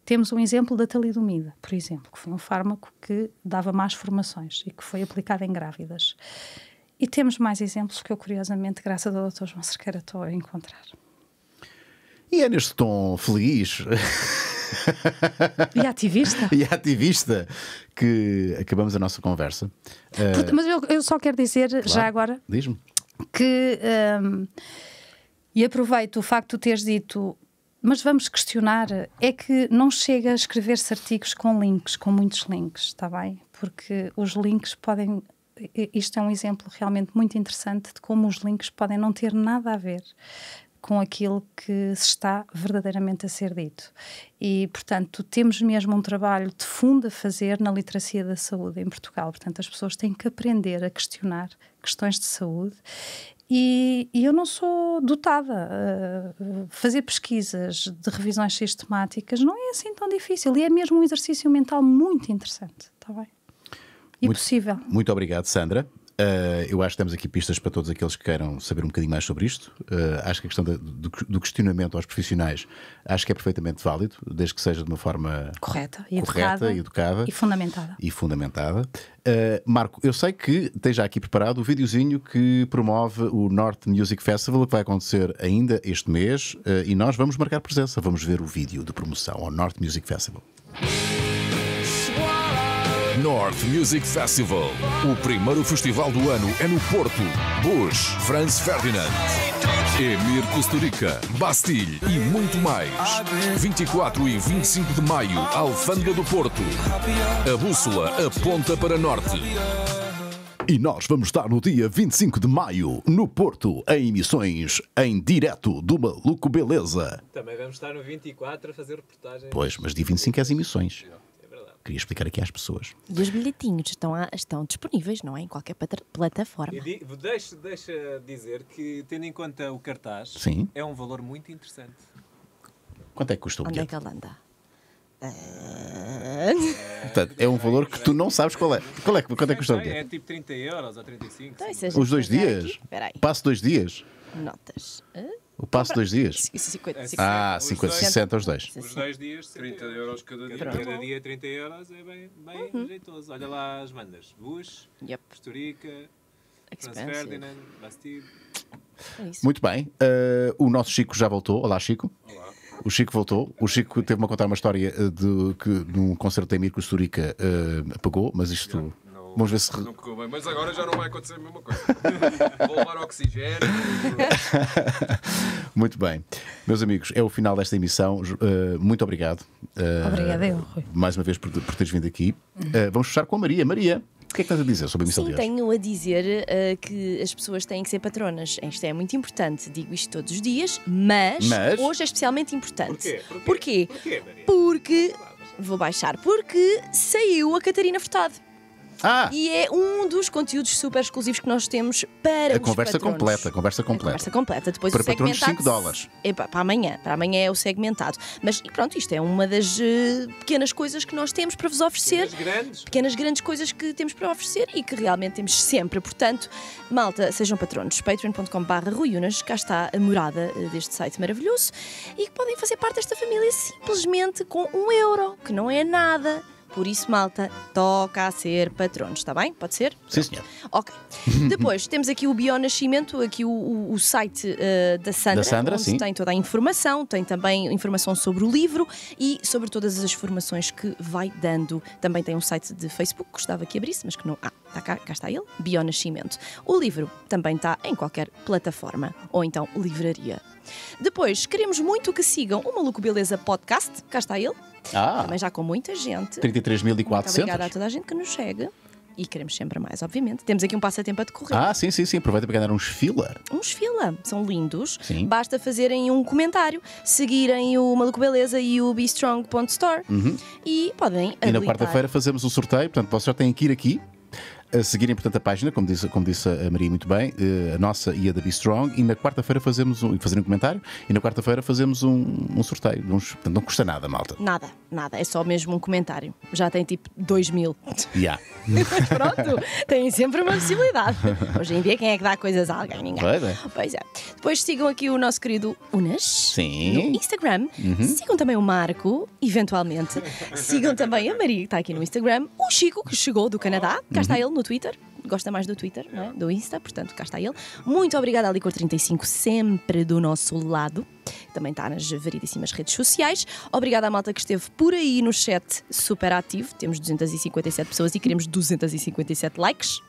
Temos um exemplo da talidomida, por exemplo, que foi um fármaco que dava más formações e que foi aplicado em grávidas. E temos mais exemplos que eu, curiosamente, graças ao Dr. João Cerqueira, estou a encontrar. E é neste tom feliz E ativista. e ativista, que acabamos a nossa conversa. Porque, eh, mas eu, eu, só quero dizer, claro. já agora, diz-me que. Um, ehm, e aproveito o facto de teres dito mas vamos questionar. É que não chega a escrever-se artigos com links, com muitos links, está bem? Porque os links podem. Isto é um exemplo realmente muito interessante de como os links podem não ter nada a ver com aquilo que se está verdadeiramente a ser dito. E, portanto, temos mesmo um trabalho de fundo a fazer na literacia da saúde em Portugal. Portanto, as pessoas têm que aprender a questionar questões de saúde e, e, eu não sou dotada. Uh, fazer pesquisas de revisões sistemáticas não é assim tão difícil e é mesmo um exercício mental muito interessante, está bem? E muito, possível. Muito obrigado, Sandra. Uh, eu acho que temos aqui pistas para todos aqueles que queiram saber um bocadinho mais sobre isto. Uh, acho que a questão do, do, questionamento aos profissionais acho que é perfeitamente válido, desde que seja de uma forma correta, e correta educada, e educada e fundamentada. E fundamentada. Uh, Marco, eu sei que tens já aqui preparado o videozinho que promove o North Music Festival, que vai acontecer ainda este mês, e nós vamos marcar presença, vamos ver o vídeo de promoção ao North Music Festival. North Music Festival. O primeiro festival do ano é no Porto. Bush, Franz Ferdinand, Emir Costurica, Bastille e muito mais. 24 e 25 de maio, Alfândega do Porto. A bússola aponta para norte. E nós vamos estar no dia 25 de maio, no Porto, em emissões em direto do Maluco Beleza. Também vamos estar no 24 a fazer reportagem. Pois, mas dia 25 é as emissões queria explicar aqui às pessoas. E os bilhetinhos estão, a, estão disponíveis, não é? Em qualquer plataforma. deixa, deixa dizer que, tendo em conta o cartaz, Sim. é um valor muito interessante. Quanto é que custa o Onde é bilhete? Onde é que ele anda? Ah. Portanto, é um valor que tu não sabes qual é. Qual é quanto é que custa o bilhete? É tipo 30 euros ou 35. Então, Os dois dias? Passo dois dias? Notas. Uh? O passo dois dias? 50, 50. É ah, 50, 60 aos 10. Os 10 dias, 30 euros cada dia. Pronto. Cada dia 30 euros é bem, bem uhum. jeitoso. Olha lá as bandas. Bush, yep. Costa Rica, Franz Ferdinand, Bastille. É Muito bem. Uh, o nosso Chico já voltou. Olá, Chico. Olá. O Chico voltou. O Chico teve-me a contar uma história uh, de, que, num concerto em Mir que o uh, apagou, mas isto Vamos ver se. Não correu bem, mas agora já não vai acontecer a mesma coisa. Vou levar oxigênio. muito bem. Meus amigos, é o final desta emissão. Eh, muito obrigado. Eh, Obrigada, eu, Rui. Mais uma vez por, por teres vindo aqui. Eh, vamos fechar com a Maria. Maria. O que é que estás a dizer sobre a missão Sim, de hoje? tenho a dizer uh, que as pessoas têm que ser patronas. Isto é muito importante, digo isto todos os dias, mas, mas... hoje é especialmente importante. Porquê? Porquê? Porquê? Porquê Porque. Vou baixar. Porque saiu a Catarina Furtado. Ah. E é um dos conteúdos super exclusivos que nós temos para a os conversa patronos. completa, a conversa completa. A conversa completa. Depois para patronos 5 dólares. É para, amanhã, para amanhã é o segmentado. Mas pronto, isto é uma das uh, pequenas coisas que nós temos para vos oferecer. Pequenas grandes. Pequenas grandes coisas que temos para oferecer e que realmente temos sempre. Portanto, malta, sejam patronos. patreon.com.br cá está a morada eh, deste site maravilhoso e que podem fazer parte desta família simplesmente com um euro, que não é nada. Por isso, malta, toca a ser patronos, está bem? Pode ser? Sim, senhor. Ok. Depois temos aqui o Bionascimento, aqui o, o, o site uh, da Sandra, da Sandra onde sim. tem toda a informação, tem também informação sobre o livro e sobre todas as formações que vai dando. Também tem um site de Facebook, gostava que abrisse, mas que não há está cá, cá está ele, Bionascimento. O livro também está em qualquer plataforma ou então livraria. Depois, queremos muito que sigam o Maluco Beleza Podcast, cá está ele. Ah. Também já com muita gente. 33.400. Obrigada a toda a gente que nos chega e queremos sempre mais, obviamente. Temos aqui um passatempo a decorrer. Ah, sim, sim, sim. Aproveita para ganhar uns fila. Uns fila. São lindos. Sim. Basta fazerem um comentário, seguirem o Maluco Beleza e o BeStrong.store uhum. e podem habilitar. E na quarta-feira fazemos o sorteio, portanto, vocês já têm que ir aqui a seguirem, portanto, a página, como disse, como disse a Maria muito bem, eh, a nossa e a da Be Strong, e na quarta-feira fazemos um, fazerem um comentário, e na quarta-feira fazemos um, um sorteio. Uns, portanto, não custa nada, malta. Nada, nada, é só mesmo um comentário. Já tem tipo 2 mil. Já. pronto, tem sempre uma possibilidade. Hoje em dia, quem é que dá coisas a alguém? Ninguém. Pois é. Pois é. Depois sigam aqui o nosso querido Unas. Sim. No Instagram. Uhum. Sigam também o Marco, eventualmente. Sigam também a Maria, que está aqui no Instagram. O Chico, que chegou do Canadá. Cá está uhum. ele no Twitter, gosta mais do Twitter, é? é? do Insta, portanto cá está ele. Muito obrigada à Licor35, sempre do nosso lado. Também está nas variedíssimas redes sociais. Obrigada à malta que esteve por aí no chat super ativo. Temos 257 pessoas e queremos 257 likes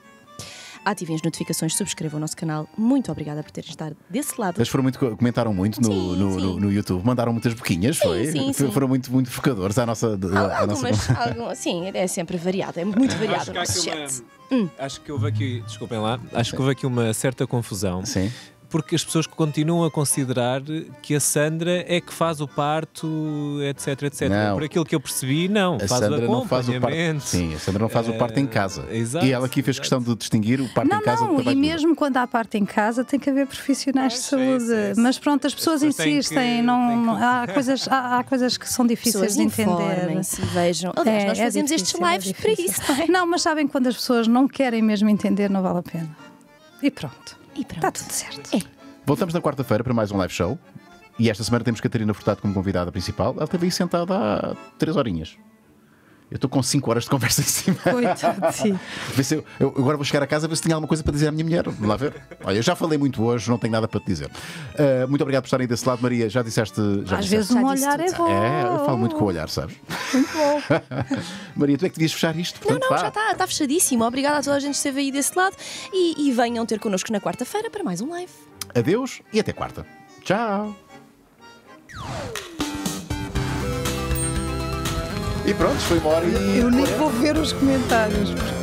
ativem as notificações, subscrevam o nosso canal. Muito obrigada por terem estado desse lado. foram muito, comentaram muito no, sim, no, sim. no, no YouTube, mandaram muitas boquinhas, sim, foi? Sim, foram sim. muito, muito focadores à nossa. À, algumas, nossa... sim, é sempre variado, é muito variado. Acho que, uma, hum. acho que houve aqui, desculpem lá, acho que houve aqui uma certa confusão. Sim porque as pessoas continuam a considerar que a Sandra é que faz o parto, etc, etc. Não. Por aquilo que eu percebi, não. A faz Sandra o não faz o parto. Sim, a Sandra não faz o eh, parto em casa. Exato, e ela aqui fez exato. questão de distinguir o parto não, em casa não, do trabalho. E mesmo quando há parto em casa, tem que haver profissionais é, de saúde. É mas pronto, as pessoas, as pessoas insistem. Que, não, que... há, coisas, há, há, coisas que são difíceis de entender. Se vejam. É, Aliás, nós é fazemos estes lives para isso. Não, mas sabem quando as pessoas não querem mesmo entender, não vale a pena. E pronto. E pronto. Está tudo certo. É. Voltamos na quarta-feira para mais um live show. E esta semana temos Catarina Furtado como convidada principal. Ela esteve aí sentada há três horinhas. Eu estou com 5 horas de conversa em cima. Coitado, sim. Eu, eu, agora vou chegar a casa ver se tenho alguma coisa para dizer à minha mulher. Vamos lá ver. Olha, eu já falei muito hoje, não tenho nada para te dizer. Uh, muito obrigado por estarem desse lado, Maria. Já disseste. Já Às disseste. vezes um olhar é bom. É, eu falo muito com o olhar, sabes? Muito bom. Maria, tu é que devias fechar isto? Portanto, não, não, já está, está fechadíssimo. Obrigada a toda a gente que esteve aí desse lado e, e venham ter connosco na quarta-feira para mais um live. Adeus e até quarta. Tchau. E pronto, foi embora e. Eu nem vou ver os comentários.